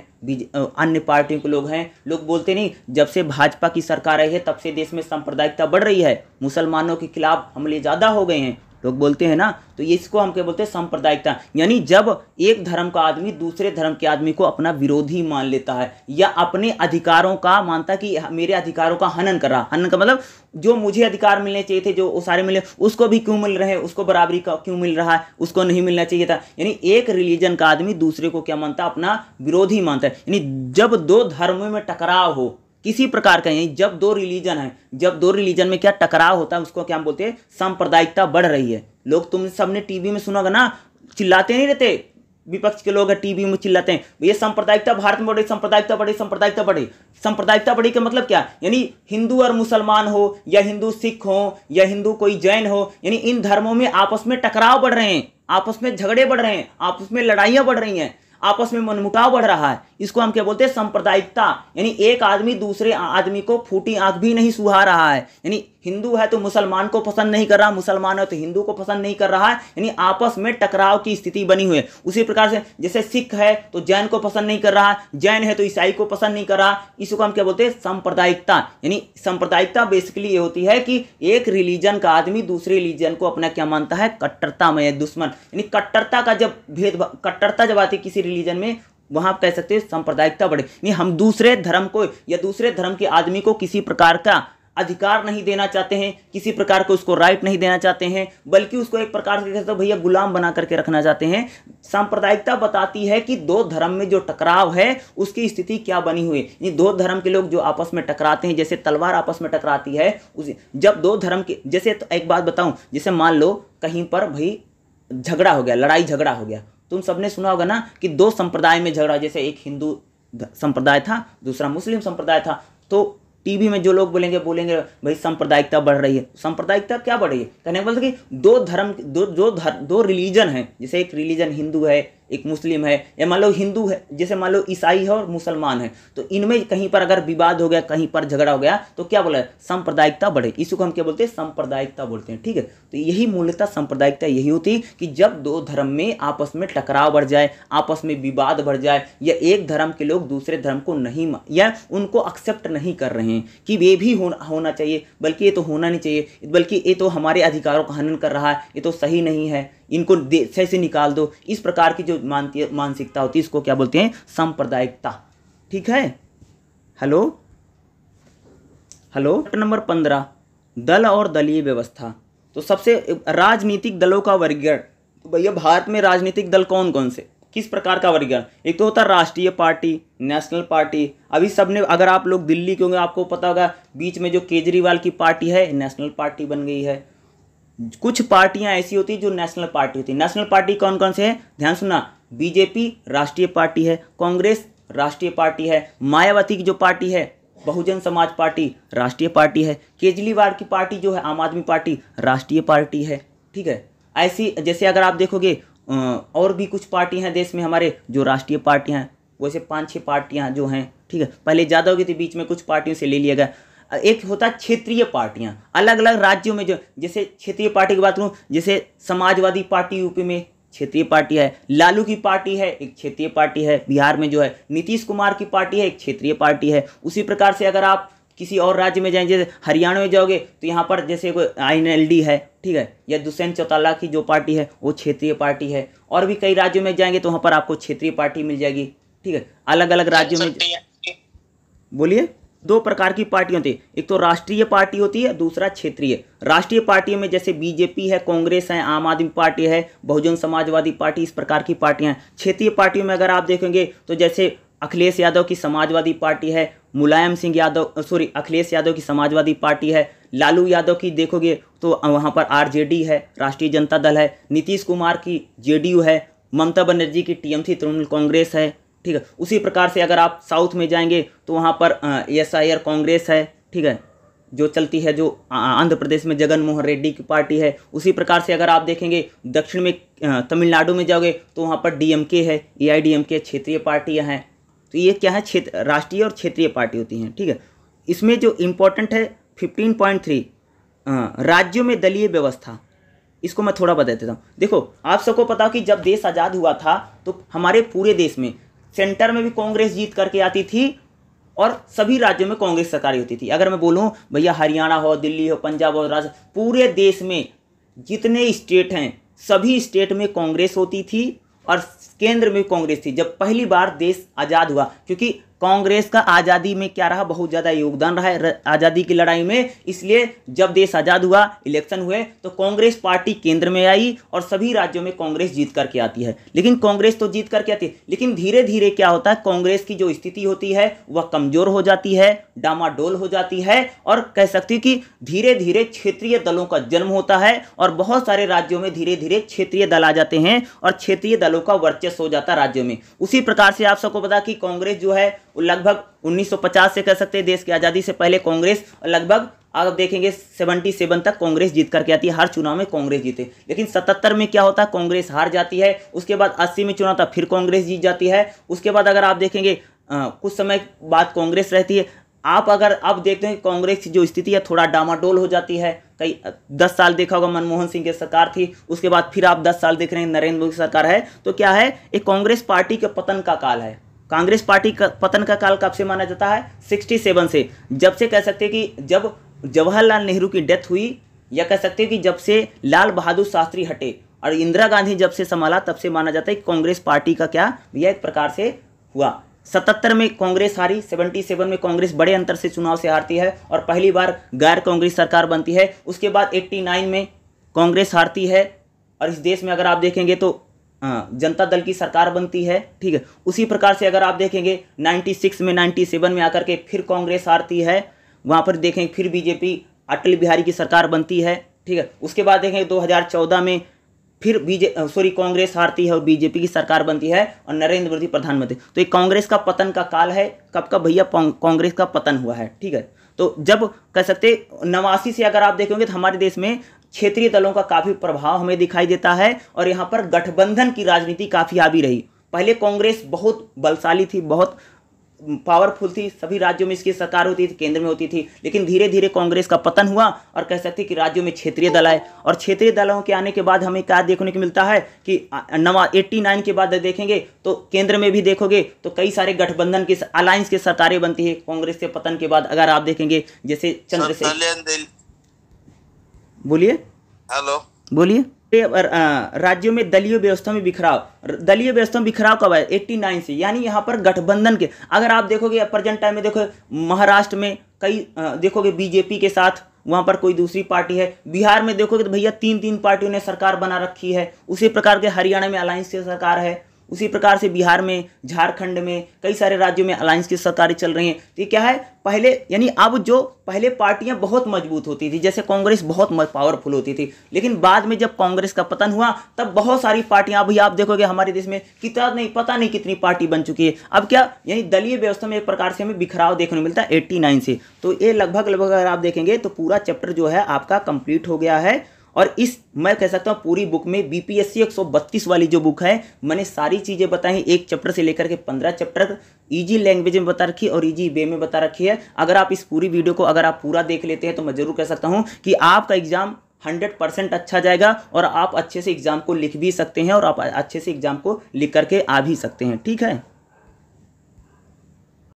अन्य पार्टियों के लोग हैं लोग बोलते नहीं जब से भाजपा की सरकार आई है तब से देश में सांप्रदायिकता बढ़ रही है मुसलमानों के खिलाफ हमले ज़्यादा हो गए हैं लोग बोलते हैं ना तो इसको हम क्या बोलते हैं सांप्रदायिकता यानी जब एक धर्म का आदमी दूसरे धर्म के आदमी को अपना विरोधी मान लेता है या अपने अधिकारों का मानता कि मेरे अधिकारों का हनन कर रहा हनन का मतलब जो मुझे अधिकार मिलने चाहिए थे जो सारे मिले उसको भी क्यों मिल रहे हैं उसको बराबरी का क्यों मिल रहा है उसको नहीं मिलना चाहिए था यानी एक रिलीजन का आदमी दूसरे को क्या मानता अपना विरोधी मानता है यानी जब दो धर्मों में टकराव हो किसी प्रकार का यानी जब दो रिलीजन है जब दो रिलीजन में क्या टकराव होता है उसको क्या हम बोलते हैं सांप्रदायिकता बढ़ रही है लोग तुम सबने टीवी में सुना ना चिल्लाते नहीं रहते विपक्ष के लोग है टीवी में चिल्लाते हैं ये सांप्रदायिकता भारत में बढ़े सांप्रदायिकता बढ़ी सांप्रदायिकता बढ़ी सांप्रदायिकता बढ़ी का मतलब क्या यानी हिंदू और मुसलमान हो या हिंदू सिख हो या हिंदू कोई जैन हो यानी इन धर्मों में आपस में टकराव बढ़ रहे हैं आपस में झगड़े बढ़ रहे हैं आपस में लड़ाइयाँ बढ़ रही हैं आपस में मनमुटाव बढ़ रहा है इसको हम क्या बोलते हैं सांप्रदायिकता यानी एक आदमी दूसरे आदमी को फूटी आंख भी नहीं सुहा रहा है यानी हिंदू है तो मुसलमान को पसंद नहीं कर रहा मुसलमान है तो हिंदू को पसंद नहीं कर रहा है यानी आपस में टकराव की स्थिति बनी हुई है उसी प्रकार से जैसे सिख है तो जैन को पसंद नहीं कर रहा जैन है तो ईसाई को पसंद नहीं कर रहा इसको हम क्या बोलते हैं सांप्रदायिकता यानी सांप्रदायिकता बेसिकली ये होती है कि एक रिलीजन का आदमी दूसरे रिलीजन को अपना क्या मानता है कट्टरतामय दुश्मन यानी कट्टरता का जब भेदभाव कट्टरता जब आती किसी रिलीजन में वहां कह सकते हो सांप्रदायिकता बढ़े हम दूसरे धर्म को या दूसरे धर्म के आदमी को किसी प्रकार का अधिकार नहीं देना चाहते हैं किसी प्रकार को उसको राइट नहीं देना चाहते हैं बल्कि उसको एक प्रकार से कहते तो भैया गुलाम बना करके रखना चाहते हैं सांप्रदायिकता बताती है कि दो धर्म में जो टकराव है उसकी स्थिति क्या बनी हुई है दो धर्म के लोग जो आपस में टकराते हैं जैसे तलवार आपस में टकराती है उस जब दो धर्म के जैसे तो एक बात बताऊँ जैसे मान लो कहीं पर भाई झगड़ा हो गया लड़ाई झगड़ा हो गया तुम सबने सुना होगा ना कि दो संप्रदाय में झगड़ा जैसे एक हिंदू संप्रदाय था दूसरा मुस्लिम संप्रदाय था तो टीवी में जो लोग बोलेंगे बोलेंगे भाई सांप्रदायिकता बढ़ रही है सांप्रदायिकता क्या बढ़ रही है कहने का मतलब कि दो धर्म दो जो धर्म दो रिलीजन है जैसे एक रिलीजन हिंदू है एक मुस्लिम है या मान लो हिंदू है जैसे मान लो ईसाई है और मुसलमान है तो इनमें कहीं पर अगर विवाद हो गया कहीं पर झगड़ा हो गया तो क्या बोला सांप्रदायिकता बढ़े इसी को हम क्या बोलते हैं सांप्रदायिकता बोलते हैं ठीक है तो यही मूल्यता सांप्रदायिकता यही होती कि जब दो धर्म में आपस में टकराव बढ़ जाए आपस में विवाद बढ़ जाए या एक धर्म के लोग दूसरे धर्म को नहीं या उनको एक्सेप्ट नहीं कर रहे हैं कि वे भी होना होना चाहिए बल्कि ये तो होना नहीं चाहिए बल्कि ये तो हमारे अधिकारों का हनन कर रहा है ये तो सही नहीं है इनको देश से निकाल दो इस प्रकार की जो मानती मानसिकता होती है इसको क्या बोलते हैं सांप्रदायिकता ठीक है हेलो हेलो नंबर पंद्रह दल और दलीय व्यवस्था तो सबसे राजनीतिक दलों का वर्गीकरण तो भैया भारत में राजनीतिक दल कौन कौन से किस प्रकार का वर्गीकरण एक तो होता है राष्ट्रीय पार्टी नेशनल पार्टी अभी सब ने अगर आप लोग दिल्ली के होंगे आपको पता होगा बीच में जो केजरीवाल की पार्टी है नेशनल पार्टी बन गई है कुछ पार्टियां ऐसी होती है जो नेशनल पार्टी होती है नेशनल पार्टी कौन कौन से है ध्यान सुना बीजेपी राष्ट्रीय पार्टी है कांग्रेस राष्ट्रीय पार्टी है मायावती की जो पार्टी है बहुजन समाज पार्टी राष्ट्रीय पार्टी है केजरीवाल की पार्टी जो है आम आदमी पार्टी राष्ट्रीय पार्टी है ठीक है ऐसी जैसे अगर आप देखोगे और भी कुछ पार्टी हैं देश में हमारे जो राष्ट्रीय पार्टियां हैं वैसे पांच छह पार्टियां जो हैं ठीक है पहले ज़्यादा होगी थी तो बीच में कुछ पार्टियों से ले लिया गया एक होता है क्षेत्रीय पार्टियां अलग अलग राज्यों में जो जैसे क्षेत्रीय पार्टी की बात करूँ जैसे समाजवादी पार्टी यूपी में क्षेत्रीय पार्टी है लालू की पार्टी है एक क्षेत्रीय पार्टी है बिहार में जो है नीतीश कुमार की पार्टी है एक क्षेत्रीय पार्टी है उसी प्रकार से अगर आप किसी और राज्य में जाएं जैसे हरियाणा में जाओगे तो यहाँ पर जैसे कोई आई है ठीक है या दुष्यंत चौटाला की जो पार्टी है वो क्षेत्रीय पार्टी है और भी कई राज्यों में जाएंगे तो वहाँ पर आपको क्षेत्रीय पार्टी मिल जाएगी ठीक है अलग अलग राज्यों में बोलिए दो प्रकार की पार्टी होती है एक तो राष्ट्रीय पार्टी होती है दूसरा क्षेत्रीय राष्ट्रीय पार्टी में जैसे बीजेपी है कांग्रेस है आम आदमी पार्टी है बहुजन समाजवादी पार्टी इस प्रकार की पार्टियां हैं क्षेत्रीय पार्टियों में अगर आप देखेंगे तो जैसे अखिलेश यादव की समाजवादी पार्टी है मुलायम सिंह यादव सॉरी अखिलेश यादव की समाजवादी पार्टी है लालू यादव की देखोगे तो वहाँ पर आर है राष्ट्रीय जनता दल है नीतीश कुमार की जे है ममता बनर्जी की टीएमसी तृणमूल कांग्रेस है ठीक है उसी प्रकार से अगर आप साउथ में जाएंगे तो वहाँ पर एस आई आर कांग्रेस है ठीक है जो चलती है जो आंध्र प्रदेश में जगन मोहन रेड्डी की पार्टी है उसी प्रकार से अगर आप देखेंगे दक्षिण में तमिलनाडु में जाओगे तो वहाँ पर डीएमके है ए आई डी एम के क्षेत्रीय पार्टियाँ हैं तो ये क्या है क्षेत्र राष्ट्रीय और क्षेत्रीय पार्टी होती हैं ठीक है इसमें जो इम्पोर्टेंट है फिफ्टीन पॉइंट थ्री राज्यों में दलीय व्यवस्था इसको मैं थोड़ा बता देता हूँ देखो आप सबको पता हो कि जब देश आज़ाद हुआ था तो हमारे पूरे देश में सेंटर में भी कांग्रेस जीत करके आती थी और सभी राज्यों में कांग्रेस सरकार होती थी अगर मैं बोलूँ भैया हरियाणा हो दिल्ली हो पंजाब हो राजस्थान पूरे देश में जितने स्टेट हैं सभी स्टेट में कांग्रेस होती थी और केंद्र में कांग्रेस थी जब पहली बार देश आज़ाद हुआ क्योंकि कांग्रेस का आज़ादी में क्या रहा बहुत ज़्यादा योगदान रहा है आज़ादी की लड़ाई में इसलिए जब देश आज़ाद हुआ इलेक्शन हुए तो कांग्रेस पार्टी केंद्र में आई और सभी राज्यों में कांग्रेस जीत करके आती है लेकिन कांग्रेस तो जीत करके आती है लेकिन धीरे धीरे क्या होता है कांग्रेस की जो स्थिति होती है वह कमज़ोर हो जाती है डामाडोल हो जाती है और कह सकती कि धीरे धीरे क्षेत्रीय दलों का जन्म होता है और बहुत सारे राज्यों में धीरे धीरे क्षेत्रीय दल आ जाते हैं और क्षेत्रीय दलों का वर्चस्व हो जाता है राज्यों में उसी प्रकार से आप सबको पता कि कांग्रेस जो है लगभग 1950 से कह सकते हैं देश की आज़ादी से पहले कांग्रेस और लगभग आप देखेंगे 77 तक कांग्रेस जीत करके आती है हर चुनाव में कांग्रेस जीते लेकिन 77 में क्या होता है कांग्रेस हार जाती है उसके बाद 80 में चुनाव था फिर कांग्रेस जीत जाती है उसके बाद अगर आप देखेंगे आ, कुछ समय बाद कांग्रेस रहती है आप अगर आप देखते हैं कांग्रेस की जो स्थिति है थोड़ा डामाडोल हो जाती है कई दस साल देखा होगा मनमोहन सिंह की सरकार थी उसके बाद फिर आप दस साल देख रहे हैं नरेंद्र मोदी सरकार है तो क्या है एक कांग्रेस पार्टी के पतन का काल है कांग्रेस पार्टी का पतन का काल कब से माना जाता है 67 से जब से कह सकते हैं कि जब जवाहरलाल नेहरू की डेथ हुई या कह सकते हैं कि जब से लाल बहादुर शास्त्री हटे और इंदिरा गांधी जब से संभाला तब से माना जाता है कांग्रेस पार्टी का क्या यह एक प्रकार से हुआ सतहत्तर में कांग्रेस हारी सेवेंटी सेवन में कांग्रेस बड़े अंतर से चुनाव से हारती है और पहली बार गैर कांग्रेस सरकार बनती है उसके बाद एट्टी नाइन में कांग्रेस हारती है और इस देश में अगर आप देखेंगे तो हाँ, जनता दल की सरकार बनती है ठीक है उसी प्रकार से अगर आप देखेंगे 96 में 97 में आकर के फिर कांग्रेस आती है वहां पर देखें फिर बीजेपी अटल बिहारी की सरकार बनती है ठीक है उसके बाद देखें 2014 में फिर बीजे सॉरी कांग्रेस हारती है और बीजेपी की सरकार बनती है और नरेंद्र मोदी प्रधानमंत्री तो ये कांग्रेस का पतन का काल है कब का भैया कांग्रेस का पतन हुआ है ठीक है तो जब कह सकते नवासी से अगर आप देखेंगे तो हमारे देश में क्षेत्रीय दलों का काफी प्रभाव हमें दिखाई देता है और यहाँ पर गठबंधन की राजनीति काफी हावी रही पहले कांग्रेस बहुत बलशाली थी बहुत पावरफुल थी सभी राज्यों में इसकी सरकार होती थी केंद्र में होती थी लेकिन धीरे धीरे कांग्रेस का पतन हुआ और कह सकते कि राज्यों में क्षेत्रीय दल आए और क्षेत्रीय दलों के आने के बाद हमें क्या देखने को मिलता है कि नवा एट्टी नाइन के बाद देखेंगे तो केंद्र में भी देखोगे तो कई सारे गठबंधन के अलायंस की सरकारें बनती है कांग्रेस के पतन के बाद अगर आप देखेंगे जैसे चंद्रशेखर बोलिए हेलो बोलिए राज्यों में दलीय व्यवस्था में बिखराव दलीय व्यवस्था में बिखराव कब है 89 से यानी यहाँ पर गठबंधन के अगर आप देखोगे प्रेजेंट टाइम में देखो महाराष्ट्र में कई देखोगे बीजेपी के साथ वहाँ पर कोई दूसरी पार्टी है बिहार में देखोगे तो भैया तीन तीन पार्टियों ने सरकार बना रखी है उसी प्रकार के हरियाणा में अलायंस की सरकार है उसी प्रकार से बिहार में झारखंड में कई सारे राज्यों में अलायंस की सरकारें चल रही हैं तो ये क्या है पहले यानी अब जो पहले पार्टियां बहुत मजबूत होती थी जैसे कांग्रेस बहुत पावरफुल होती थी लेकिन बाद में जब कांग्रेस का पतन हुआ तब बहुत सारी पार्टियां अभी आप देखोगे हमारे देश में कितना नहीं पता नहीं कितनी पार्टी बन चुकी है अब क्या यानी दलीय व्यवस्था में एक प्रकार से हमें बिखराव देखने को मिलता है एट्टी से तो ये लगभग लगभग अगर आप देखेंगे तो पूरा चैप्टर जो है आपका कंप्लीट हो गया है और इस मैं कह सकता हूँ पूरी बुक में बी पी एस सी एक सौ बत्तीस वाली जो बुक है मैंने सारी चीज़ें बताई एक चैप्टर से लेकर के पंद्रह चैप्टर ईजी लैंग्वेज में बता रखी है और ईजी वे में बता रखी है अगर आप इस पूरी वीडियो को अगर आप पूरा देख लेते हैं तो मैं जरूर कह सकता हूँ कि आपका एग्जाम हंड्रेड परसेंट अच्छा जाएगा और आप अच्छे से एग्जाम को लिख भी सकते हैं और आप अच्छे से एग्जाम को लिख करके आ भी सकते हैं ठीक है